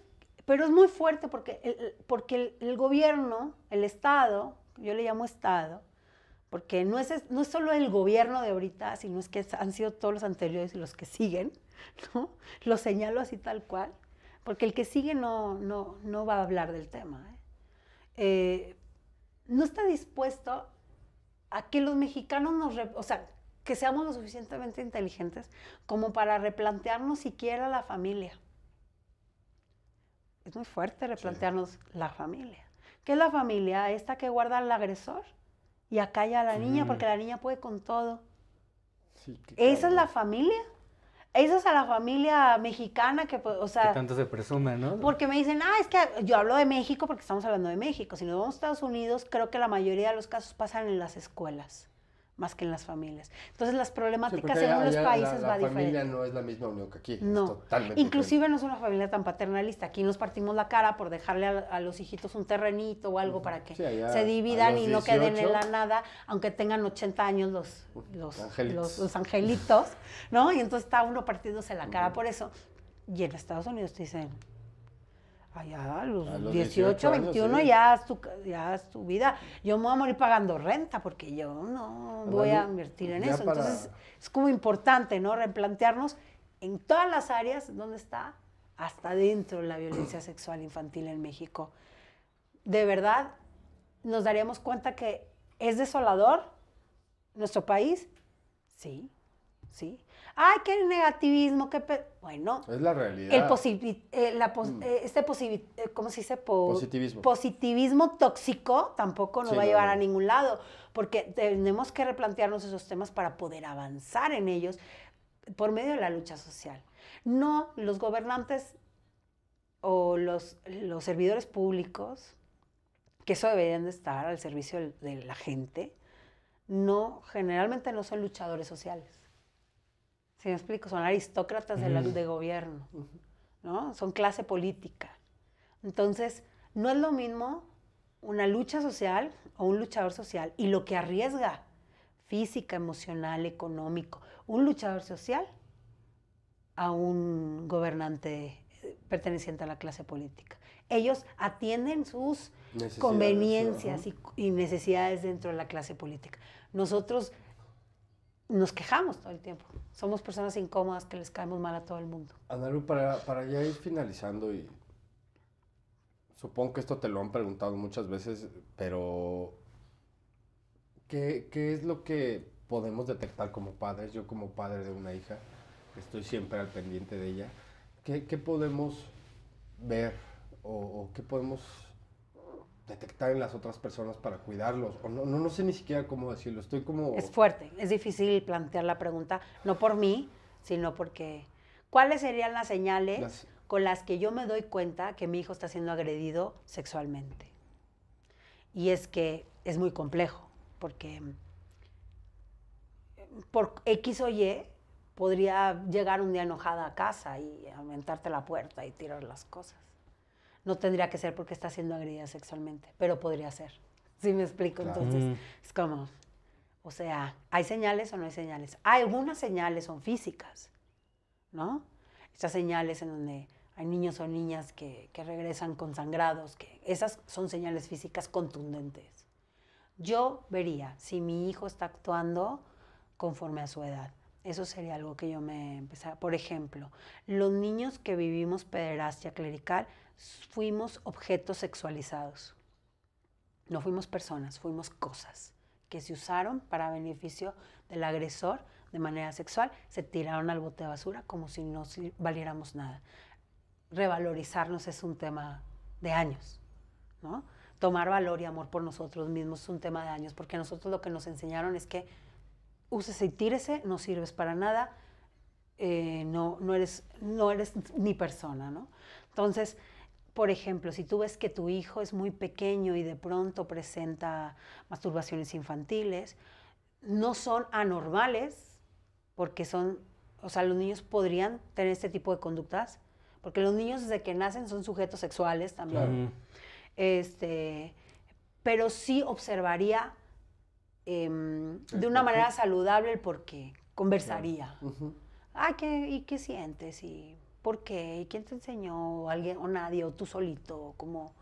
pero es muy fuerte porque, el, porque el, gobierno, el Estado, yo le llamo Estado, porque no es, no es solo el gobierno de ahorita, sino es que han sido todos los anteriores y los que siguen, ¿no? Lo señalo así tal cual porque el que sigue no, no, no va a hablar del tema. ¿eh? Eh, no está dispuesto a que los mexicanos nos, o sea, que seamos lo suficientemente inteligentes como para replantearnos siquiera la familia. Es muy fuerte replantearnos la familia. ¿Qué es la familia? Esta que guarda al agresor y acá a la niña mm. porque la niña puede con todo. ¿Esa es la familia? Eso es a la familia mexicana que, pues, o sea... tanto se presume, ¿no? Porque me dicen, ah, es que yo hablo de México porque estamos hablando de México. Si nos vamos a Estados Unidos, creo que la mayoría de los casos pasan en las escuelas más que en las familias. Entonces las problemáticas en los países la, diferentes. La familia no es la misma unión que aquí. No, totalmente inclusive no es una familia tan paternalista. Aquí nos partimos la cara por dejarle a, los hijitos un terrenito o algo para que se dividan y no queden en la nada, aunque tengan 80 años los, angelitos. ¿no? Y entonces está uno partiéndose la cara por eso. Y en Estados Unidos te dicen, Allá a los, 18, 21 ya, es tu, vida. Yo me voy a morir pagando renta porque yo no voy a invertir en eso. Entonces es como importante, ¿no? Replantearnos en todas las áreas donde está, hasta dentro la violencia sexual infantil en México. De verdad, nos daríamos cuenta que es desolador nuestro país. Sí, sí ay, qué negativismo, qué... Bueno. Es la realidad. este dice? positivismo. tóxico tampoco nos va a llevar a ningún lado, porque tenemos que replantearnos esos temas para poder avanzar en ellos por medio de la lucha social. No, los gobernantes o los, los servidores públicos, que eso deberían de estar al servicio de la gente, no, generalmente no son luchadores sociales me explico, son aristócratas de, la, de gobierno, ¿no? Son clase política. Entonces, no es lo mismo una lucha social o un luchador social y lo que arriesga física, emocional, económico, un luchador social a un gobernante eh, perteneciente a la clase política. Ellos atienden sus conveniencias y, y, necesidades dentro de la clase política. Nosotros nos quejamos todo el tiempo. Somos personas incómodas que les caemos mal a todo el mundo. Analu, para, para ya ir finalizando y supongo que esto te lo han preguntado muchas veces, pero ¿qué, qué es lo que podemos detectar como padres? Yo como padre de una hija, estoy siempre al pendiente de ella. ¿Qué, qué podemos ver o qué podemos detectar en las otras personas para cuidarlos. O no, no, sé ni siquiera cómo decirlo. Estoy como... Es fuerte, es difícil plantear la pregunta, no por mí, sino porque... ¿Cuáles serían las señales con las que yo me doy cuenta que mi hijo está siendo agredido sexualmente? Y es que es muy complejo, porque mm, por X o Y podría llegar un día enojada a casa y aumentarte la puerta y tirar las cosas no tendría que ser porque está siendo agredida sexualmente, pero podría ser. si me explico? Entonces, mm. es como, o sea, ¿hay señales o no hay señales? algunas señales son físicas, ¿no? Estas señales en donde hay niños o niñas que, regresan con sangrados, que esas son señales físicas contundentes. Yo vería si mi hijo está actuando conforme a su edad. Eso sería algo que yo me empezara. Por ejemplo, los niños que vivimos pederastia clerical fuimos objetos sexualizados. No fuimos personas, fuimos cosas que se usaron para beneficio del agresor de manera sexual, se tiraron al bote de basura como si no valiéramos nada. Revalorizarnos es un tema de años, ¿no? Tomar valor y amor por nosotros mismos es un tema de años, porque a nosotros lo que nos enseñaron es que úsese y tírese, no sirves para nada, eh, no, no, eres, no eres ni persona, ¿no? Entonces, por ejemplo, si tú ves que tu hijo es muy pequeño y de pronto presenta masturbaciones infantiles, no son anormales, porque son, o sea, los niños podrían tener este tipo de conductas, porque los niños desde que nacen son sujetos sexuales también. Este, pero sí observaría em, de una manera saludable el conversaría. ¿qué, ¿y qué sientes? Y ¿por qué? quién te enseñó? alguien o nadie? ¿O tú solito? Como,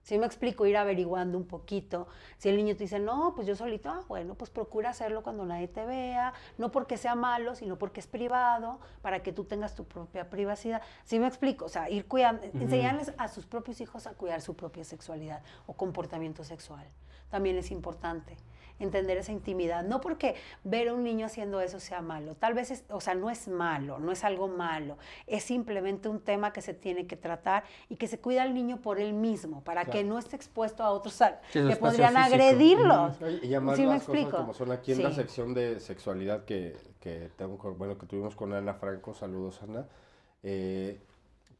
si me explico, ir averiguando un poquito. Si el niño te dice, no, pues yo solito, ah, bueno, pues procura hacerlo cuando nadie te vea, no porque sea malo, sino porque es privado, para que tú tengas tu propia privacidad. Si me explico, o sea, ir cuidando, enseñarles a sus propios hijos a cuidar su propia sexualidad o comportamiento sexual. También es importante entender esa intimidad. No porque ver a un niño haciendo eso sea malo, tal vez, es, o sea, no es malo, no es algo malo, es simplemente un tema que se tiene que tratar y que se cuida al niño por él mismo, para que no esté expuesto a otros que, podrían agredirlo. agredirlos. Y me explico? como son aquí en la sección de sexualidad que, que, tengo, bueno, que tuvimos con Ana Franco, saludos Ana. Eh,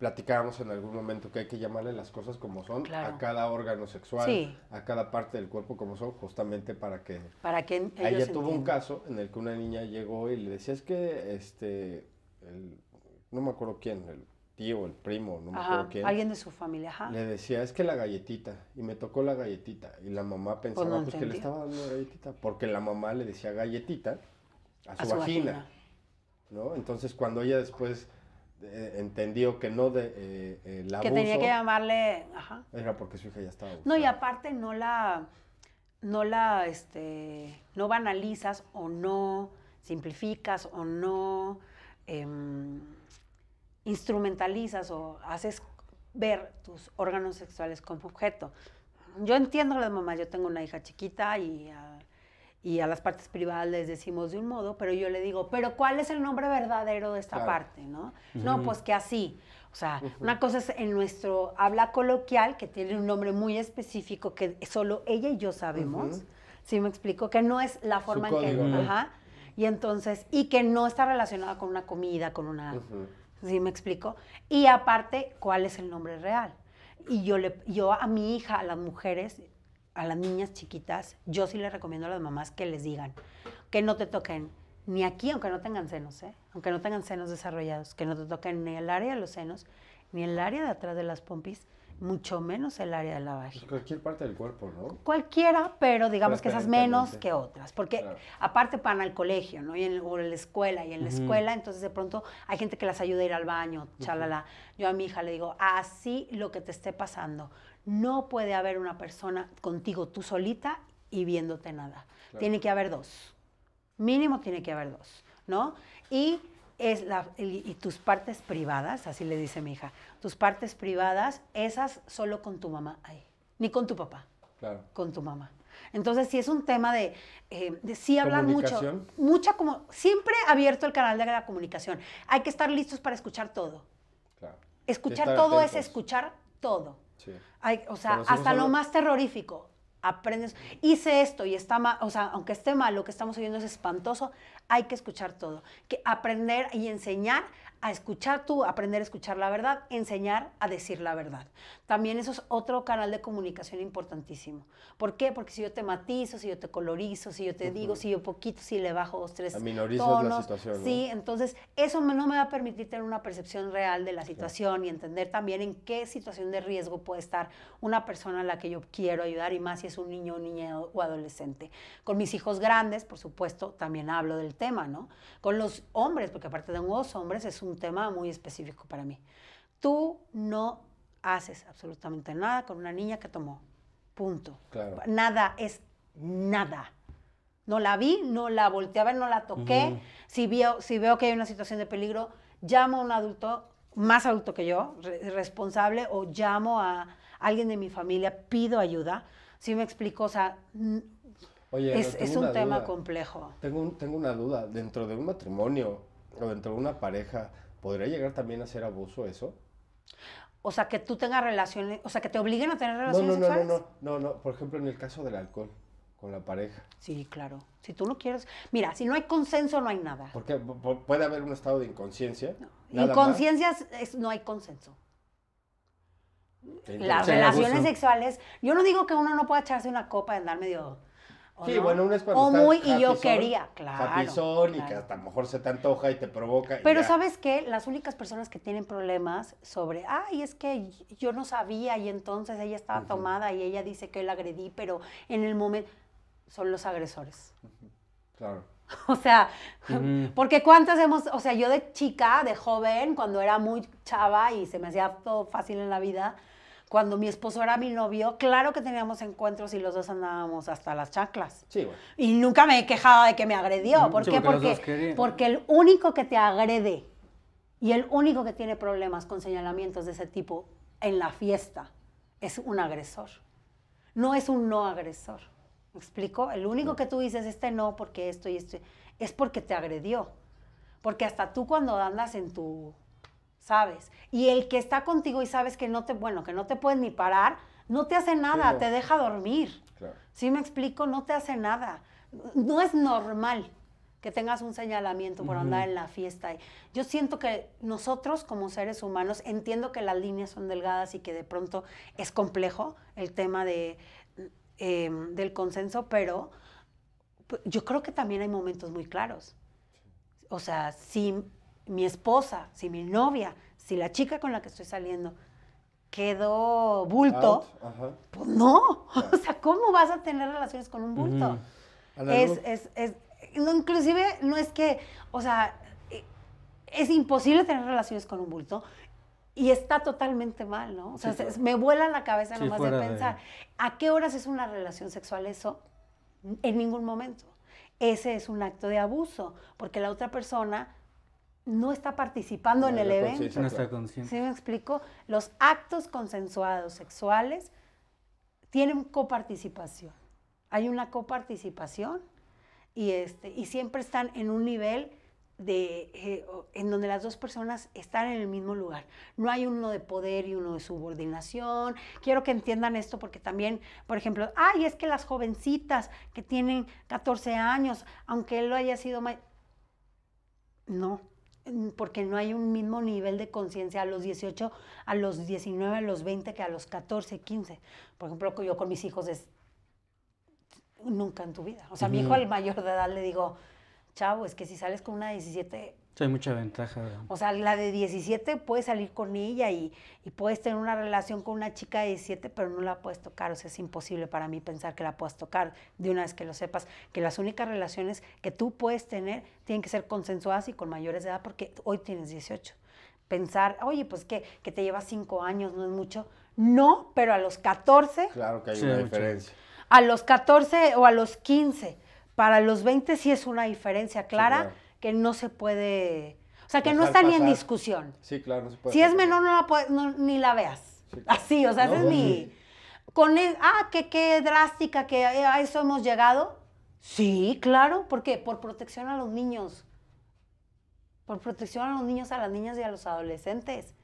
platicábamos en algún momento que hay que llamarle las cosas como son a cada órgano sexual, a cada parte del cuerpo como son, justamente para que... Para que ellos Ella tuvo un caso en el que una niña llegó y le decía, es que, este, no me acuerdo quién, el tío, el primo, no me acuerdo quién. Alguien de su familia, ajá. Le decía, es que la galletita, y me tocó la galletita, y la mamá pues pensaba pues, que le estaba dando la galletita, porque la mamá le decía galletita a su, vagina, ¿no? Entonces cuando ella después eh, entendió que no de eh, la. Que tenía que llamarle. Ajá. Era porque su hija ya estaba. No, y aparte no la. No la. Este, no banalizas o no simplificas o no em, instrumentalizas o haces ver tus órganos sexuales como objeto. Yo entiendo lo de mamá yo tengo una hija chiquita y ah, y a las partes privadas les decimos de un modo, pero yo le digo, pero ¿cuál es el nombre verdadero de esta parte? ¿no? no, pues que así. O sea, una cosa es en nuestro habla coloquial, que tiene un nombre muy específico que solo ella y yo sabemos, ¿sí me explico? Que no es la forma en que... Ajá, y entonces, y que no está relacionada con una comida, con una... ¿Sí me explico? Y aparte, ¿cuál es el nombre real? Y yo, le, yo a mi hija, a las mujeres, a las niñas chiquitas, yo sí les recomiendo a las mamás que les digan que no te toquen ni aquí, aunque no tengan senos, ¿eh? aunque no tengan senos desarrollados, que no te toquen ni el área de los senos, ni el área de atrás de las pompis, mucho menos el área de la vagina. Pues cualquier parte del cuerpo, ¿no? Cualquiera, pero digamos que esas menos que otras, porque aparte van al colegio, ¿no? Y en, o en la escuela, y en la escuela, entonces de pronto hay gente que las ayuda a ir al baño, chalala. Yo a mi hija le digo, así lo que te esté pasando, no puede haber una persona contigo tú solita y viéndote nada. Tiene que haber dos. Mínimo tiene que haber dos, ¿no? Y tus partes privadas, así le dice mi hija, tus partes privadas, esas solo con tu mamá ahí, ni con tu papá, claro. con tu mamá. Entonces si es un tema de, eh, sí hablar mucho, mucha como siempre abierto el canal de la comunicación. Hay que estar listos para escuchar todo. Escuchar todo es escuchar todo o sea, hasta lo más terrorífico. Aprendes, hice esto y está mal, o sea, aunque esté mal, lo que estamos oyendo es espantoso, hay que escuchar todo. Que aprender y enseñar a escuchar tú, aprender a escuchar la verdad, enseñar a decir la verdad. También eso es otro canal de comunicación importantísimo. ¿Por qué? Porque si yo te matizo, si yo te colorizo, si yo te digo, si yo poquito, si le bajo dos, tres tonos. La situación, Sí, entonces eso no me va a permitir tener una percepción real de la situación y entender también en qué situación de riesgo puede estar una persona a la que yo quiero ayudar y más si es un niño, niña o adolescente. Con mis hijos grandes, por supuesto, también hablo del tema, ¿no? Con los hombres, porque aparte de un hombres es un un tema muy específico para mí. Tú no haces absolutamente nada con una niña que tomó. Punto. Claro. Nada es nada. No la vi, no la volteaba, no la toqué. si, veo, si veo que hay una situación de peligro, llamo a un adulto más adulto que yo, responsable, o llamo a alguien de mi familia, pido ayuda. Si me explico, o sea, es, un tema complejo. Tengo, tengo una duda. Dentro de un matrimonio, o dentro de una pareja, ¿podría llegar también a ser abuso eso? O sea, que tú tengas relaciones, o sea, que te obliguen a tener relaciones no, no, sexuales. No, no, no, no, no, por ejemplo, en el caso del alcohol con la pareja. Sí, claro. Si tú no quieres, mira, si no hay consenso no hay nada. Porque puede haber un estado de inconsciencia. No. Inconsciencia es, no hay consenso. Las relaciones sexuales, yo no digo que uno no pueda echarse una copa y andar medio Sí, bueno, una es O muy y yo quería, claro. y que hasta a lo mejor se te antoja y te provoca. Pero ¿sabes qué? Las únicas personas que tienen problemas sobre, ay, es que yo no sabía y entonces ella estaba tomada y ella dice que la agredí, pero en el momento son los agresores. Claro. O sea, porque cuántas hemos, o sea, yo de chica, de joven, cuando era muy chava y se me hacía todo fácil en la vida, cuando mi esposo era mi novio, claro que teníamos encuentros y los dos andábamos hasta las chaclas. Sí, Y nunca me he quejado de que me agredió. ¿Por qué? Porque, porque, el único que te agrede y el único que tiene problemas con señalamientos de ese tipo en la fiesta es un agresor. No es un no agresor. ¿Me explico? El único que tú dices, este no, porque esto y esto, es porque te agredió. Porque hasta tú cuando andas en tu ¿sabes? Y el que está contigo y sabes que no te, bueno, que no te puedes ni parar, no te hace nada, te deja dormir. Si me explico? No te hace nada. No es normal que tengas un señalamiento por andar en la fiesta. Yo siento que nosotros como seres humanos, entiendo que las líneas son delgadas y que de pronto es complejo el tema de, em, del consenso, pero yo creo que también hay momentos muy claros. O sea, sí mi esposa, si mi novia, si la chica con la que estoy saliendo quedó bulto, pues no, o sea, ¿cómo vas a tener relaciones con un bulto? no, inclusive no es que, o sea, eh, es imposible tener relaciones con un bulto y está totalmente mal, ¿no? O sea, me vuela la cabeza nomás de pensar, ¿a qué horas es una relación sexual eso? En ningún momento. Ese es un acto de abuso, porque la otra persona no está participando en el evento. No ¿Sí me explico? Los actos consensuados sexuales tienen coparticipación. Hay una coparticipación y, este, y siempre están en un nivel de, eh, en donde las dos personas están en el mismo lugar. No hay uno de poder y uno de subordinación. Quiero que entiendan esto porque también, por ejemplo, ay, es que las jovencitas que tienen 14 años, aunque él lo haya sido más... No, porque no hay un mismo nivel de conciencia a los 18, a los 19, a los 20 que a los 14, 15. Por ejemplo, yo con mis hijos es nunca en tu vida. O sea, mi hijo al mayor de edad le digo, chavo, es que si sales con una 17, hay mucha ventaja. O sea, la de 17 puedes salir con ella y, puedes tener una relación con una chica de 17, pero no la puedes tocar. O sea, es imposible para mí pensar que la puedas tocar de una vez que lo sepas. Que las únicas relaciones que tú puedes tener tienen que ser consensuadas y con mayores de edad, porque hoy tienes 18. Pensar, oye, pues que, que te llevas 5 años, no es mucho. No, pero a los 14. Claro que hay una diferencia. A los 14 o a los 15. Para los 20 sí es una diferencia clara que no se puede, o sea, que no está ni en discusión. Sí, claro, no se puede. Si es menor, no la puedes, ni la veas. Así, o sea, es mi... Con e, ah, que qué drástica, que a eso hemos llegado. Sí, claro, ¿por qué? Por protección a los niños. Por protección a los niños, a las niñas y a los adolescentes.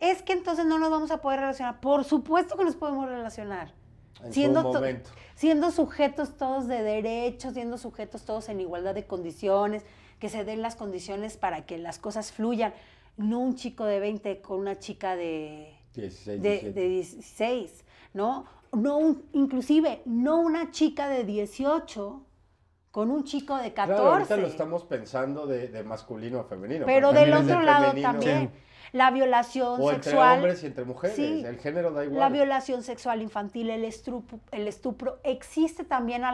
Es que entonces no nos vamos a poder relacionar. Por supuesto que nos podemos relacionar siendo, siendo sujetos todos de derechos, siendo sujetos todos en igualdad de condiciones, que se den las condiciones para que las cosas fluyan. No un chico de 20 con una chica de 16, de, 16 ¿no? no inclusive, no una chica de 18 con un chico de 14. Claro, ahorita lo estamos pensando de, masculino a femenino. Pero, del otro lado también la violación o sexual. Entre hombres y entre mujeres, el género da igual. La violación sexual infantil, el estupro, el estupro existe también a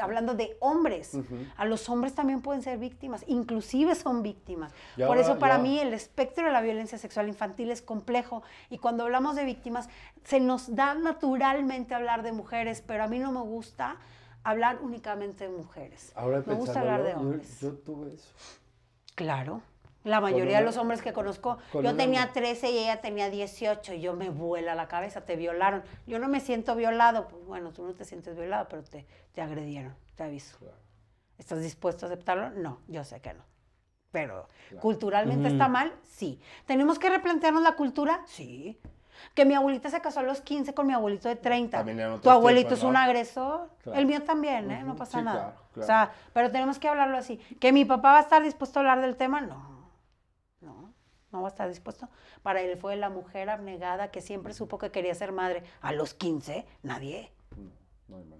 hablando de hombres. A los hombres también pueden ser víctimas, inclusive son víctimas. Por eso para mí el espectro de la violencia sexual infantil es complejo y cuando hablamos de víctimas se nos da naturalmente hablar de mujeres, pero a mí no me gusta hablar únicamente de mujeres. Ahora me gusta hablar de hombres. yo tuve eso. Claro. La mayoría de los hombres que conozco, yo tenía 13 y ella tenía 18, y yo me vuela la cabeza, te violaron. Yo no me siento violado, pues bueno, tú no te sientes violado, pero te, te agredieron, te aviso. ¿Estás dispuesto a aceptarlo? No, yo sé que no. Pero, ¿culturalmente está mal? Sí. ¿Tenemos que replantearnos la cultura? Sí. Que mi abuelita se casó a los 15 con mi abuelito de 30. Tu abuelito es un agresor. El mío también, ¿eh? No pasa nada. O sea, pero tenemos que hablarlo así. ¿Que mi papá va a estar dispuesto a hablar del tema? No no va a estar dispuesto. Para él fue la mujer abnegada que siempre supo que quería ser madre. A los 15, nadie.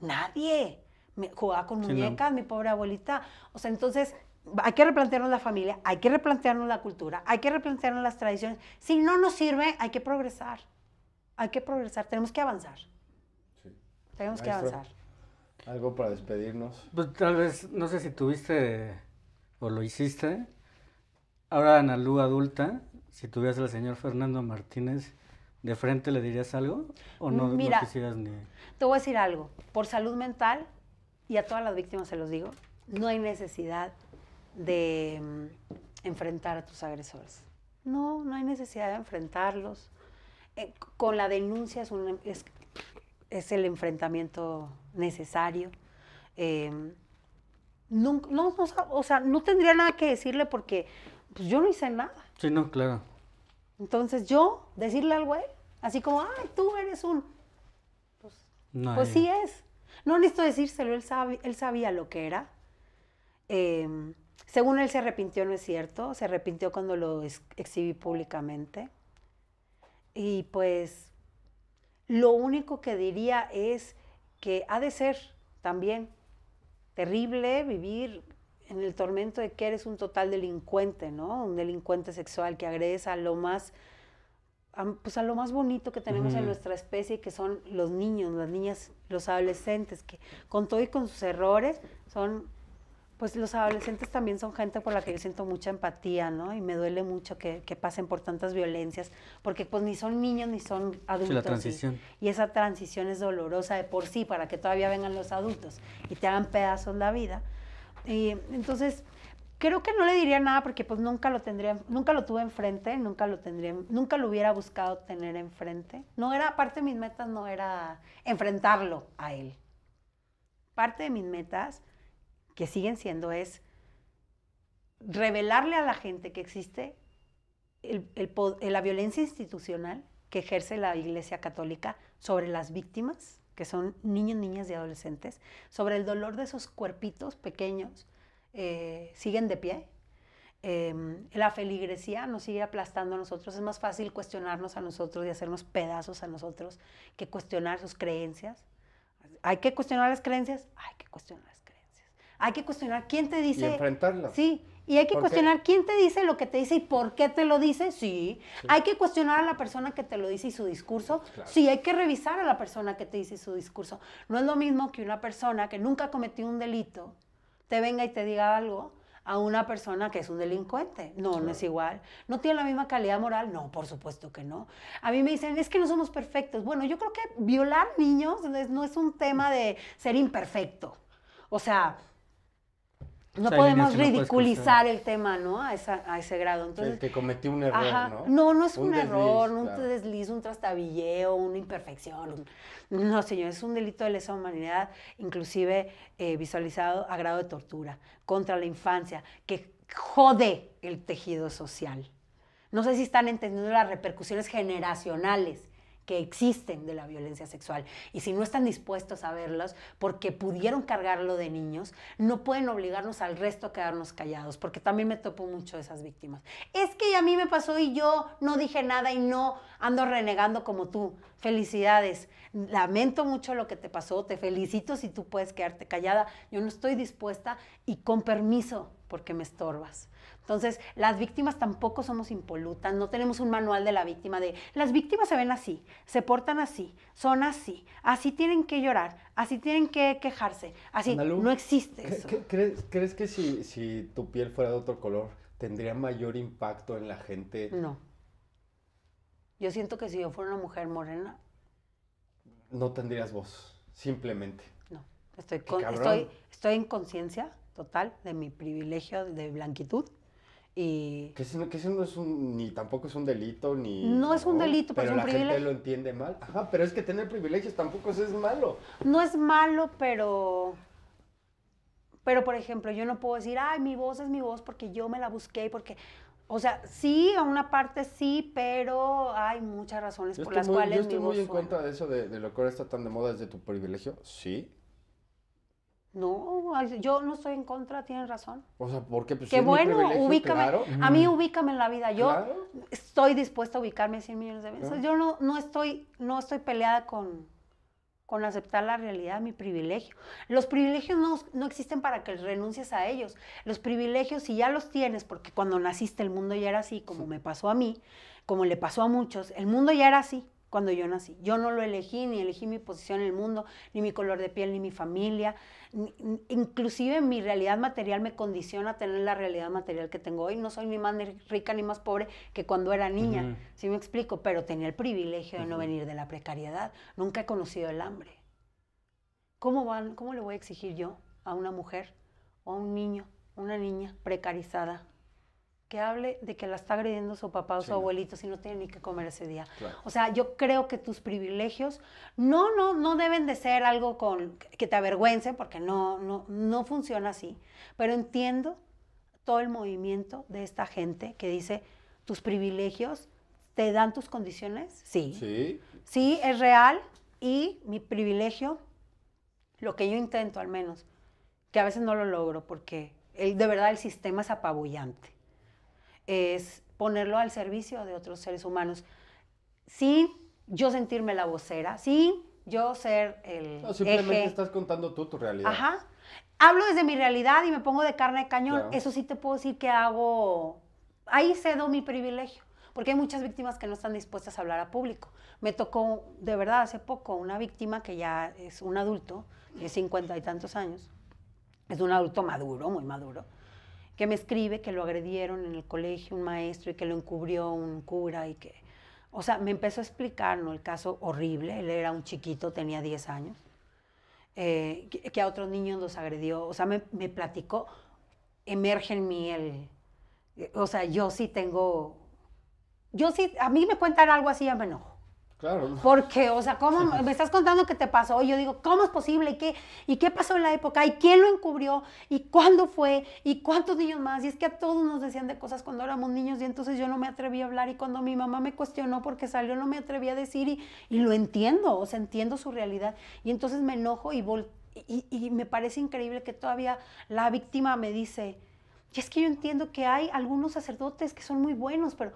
nadie. jugaba con muñecas, mi pobre abuelita. O sea, entonces hay que replantearnos la familia, hay que replantearnos la cultura, hay que replantearnos las tradiciones. Si no nos sirve, hay que progresar. Hay que progresar, tenemos que avanzar. Tenemos que avanzar. Algo para despedirnos. Pues, tal vez, no sé si tuviste o lo hiciste, Ahora, Lu adulta, si tuvieras al señor Fernando Martínez de frente, ¿le dirías algo? ¿O no, Mira, quisieras ni.? Te voy a decir algo. Por salud mental, y a todas las víctimas se los digo, no hay necesidad de mm, enfrentar a tus agresores. No, no hay necesidad de enfrentarlos. Eh, con la denuncia es, es, el enfrentamiento necesario. Eh, o sea, no tendría nada que decirle porque pues yo no hice nada. Sí, no, claro. Entonces yo decirle al güey, así como, ay, tú eres un... Pues, pues sí es. No necesito decírselo, él, sabe, él sabía lo que era. Em, según él se arrepintió, no es cierto, se arrepintió cuando lo exhibí públicamente. Y pues lo único que diría es que ha de ser también terrible vivir en el tormento de que eres un total delincuente, ¿no? Un delincuente sexual que agresa a lo más, pues a lo más bonito que tenemos en nuestra especie, que son los niños, las niñas, los adolescentes, que con todo y con sus errores son, pues los adolescentes también son gente por la que yo siento mucha empatía, ¿no? Y me duele mucho que, pasen por tantas violencias, porque pues ni son niños ni son adultos. la y esa transición es dolorosa de por sí, para que todavía vengan los adultos y te hagan pedazos la vida entonces, creo que no le diría nada porque pues nunca lo tendría, nunca lo tuve enfrente, nunca lo tendría, nunca lo hubiera buscado tener enfrente. No era, parte de mis metas no era enfrentarlo a él. Parte de mis metas, que siguen siendo, es revelarle a la gente que existe la violencia institucional que ejerce la Iglesia Católica sobre las víctimas que son niños, niñas y adolescentes, sobre el dolor de esos cuerpitos pequeños, eh, siguen de pie. Em, la feligresía nos sigue aplastando a nosotros. Es más fácil cuestionarnos a nosotros y hacernos pedazos a nosotros que cuestionar sus creencias. Hay que cuestionar las creencias, hay que cuestionar las creencias. Hay que cuestionar quién te dice. Y enfrentarlas. Sí, y hay que cuestionar quién te dice lo que te dice y por qué te lo dice, sí. Hay que cuestionar a la persona que te lo dice y su discurso, sí. Hay que revisar a la persona que te dice su discurso. No es lo mismo que una persona que nunca cometió un delito te venga y te diga algo a una persona que es un delincuente. No, no es igual. ¿No tiene la misma calidad moral? No, por supuesto que no. A mí me dicen, es que no somos perfectos. Bueno, yo creo que violar niños no es un tema de ser imperfecto. O sea, no podemos ridiculizar el tema, ¿no? A, a ese grado. Entonces, el que cometió un error, ¿no? No, no es un, error, un desliz, un trastabilleo, una imperfección. no, señor, es un delito de lesa humanidad, inclusive eh, visualizado a grado de tortura, contra la infancia, que jode el tejido social. No sé si están entendiendo las repercusiones generacionales que existen de la violencia sexual. Y si no están dispuestos a verlos, porque pudieron cargarlo de niños, no pueden obligarnos al resto a quedarnos callados, porque también me topo mucho esas víctimas. Es que a mí me pasó y yo no dije nada y no ando renegando como tú. Felicidades. Lamento mucho lo que te pasó, te felicito si tú puedes quedarte callada. Yo no estoy dispuesta y con permiso, porque me estorbas. Entonces, las víctimas tampoco somos impolutas, no tenemos un manual de la víctima de las víctimas se ven así, se portan así, son así, así tienen que llorar, así tienen que quejarse, así no existe eso. ¿crees, que si, tu piel fuera de otro color tendría mayor impacto en la gente? No. Yo siento que si yo fuera una mujer morena. No tendrías voz, simplemente. No, estoy, estoy, estoy en conciencia total de mi privilegio de blanquitud que, eso, no es un, ni tampoco es un delito, ni... No es un delito, pero, es un la gente lo entiende mal. Ajá, pero es que tener privilegios tampoco es malo. No es malo, pero... Pero, por ejemplo, yo no puedo decir, ay, mi voz es mi voz porque yo me la busqué porque... O sea, sí, a una parte sí, pero hay muchas razones por las cuales estoy mi voz muy en cuenta de eso, de, lo que está tan de moda de tu privilegio, sí, no, yo no estoy en contra, tienen razón. O sea, porque pues. Qué bueno, ubícame. A mí ubícame en la vida. Yo estoy dispuesta a ubicarme 100 millones de veces. Yo no, no, estoy, no estoy peleada con, con aceptar la realidad, mi privilegio. Los privilegios no, no existen para que renuncies a ellos. Los privilegios, si ya los tienes, porque cuando naciste el mundo ya era así, como me pasó a mí, como le pasó a muchos, el mundo ya era así cuando yo nací. Yo no lo elegí, ni elegí mi posición en el mundo, ni mi color de piel, ni mi familia. inclusive mi realidad material me condiciona a tener la realidad material que tengo hoy. No soy ni más rica ni más pobre que cuando era niña, si me explico, pero tenía el privilegio de no venir de la precariedad. Nunca he conocido el hambre. ¿Cómo, van, ¿Cómo le voy a exigir yo a una mujer o a un niño, una niña precarizada, que hable de que la está agrediendo su papá o su abuelito si no tiene ni que comer ese día. O sea, yo creo que tus privilegios no, no, no deben de ser algo con, que te avergüence, porque no, no, no funciona así. Pero entiendo todo el movimiento de esta gente que dice, tus privilegios te dan tus condiciones. Sí. Sí. Sí, es real. Y mi privilegio, lo que yo intento al menos, que a veces no lo logro porque el, de verdad el sistema es apabullante es ponerlo al servicio de otros seres humanos. sin yo sentirme la vocera, sin yo ser el. No, simplemente estás contando tú tu realidad. Ajá. Hablo desde mi realidad y me pongo de carne de cañón. Eso sí te puedo decir que hago. Ahí cedo mi privilegio. Porque hay muchas víctimas que no están dispuestas a hablar a público. Me tocó, de verdad, hace poco, una víctima que ya es un adulto, de cincuenta y tantos años. Es un adulto maduro, muy maduro que me escribe que lo agredieron en el colegio un maestro y que lo encubrió un cura y que, o sea, me empezó a explicar, ¿no? El caso horrible, él era un chiquito, tenía 10 años, eh, que, a otros niños los agredió, o sea, me, platicó, emerge en mí el, o sea, yo sí tengo, yo sí, a mí me cuentan algo así, ya me enojo. Porque, o sea, ¿cómo me estás contando qué te pasó? Y yo digo, ¿cómo es posible? ¿Y qué, ¿Y qué pasó en la época? ¿Y quién lo encubrió? ¿Y cuándo fue? ¿Y cuántos niños más? Y es que a todos nos decían de cosas cuando éramos niños y entonces yo no me atreví a hablar y cuando mi mamá me cuestionó porque salió no me atreví a decir y, lo entiendo, o sea, entiendo su realidad. Y entonces me enojo y, y, me parece increíble que todavía la víctima me dice, y es que yo entiendo que hay algunos sacerdotes que son muy buenos, pero...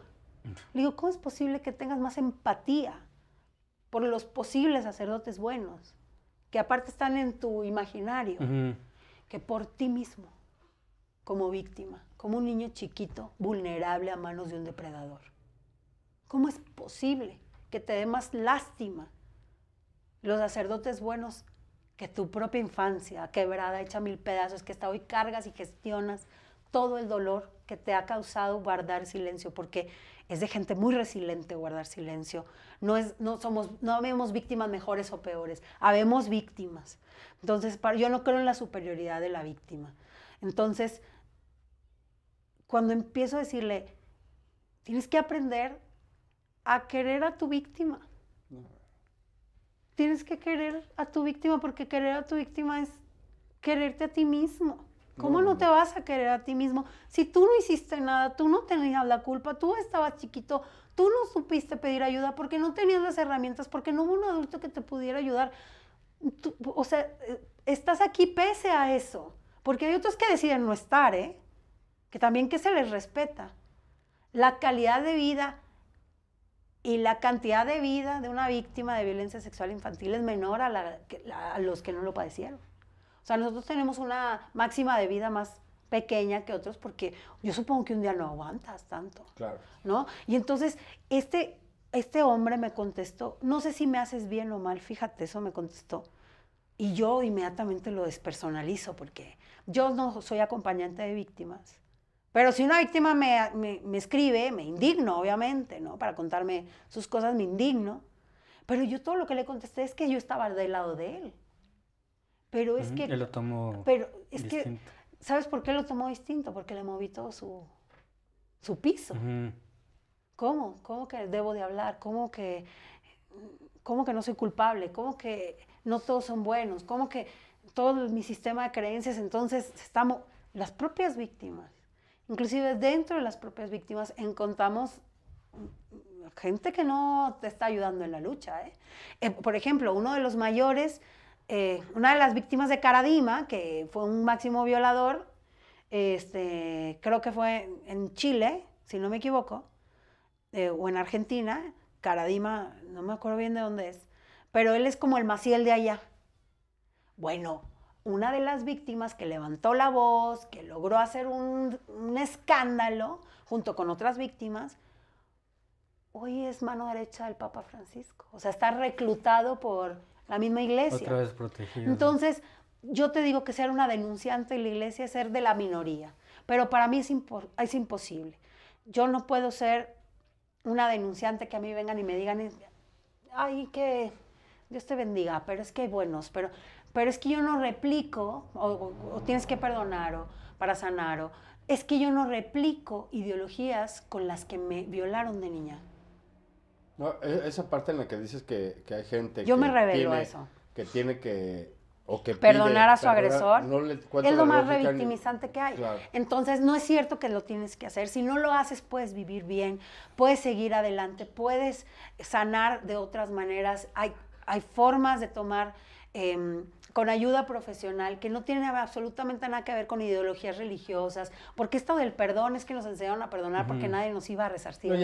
Le digo, ¿cómo es posible que tengas más empatía? por los posibles sacerdotes buenos, que aparte están en tu imaginario, que por ti mismo, como víctima, como un niño chiquito, vulnerable a manos de un depredador. ¿Cómo es posible que te dé más lástima los sacerdotes buenos que tu propia infancia, quebrada, hecha mil pedazos, que está hoy cargas y gestionas todo el dolor que te ha causado guardar silencio? Porque es de gente muy resiliente guardar silencio. No, es, no, somos, no habemos víctimas mejores o peores, habemos víctimas. Entonces, yo no creo en la superioridad de la víctima. Entonces, cuando empiezo a decirle, tienes que aprender a querer a tu víctima. Tienes que querer a tu víctima porque querer a tu víctima es quererte a ti mismo. ¿Cómo no, te vas a querer a ti mismo? Si tú no hiciste nada, tú no tenías la culpa, tú estabas chiquito, tú no supiste pedir ayuda porque no tenías las herramientas, porque no hubo un adulto que te pudiera ayudar. o sea, eh, estás aquí pese a eso. Porque hay otros que deciden no estar, ¿eh? Que también que se les respeta. La calidad de vida y la cantidad de vida de una víctima de violencia sexual infantil es menor a, la, a los que no lo padecieron. O sea, nosotros tenemos una máxima de vida más pequeña que otros porque yo supongo que un día no aguantas tanto. Claro. ¿No? Y entonces este, este hombre me contestó, no sé si me haces bien o mal, fíjate, eso me contestó. Y yo inmediatamente lo despersonalizo porque yo no soy acompañante de víctimas. Pero si una víctima me, me, me escribe, me indigno, obviamente, ¿no? Para contarme sus cosas, me indigno. Pero yo todo lo que le contesté es que yo estaba del lado de él. Pero es que... Él lo tomó Pero es distinto. que, ¿sabes por qué lo tomó distinto? Porque le moví todo su, su piso. ¿Cómo? ¿Cómo que debo de hablar? ¿Cómo que, ¿Cómo que no soy culpable? ¿Cómo que no todos son buenos? ¿Cómo que todo mi sistema de creencias entonces estamos... Las propias víctimas, inclusive dentro de las propias víctimas encontramos gente que no te está ayudando en la lucha. Eh, eh por ejemplo, uno de los mayores eh, una de las víctimas de Caradima, que fue un máximo violador, este, creo que fue en Chile, si no me equivoco, eh, o en Argentina, Caradima, no me acuerdo bien de dónde es, pero él es como el Maciel de allá. Bueno, una de las víctimas que levantó la voz, que logró hacer un, un escándalo junto con otras víctimas, hoy es mano derecha del Papa Francisco. O sea, está reclutado por la misma iglesia. Otra vez Entonces, yo te digo que ser una denunciante en la iglesia es ser de la minoría, pero para mí es, imposible. Yo no puedo ser una denunciante que a mí vengan y me digan, ay, que Dios te bendiga, pero es que hay buenos, pero, pero es que yo no replico, o, tienes que perdonar, para sanar, o es que yo no replico ideologías con las que me violaron de niña. E, esa parte en la que dices que, hay gente. Yo que me revelo tiene, eso. Que tiene que. Perdonar a su agresor es lo más revictimizante que hay. Entonces, no es cierto que lo tienes que hacer. Si no lo haces, puedes vivir bien, puedes seguir adelante, puedes sanar de otras maneras. Hay, hay formas de tomar em, con ayuda profesional que no tiene absolutamente nada que ver con ideologías religiosas, porque esto del perdón es que nos enseñaron a perdonar porque nadie nos iba a resarcir.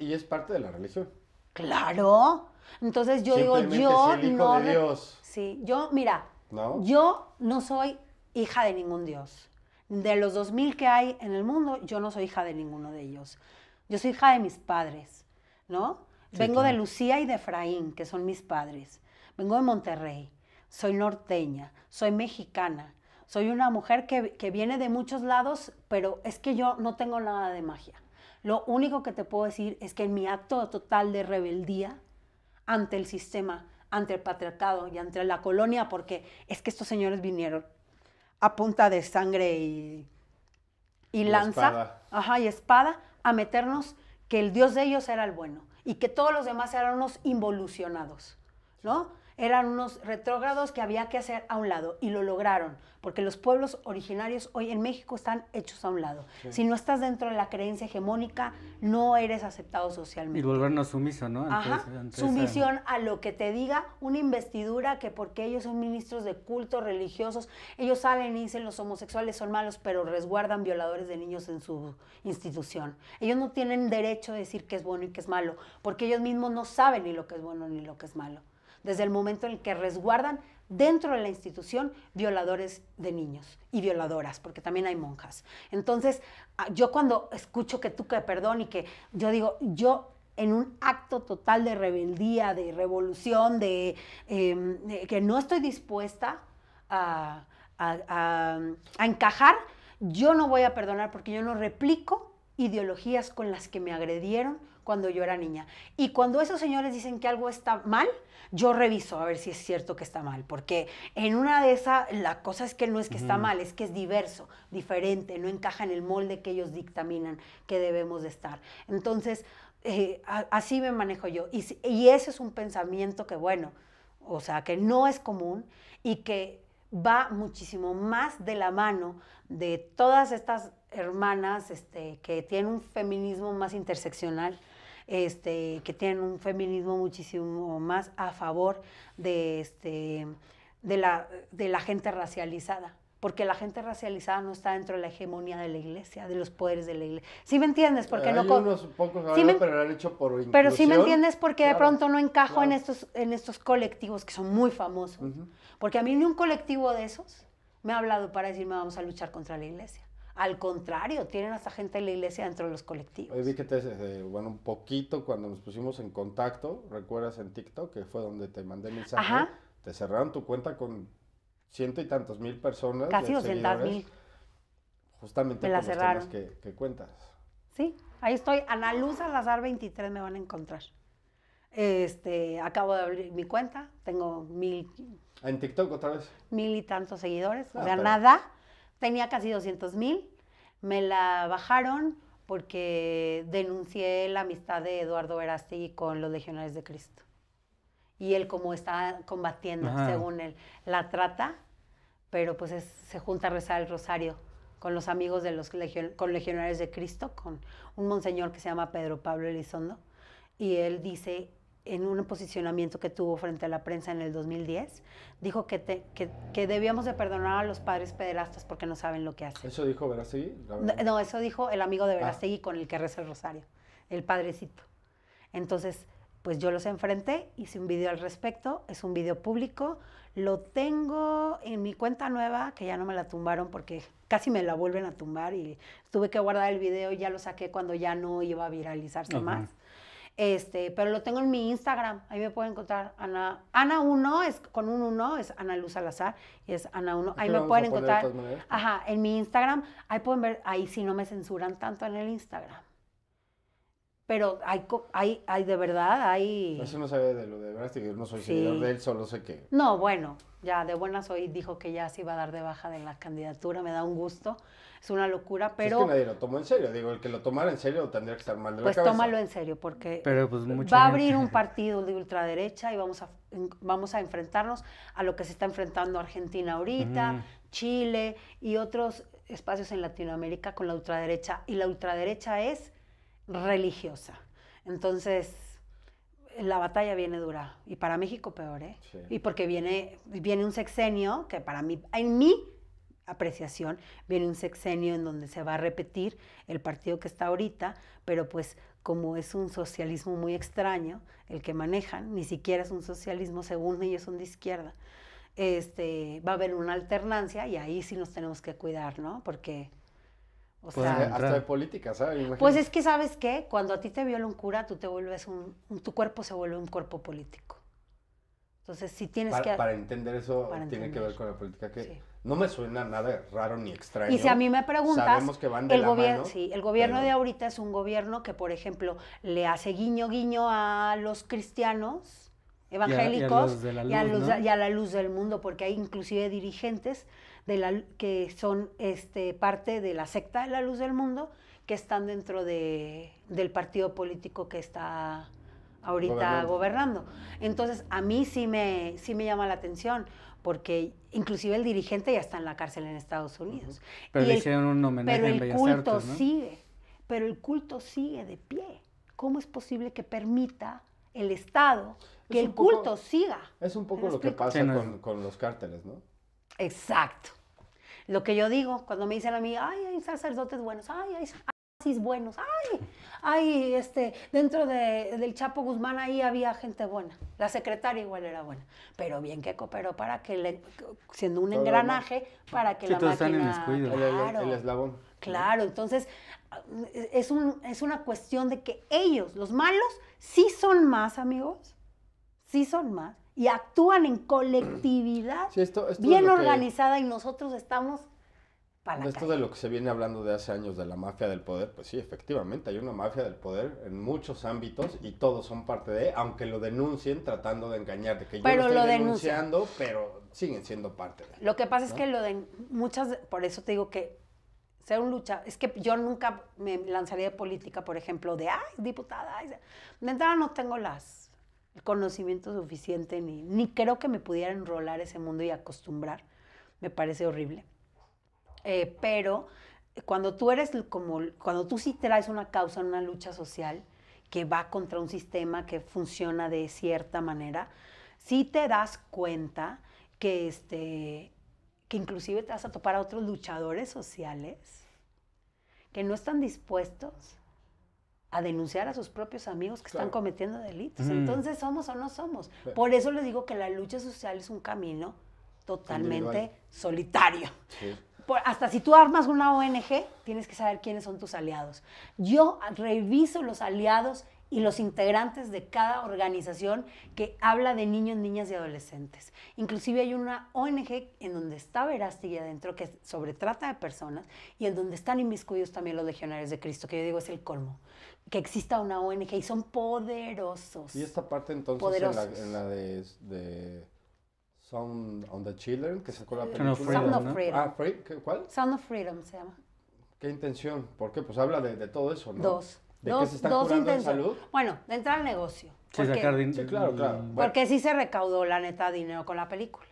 y es parte de la religión. Claro. Entonces yo digo, yo no... De Sí, yo, mira, yo no soy hija de ningún Dios. De los dos mil que hay en el mundo, yo no soy hija de ninguno de ellos. Yo soy hija de mis padres, ¿no? Vengo de Lucía y de Efraín, que son mis padres. Vengo de Monterrey, soy norteña, soy mexicana, soy una mujer que viene de muchos lados, pero es que yo no tengo nada de magia. Lo único que te puedo decir es que en mi acto total de rebeldía ante el sistema, ante el patriarcado y ante la colonia, porque es que estos señores vinieron a punta de sangre y, y, lanza, y espada, a meternos que el Dios de ellos era el bueno y que todos los demás eran unos involucionados, ¿no? eran unos retrógrados que había que hacer a un lado y lo lograron, porque los pueblos originarios hoy en México están hechos a un lado. Si no estás dentro de la creencia hegemónica, no eres aceptado socialmente. Y volvernos sumiso, ¿no? sumisión a... lo que te diga una investidura que porque ellos son ministros de culto, religiosos, ellos salen y dicen los homosexuales son malos, pero resguardan violadores de niños en su institución. Ellos no tienen derecho a decir que es bueno y que es malo, porque ellos mismos no saben ni lo que es bueno ni lo que es malo desde el momento en el que resguardan dentro de la institución violadores de niños y violadoras, porque también hay monjas. Entonces, ah, yo cuando escucho que tú que perdón y que yo digo, yo en un acto total de rebeldía, de revolución, de, em, que no estoy dispuesta a encajar, yo no voy a perdonar porque yo no replico ideologías con las que me agredieron cuando yo era niña. Y cuando esos señores dicen que algo está mal, yo reviso a ver si es cierto que está mal, porque en una de esas, la cosa es que no es que está mal, es que es diverso, diferente, no encaja en el molde que ellos dictaminan que debemos de estar. Entonces, eh, así me manejo yo. Y, y ese es un pensamiento que, bueno, o sea, que no es común y que va muchísimo más de la mano de todas estas hermanas este, que tienen un feminismo más interseccional este, que tienen un feminismo muchísimo más a favor de, este, de, la, de la gente racializada porque la gente racializada no está dentro de la hegemonía de la iglesia, de los poderes de la iglesia. ¿Sí me entiendes? Porque Hay no unos pocos sí pero lo han hecho por inclusión. Pero sí me entiendes porque de pronto no encajo en estos en estos colectivos que son muy famosos. Porque a mí ni un colectivo de esos me ha hablado para decirme vamos a luchar contra la iglesia. Al contrario, tienen hasta gente en la iglesia dentro de los colectivos. Hoy vi que te, bueno, un poquito cuando nos pusimos en contacto, recuerdas en TikTok, que fue donde te mandé mensaje, te cerraron tu cuenta con ciento y tantos mil personas. Casi doscientas mil. Justamente por la cerraron. Que, cuentas. Sí, ahí estoy. Ana Luz Salazar 23 me van a encontrar. Este, acabo de abrir mi cuenta, tengo mil... ¿En TikTok otra vez? Mil y tantos seguidores, o ah, sea, nada tenía casi 200 mil, me la bajaron porque denuncié la amistad de Eduardo Verástegui con los legionarios de Cristo. Y él como está combatiendo, según él, la trata, pero pues se junta a rezar el rosario con los amigos de los con legionarios de Cristo, con un monseñor que se llama Pedro Pablo Elizondo, y él dice, en un posicionamiento que tuvo frente a la prensa en el 2010, dijo que, que, debíamos de perdonar a los padres pederastas porque no saben lo que hacen. ¿Eso dijo Verastegui? No, eso dijo el amigo de ah. Verastegui con el que reza el rosario, el padrecito. Entonces, pues yo los enfrenté, hice un video al respecto, es un video público, lo tengo en mi cuenta nueva, que ya no me la tumbaron porque casi me la vuelven a tumbar y tuve que guardar el video y ya lo saqué cuando ya no iba a viralizarse más este, pero lo tengo en mi Instagram, ahí me pueden encontrar Ana Ana 1 es con un 1 es Ana Luz Salazar es Ana uno, Ahí me pueden encontrar. Ajá, en mi Instagram, ahí pueden ver ahí si no me censuran tanto en el Instagram pero hay, hay, hay de verdad, hay... Eso no sabe de lo de verdad, yo no soy seguidor de él, solo sé que... No, bueno, ya de buenas hoy dijo que ya se iba a dar de baja de la candidatura, me da un gusto, es una locura, pero... Es que nadie lo tomó en serio, digo, el que lo tomara en serio tendría que estar mal de la pues cabeza. Pues tómalo en serio, porque pues, va a abrir un partido de ultraderecha y vamos a, vamos a enfrentarnos a lo que se está enfrentando Argentina ahorita, Chile y otros espacios en Latinoamérica con la ultraderecha, y la ultraderecha es religiosa. Entonces, la batalla viene dura. Y para México peor, ¿eh? Y porque viene, viene un sexenio que para mí, en mi apreciación, viene un sexenio en donde se va a repetir el partido que está ahorita, pero pues como es un socialismo muy extraño el que manejan, ni siquiera es un socialismo, según ellos son de izquierda. Este, va a haber una alternancia y ahí sí nos tenemos que cuidar, ¿no? Porque o sea, hasta de política, ¿sabes? Pues es que, ¿sabes qué? Cuando a ti te viola un cura, tú te vuelves un, tu cuerpo se vuelve un cuerpo político. Entonces, si tienes que... Para entender eso, tiene que ver con la política que... No me suena nada raro ni extraño. Y si a mí me preguntas, Sabemos que van de el, la gobierno, mano, sí, el gobierno de ahorita es un gobierno que, por ejemplo, le hace guiño guiño a los cristianos evangélicos y y a la luz del mundo, porque hay inclusive dirigentes que son este, parte de la secta de la luz del mundo, que están dentro del partido político que está ahorita gobernando. Entonces, a mí sí me, sí me llama la atención, porque inclusive el dirigente ya está en la cárcel en Estados Unidos. Pero el, hicieron un el culto sigue, pero el culto sigue de pie. ¿Cómo es posible que permita el Estado que el culto siga? Es un poco lo que pasa con los cárteles, ¿no? Exacto. Lo que yo digo cuando me dicen a mí, ay, hay sacerdotes buenos, ay, hay asis buenos, ay, ay, este, dentro del Chapo Guzmán ahí había gente buena. La secretaria igual era buena, pero bien que cooperó para que, le, siendo un engranaje, para que la todos claro, el, eslabón. Claro, entonces es, es una cuestión de que ellos, los malos, sí son más amigos, sí son más, y actúan en colectividad bien organizada y nosotros estamos para Esto de lo que se viene hablando de hace años de la mafia del poder, pues sí, efectivamente, hay una mafia del poder en muchos ámbitos y todos son parte de, aunque lo denuncien tratando de engañar, de que pero yo lo estoy denunciando, pero siguen siendo parte de. lo que pasa es que lo de muchas, por eso te digo que ser un lucha, es que yo nunca me lanzaría de política, por ejemplo, de, ay, diputada, ay, de entrada no tengo las conocimiento suficiente, ni, creo que me pudiera enrolar ese mundo y acostumbrar. Me parece horrible. Eh, pero cuando tú eres como, cuando tú sí traes una causa, en una lucha social que va contra un sistema que funciona de cierta manera, sí te das cuenta que, este, que inclusive te vas a topar a otros luchadores sociales que no están dispuestos a denunciar a sus propios amigos que están cometiendo delitos. Mm. Entonces, ¿somos o no somos? Por eso les digo que la lucha social es un camino totalmente solitario. hasta si tú armas una ONG, tienes que saber quiénes son tus aliados. Yo reviso los aliados y los integrantes de cada organización que habla de niños, niñas y adolescentes. Inclusive hay una ONG en donde está Verástegui adentro que sobre trata de personas y en donde están inmiscuidos también los legionarios de Cristo, que yo digo es el colmo, que exista una ONG y son poderosos. Y esta parte entonces en la, de, Sound on the Children, que sacó la Sound of Freedom. Ah, ¿cuál? Sound of Freedom se llama. ¿Qué intención? ¿Por qué? Pues habla de, de todo eso, ¿no? Dos dos, dos salud? Bueno, de entrar al negocio. Sí, porque, claro, claro. Mm, porque sí se recaudó, la neta, dinero con la película.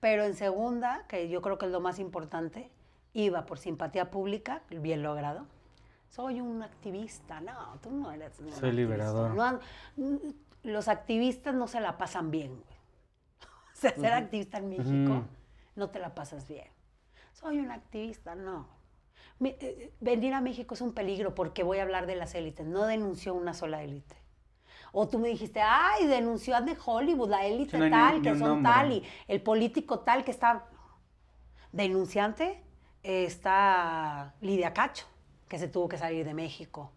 Pero en segunda, que yo creo que es lo más importante, iba por simpatía pública, bien logrado. Soy un activista. No, tú no eres. Soy liberador. Mm, los activistas no se la pasan bien, güey. ser activista en México, no te la pasas bien. Soy un activista, no eh, eh, venir a México es un peligro porque voy a hablar de las élites. No denunció una sola élite. O tú me dijiste, ay, denunció a de Hollywood, la élite tal, que son tal, y el político tal que está. Denunciante eh, está Lidia Cacho, que se tuvo que salir de México.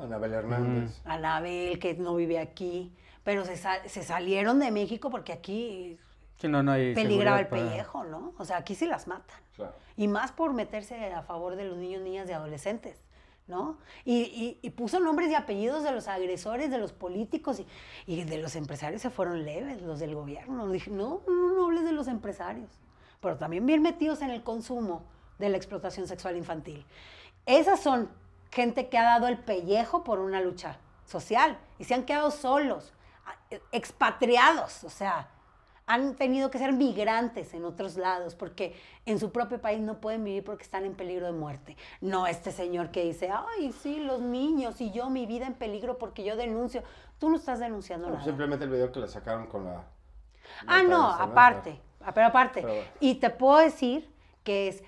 Anabel Hernández. Mm. Anabel, que no vive aquí. Pero se, salieron de México porque aquí peligraba el pellejo, ¿no? O sea, aquí si las matan. Y más por meterse a favor de los niños, niñas y adolescentes. ¿no? Y, puso nombres y apellidos de los agresores, de los políticos y, de los empresarios se fueron leves, los del gobierno. Dije, no, no, no hables de los empresarios, pero también bien metidos en el consumo de la explotación sexual infantil. Esas son gente que ha dado el pellejo por una lucha social y se han quedado solos, expatriados, o sea, han tenido que ser migrantes en otros lados porque en su propio país no pueden vivir porque están en peligro de muerte. No este señor que dice, ay, sí, los niños y yo mi vida en peligro porque yo denuncio. Tú no estás denunciando nada. Simplemente el video que le sacaron con la... Ah, no, ah. aparte, pero aparte. Y te puedo decir que es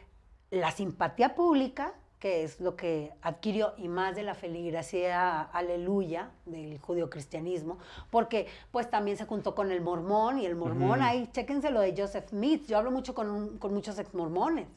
la simpatía pública que es lo que adquirió, y más de la feligresía aleluya del judio-cristianismo, porque pues también se juntó con el mormón, y el mormón, ahí, chéquense lo de Joseph Smith, yo hablo mucho con, con muchos ex mormones,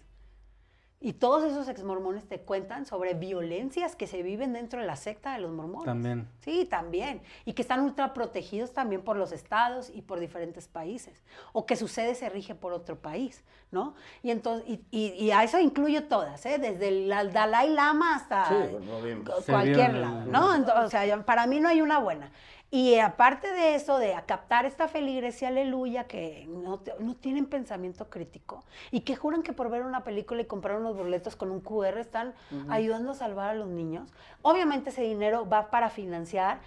y todos esos exmormones te cuentan sobre violencias que se viven dentro de la secta de los mormones. También. Sí, también. Y que están ultra protegidos también por los estados y por diferentes países. O que su sede se rige por otro país, ¿no? Y, entonces, y, a eso incluyo todas, ¿eh? Desde el Dalai Lama hasta pues, cualquier lado, ¿no? o sea, para mí no hay una buena. Y aparte de eso, de captar esta feligresía, aleluya, que no, tienen pensamiento crítico y que juran que por ver una película y comprar unos boletos con un QR están ayudando a salvar a los niños. Obviamente ese dinero va para financiar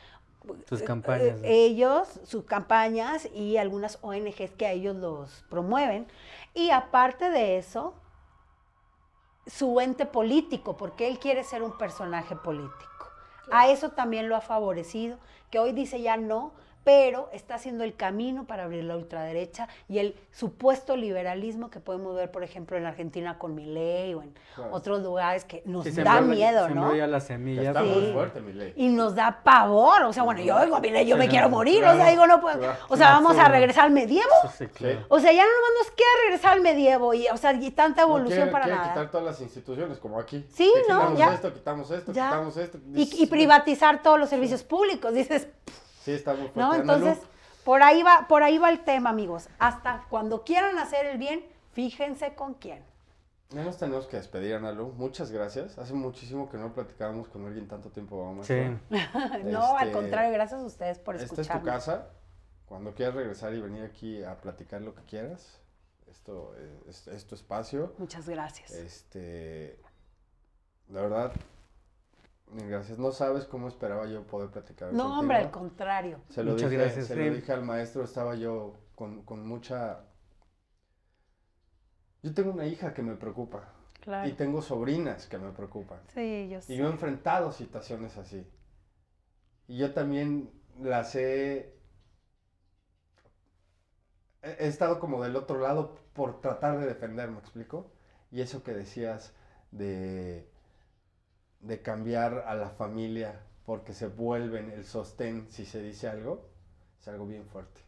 sus eh, campañas. Eh, ellos, sus campañas y algunas ONGs que a ellos los promueven. Y aparte de eso, su ente político, porque él quiere ser un personaje político a eso también lo ha favorecido, que hoy dice ya no pero está haciendo el camino para abrir la ultraderecha y el supuesto liberalismo que podemos ver, por ejemplo, en Argentina con Milei o en otros lugares que nos da miedo, miedo, se ¿no? las semillas. Está muy fuerte Milei. Y nos da pavor, o sea, bueno, yo digo, Milei, yo me quiero morir, o sea, digo, no puedo, o sea, vamos a regresar al medievo. O sea, ya no nos queda regresar al medievo y, o sea, y tanta evolución para quitar todas las instituciones, como aquí. Sí, ¿no? Quitamos esto, quitamos esto, quitamos esto. Y, privatizar todos los servicios públicos, dices... Sí, está ¿No? Entonces, por ahí, va, por ahí va el tema, amigos. Hasta cuando quieran hacer el bien, fíjense con quién. Ya nos tenemos que despedir, a Lu. Muchas gracias. Hace muchísimo que no platicábamos con alguien tanto tiempo. Vamos sí. no, al este, contrario, gracias a ustedes por escucharme. Esta es tu casa. Cuando quieras regresar y venir aquí a platicar lo que quieras, esto eh, es, tu espacio. Muchas gracias. Este, la verdad, Gracias. No sabes cómo esperaba yo poder platicar. No, hombre, al contrario. Se lo Muchas dije, gracias, se lo dije al maestro, estaba yo con, mucha... Yo tengo una hija que me preocupa. Y tengo sobrinas que me preocupan. Sí, yo Y yo he enfrentado situaciones así. Y yo también las he... He estado como del otro lado por tratar de defenderme, ¿me explico? Y eso que decías de de cambiar a la familia porque se vuelven el sostén si se dice algo, es algo bien fuerte.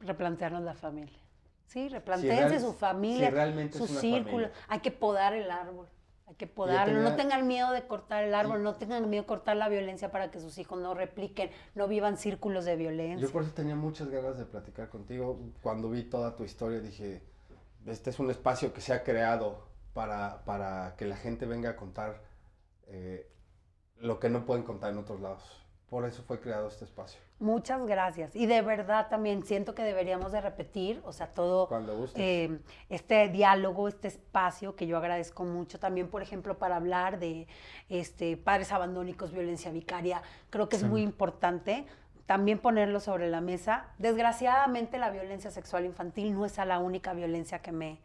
Replantearnos la familia. Sí, replanteense su familia, realmente su círculo. Hay que podar el árbol. Hay que podarlo, no tengan miedo de cortar el árbol, no tengan miedo de cortar la violencia para que sus hijos no repliquen, no vivan círculos de violencia. Yo por eso tenía muchas ganas de platicar contigo. Cuando vi toda tu historia dije, este es un espacio que se ha creado para, para que la gente venga a contar eh, lo que no pueden contar en otros lados. Por eso fue creado este espacio. Muchas gracias. Y de verdad también siento que deberíamos de repetir, o sea, todo eh, este diálogo, este espacio que yo agradezco mucho también, por ejemplo, para hablar de este, padres abandónicos, violencia vicaria. Creo que es muy importante también ponerlo sobre la mesa. Desgraciadamente la violencia sexual infantil no es la única violencia que me,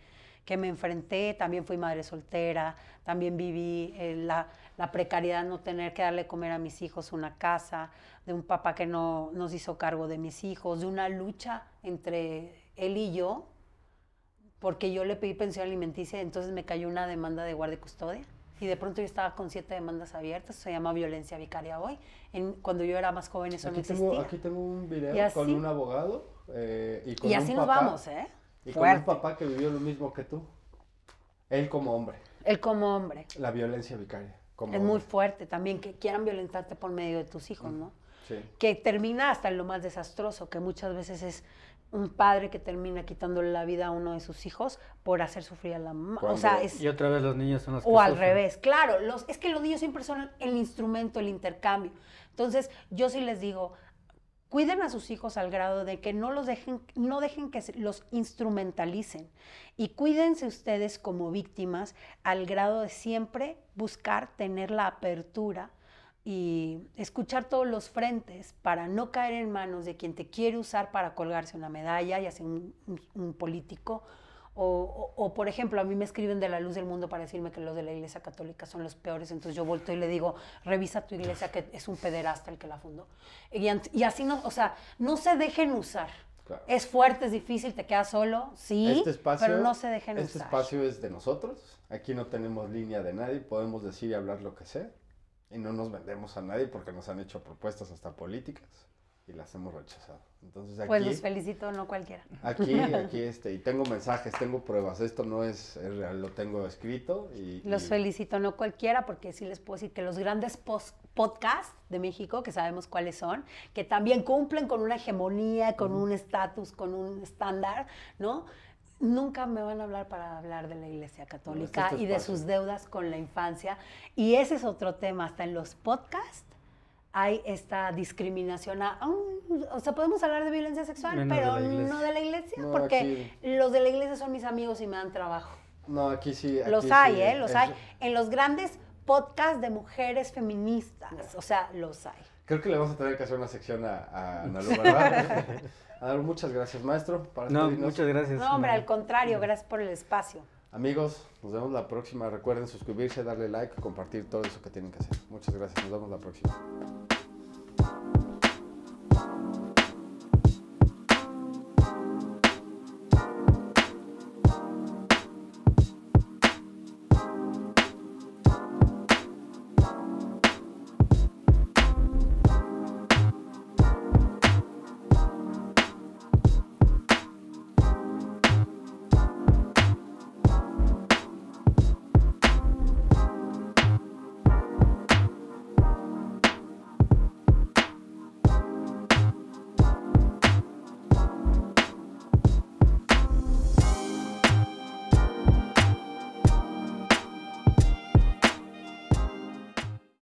que me enfrenté, también fui madre soltera, también viví eh, la, la precariedad, no tener que darle comer a mis hijos una casa, de un papá que no nos hizo cargo de mis hijos, de una lucha entre él y yo, porque yo le pedí pensión alimenticia, entonces me cayó una demanda de guardia y custodia. Y de pronto yo estaba con siete demandas abiertas, se llama violencia vicaria hoy. cuando yo era más joven eso no existía. aquí tengo un video con un abogado eh, y con Y así nos vamos, ¿eh? Y con un papá que vivió lo mismo que tú. Él como hombre. Él como hombre. La violencia vicaria. Es muy fuerte también que quieran violentarte por medio de tus hijos, mm, ¿no? Sí. Que termina hasta en lo más desastroso, que muchas veces es un padre que termina quitándole la vida a uno de sus hijos por hacer sufrir a la mamá. O sea, es... Y otra vez los niños son los que O al revés, claro. Los, es que los niños siempre son el instrumento, el intercambio. Entonces, yo sí les digo, cuiden a sus hijos al grado de que no los dejen, no dejen que los instrumentalicen y cuídense ustedes como víctimas al grado de siempre buscar tener la apertura y escuchar todos los frentes para no caer en manos de quien te quiere usar para colgarse una medalla, y hacer un político, o, o, por ejemplo, a mí me escriben de la luz del mundo para decirme que los de la iglesia católica son los peores, entonces yo vuelto y le digo, revisa tu iglesia que es un pederasta el que la fundó. Y, así no, o sea, no se dejen usar. Es fuerte, es difícil, te quedas solo, sí, este pero no se dejen este usar. Este espacio es de nosotros, aquí no tenemos línea de nadie, podemos decir y hablar lo que sea, y no nos vendemos a nadie porque nos han hecho propuestas hasta políticas y las hemos rechazado. Entonces pues los felicito, no cualquiera. Aquí, aquí, este, y tengo mensajes, tengo pruebas, esto no es, real, lo tengo escrito. Y, los felicito, no cualquiera, porque sí les puedo decir que los grandes podcasts de México, que sabemos cuáles son, que también cumplen con una hegemonía, con un estatus, con un estándar, ¿no? nunca me van a hablar para hablar de la Iglesia Católica y de sus deudas con la infancia. Y ese es otro tema, hasta en los podcasts hay esta discriminación a, ah, o sea, podemos hablar de violencia sexual, pero no de la iglesia, porque los de la iglesia son mis amigos y me dan trabajo. No, aquí sí. ¿eh? los hay, ¿eh? Los hay. En los grandes podcasts de mujeres feministas, o sea, los hay. Creo que le vamos a tener que hacer una sección a, a ¿verdad? muchas gracias, maestro. Para no, muchas gracias. No, hombre, al contrario, gracias por el espacio. Amigos, nos vemos la próxima. Recuerden suscribirse, darle like, compartir todo eso que tienen que hacer. Muchas gracias. Nos vemos la próxima.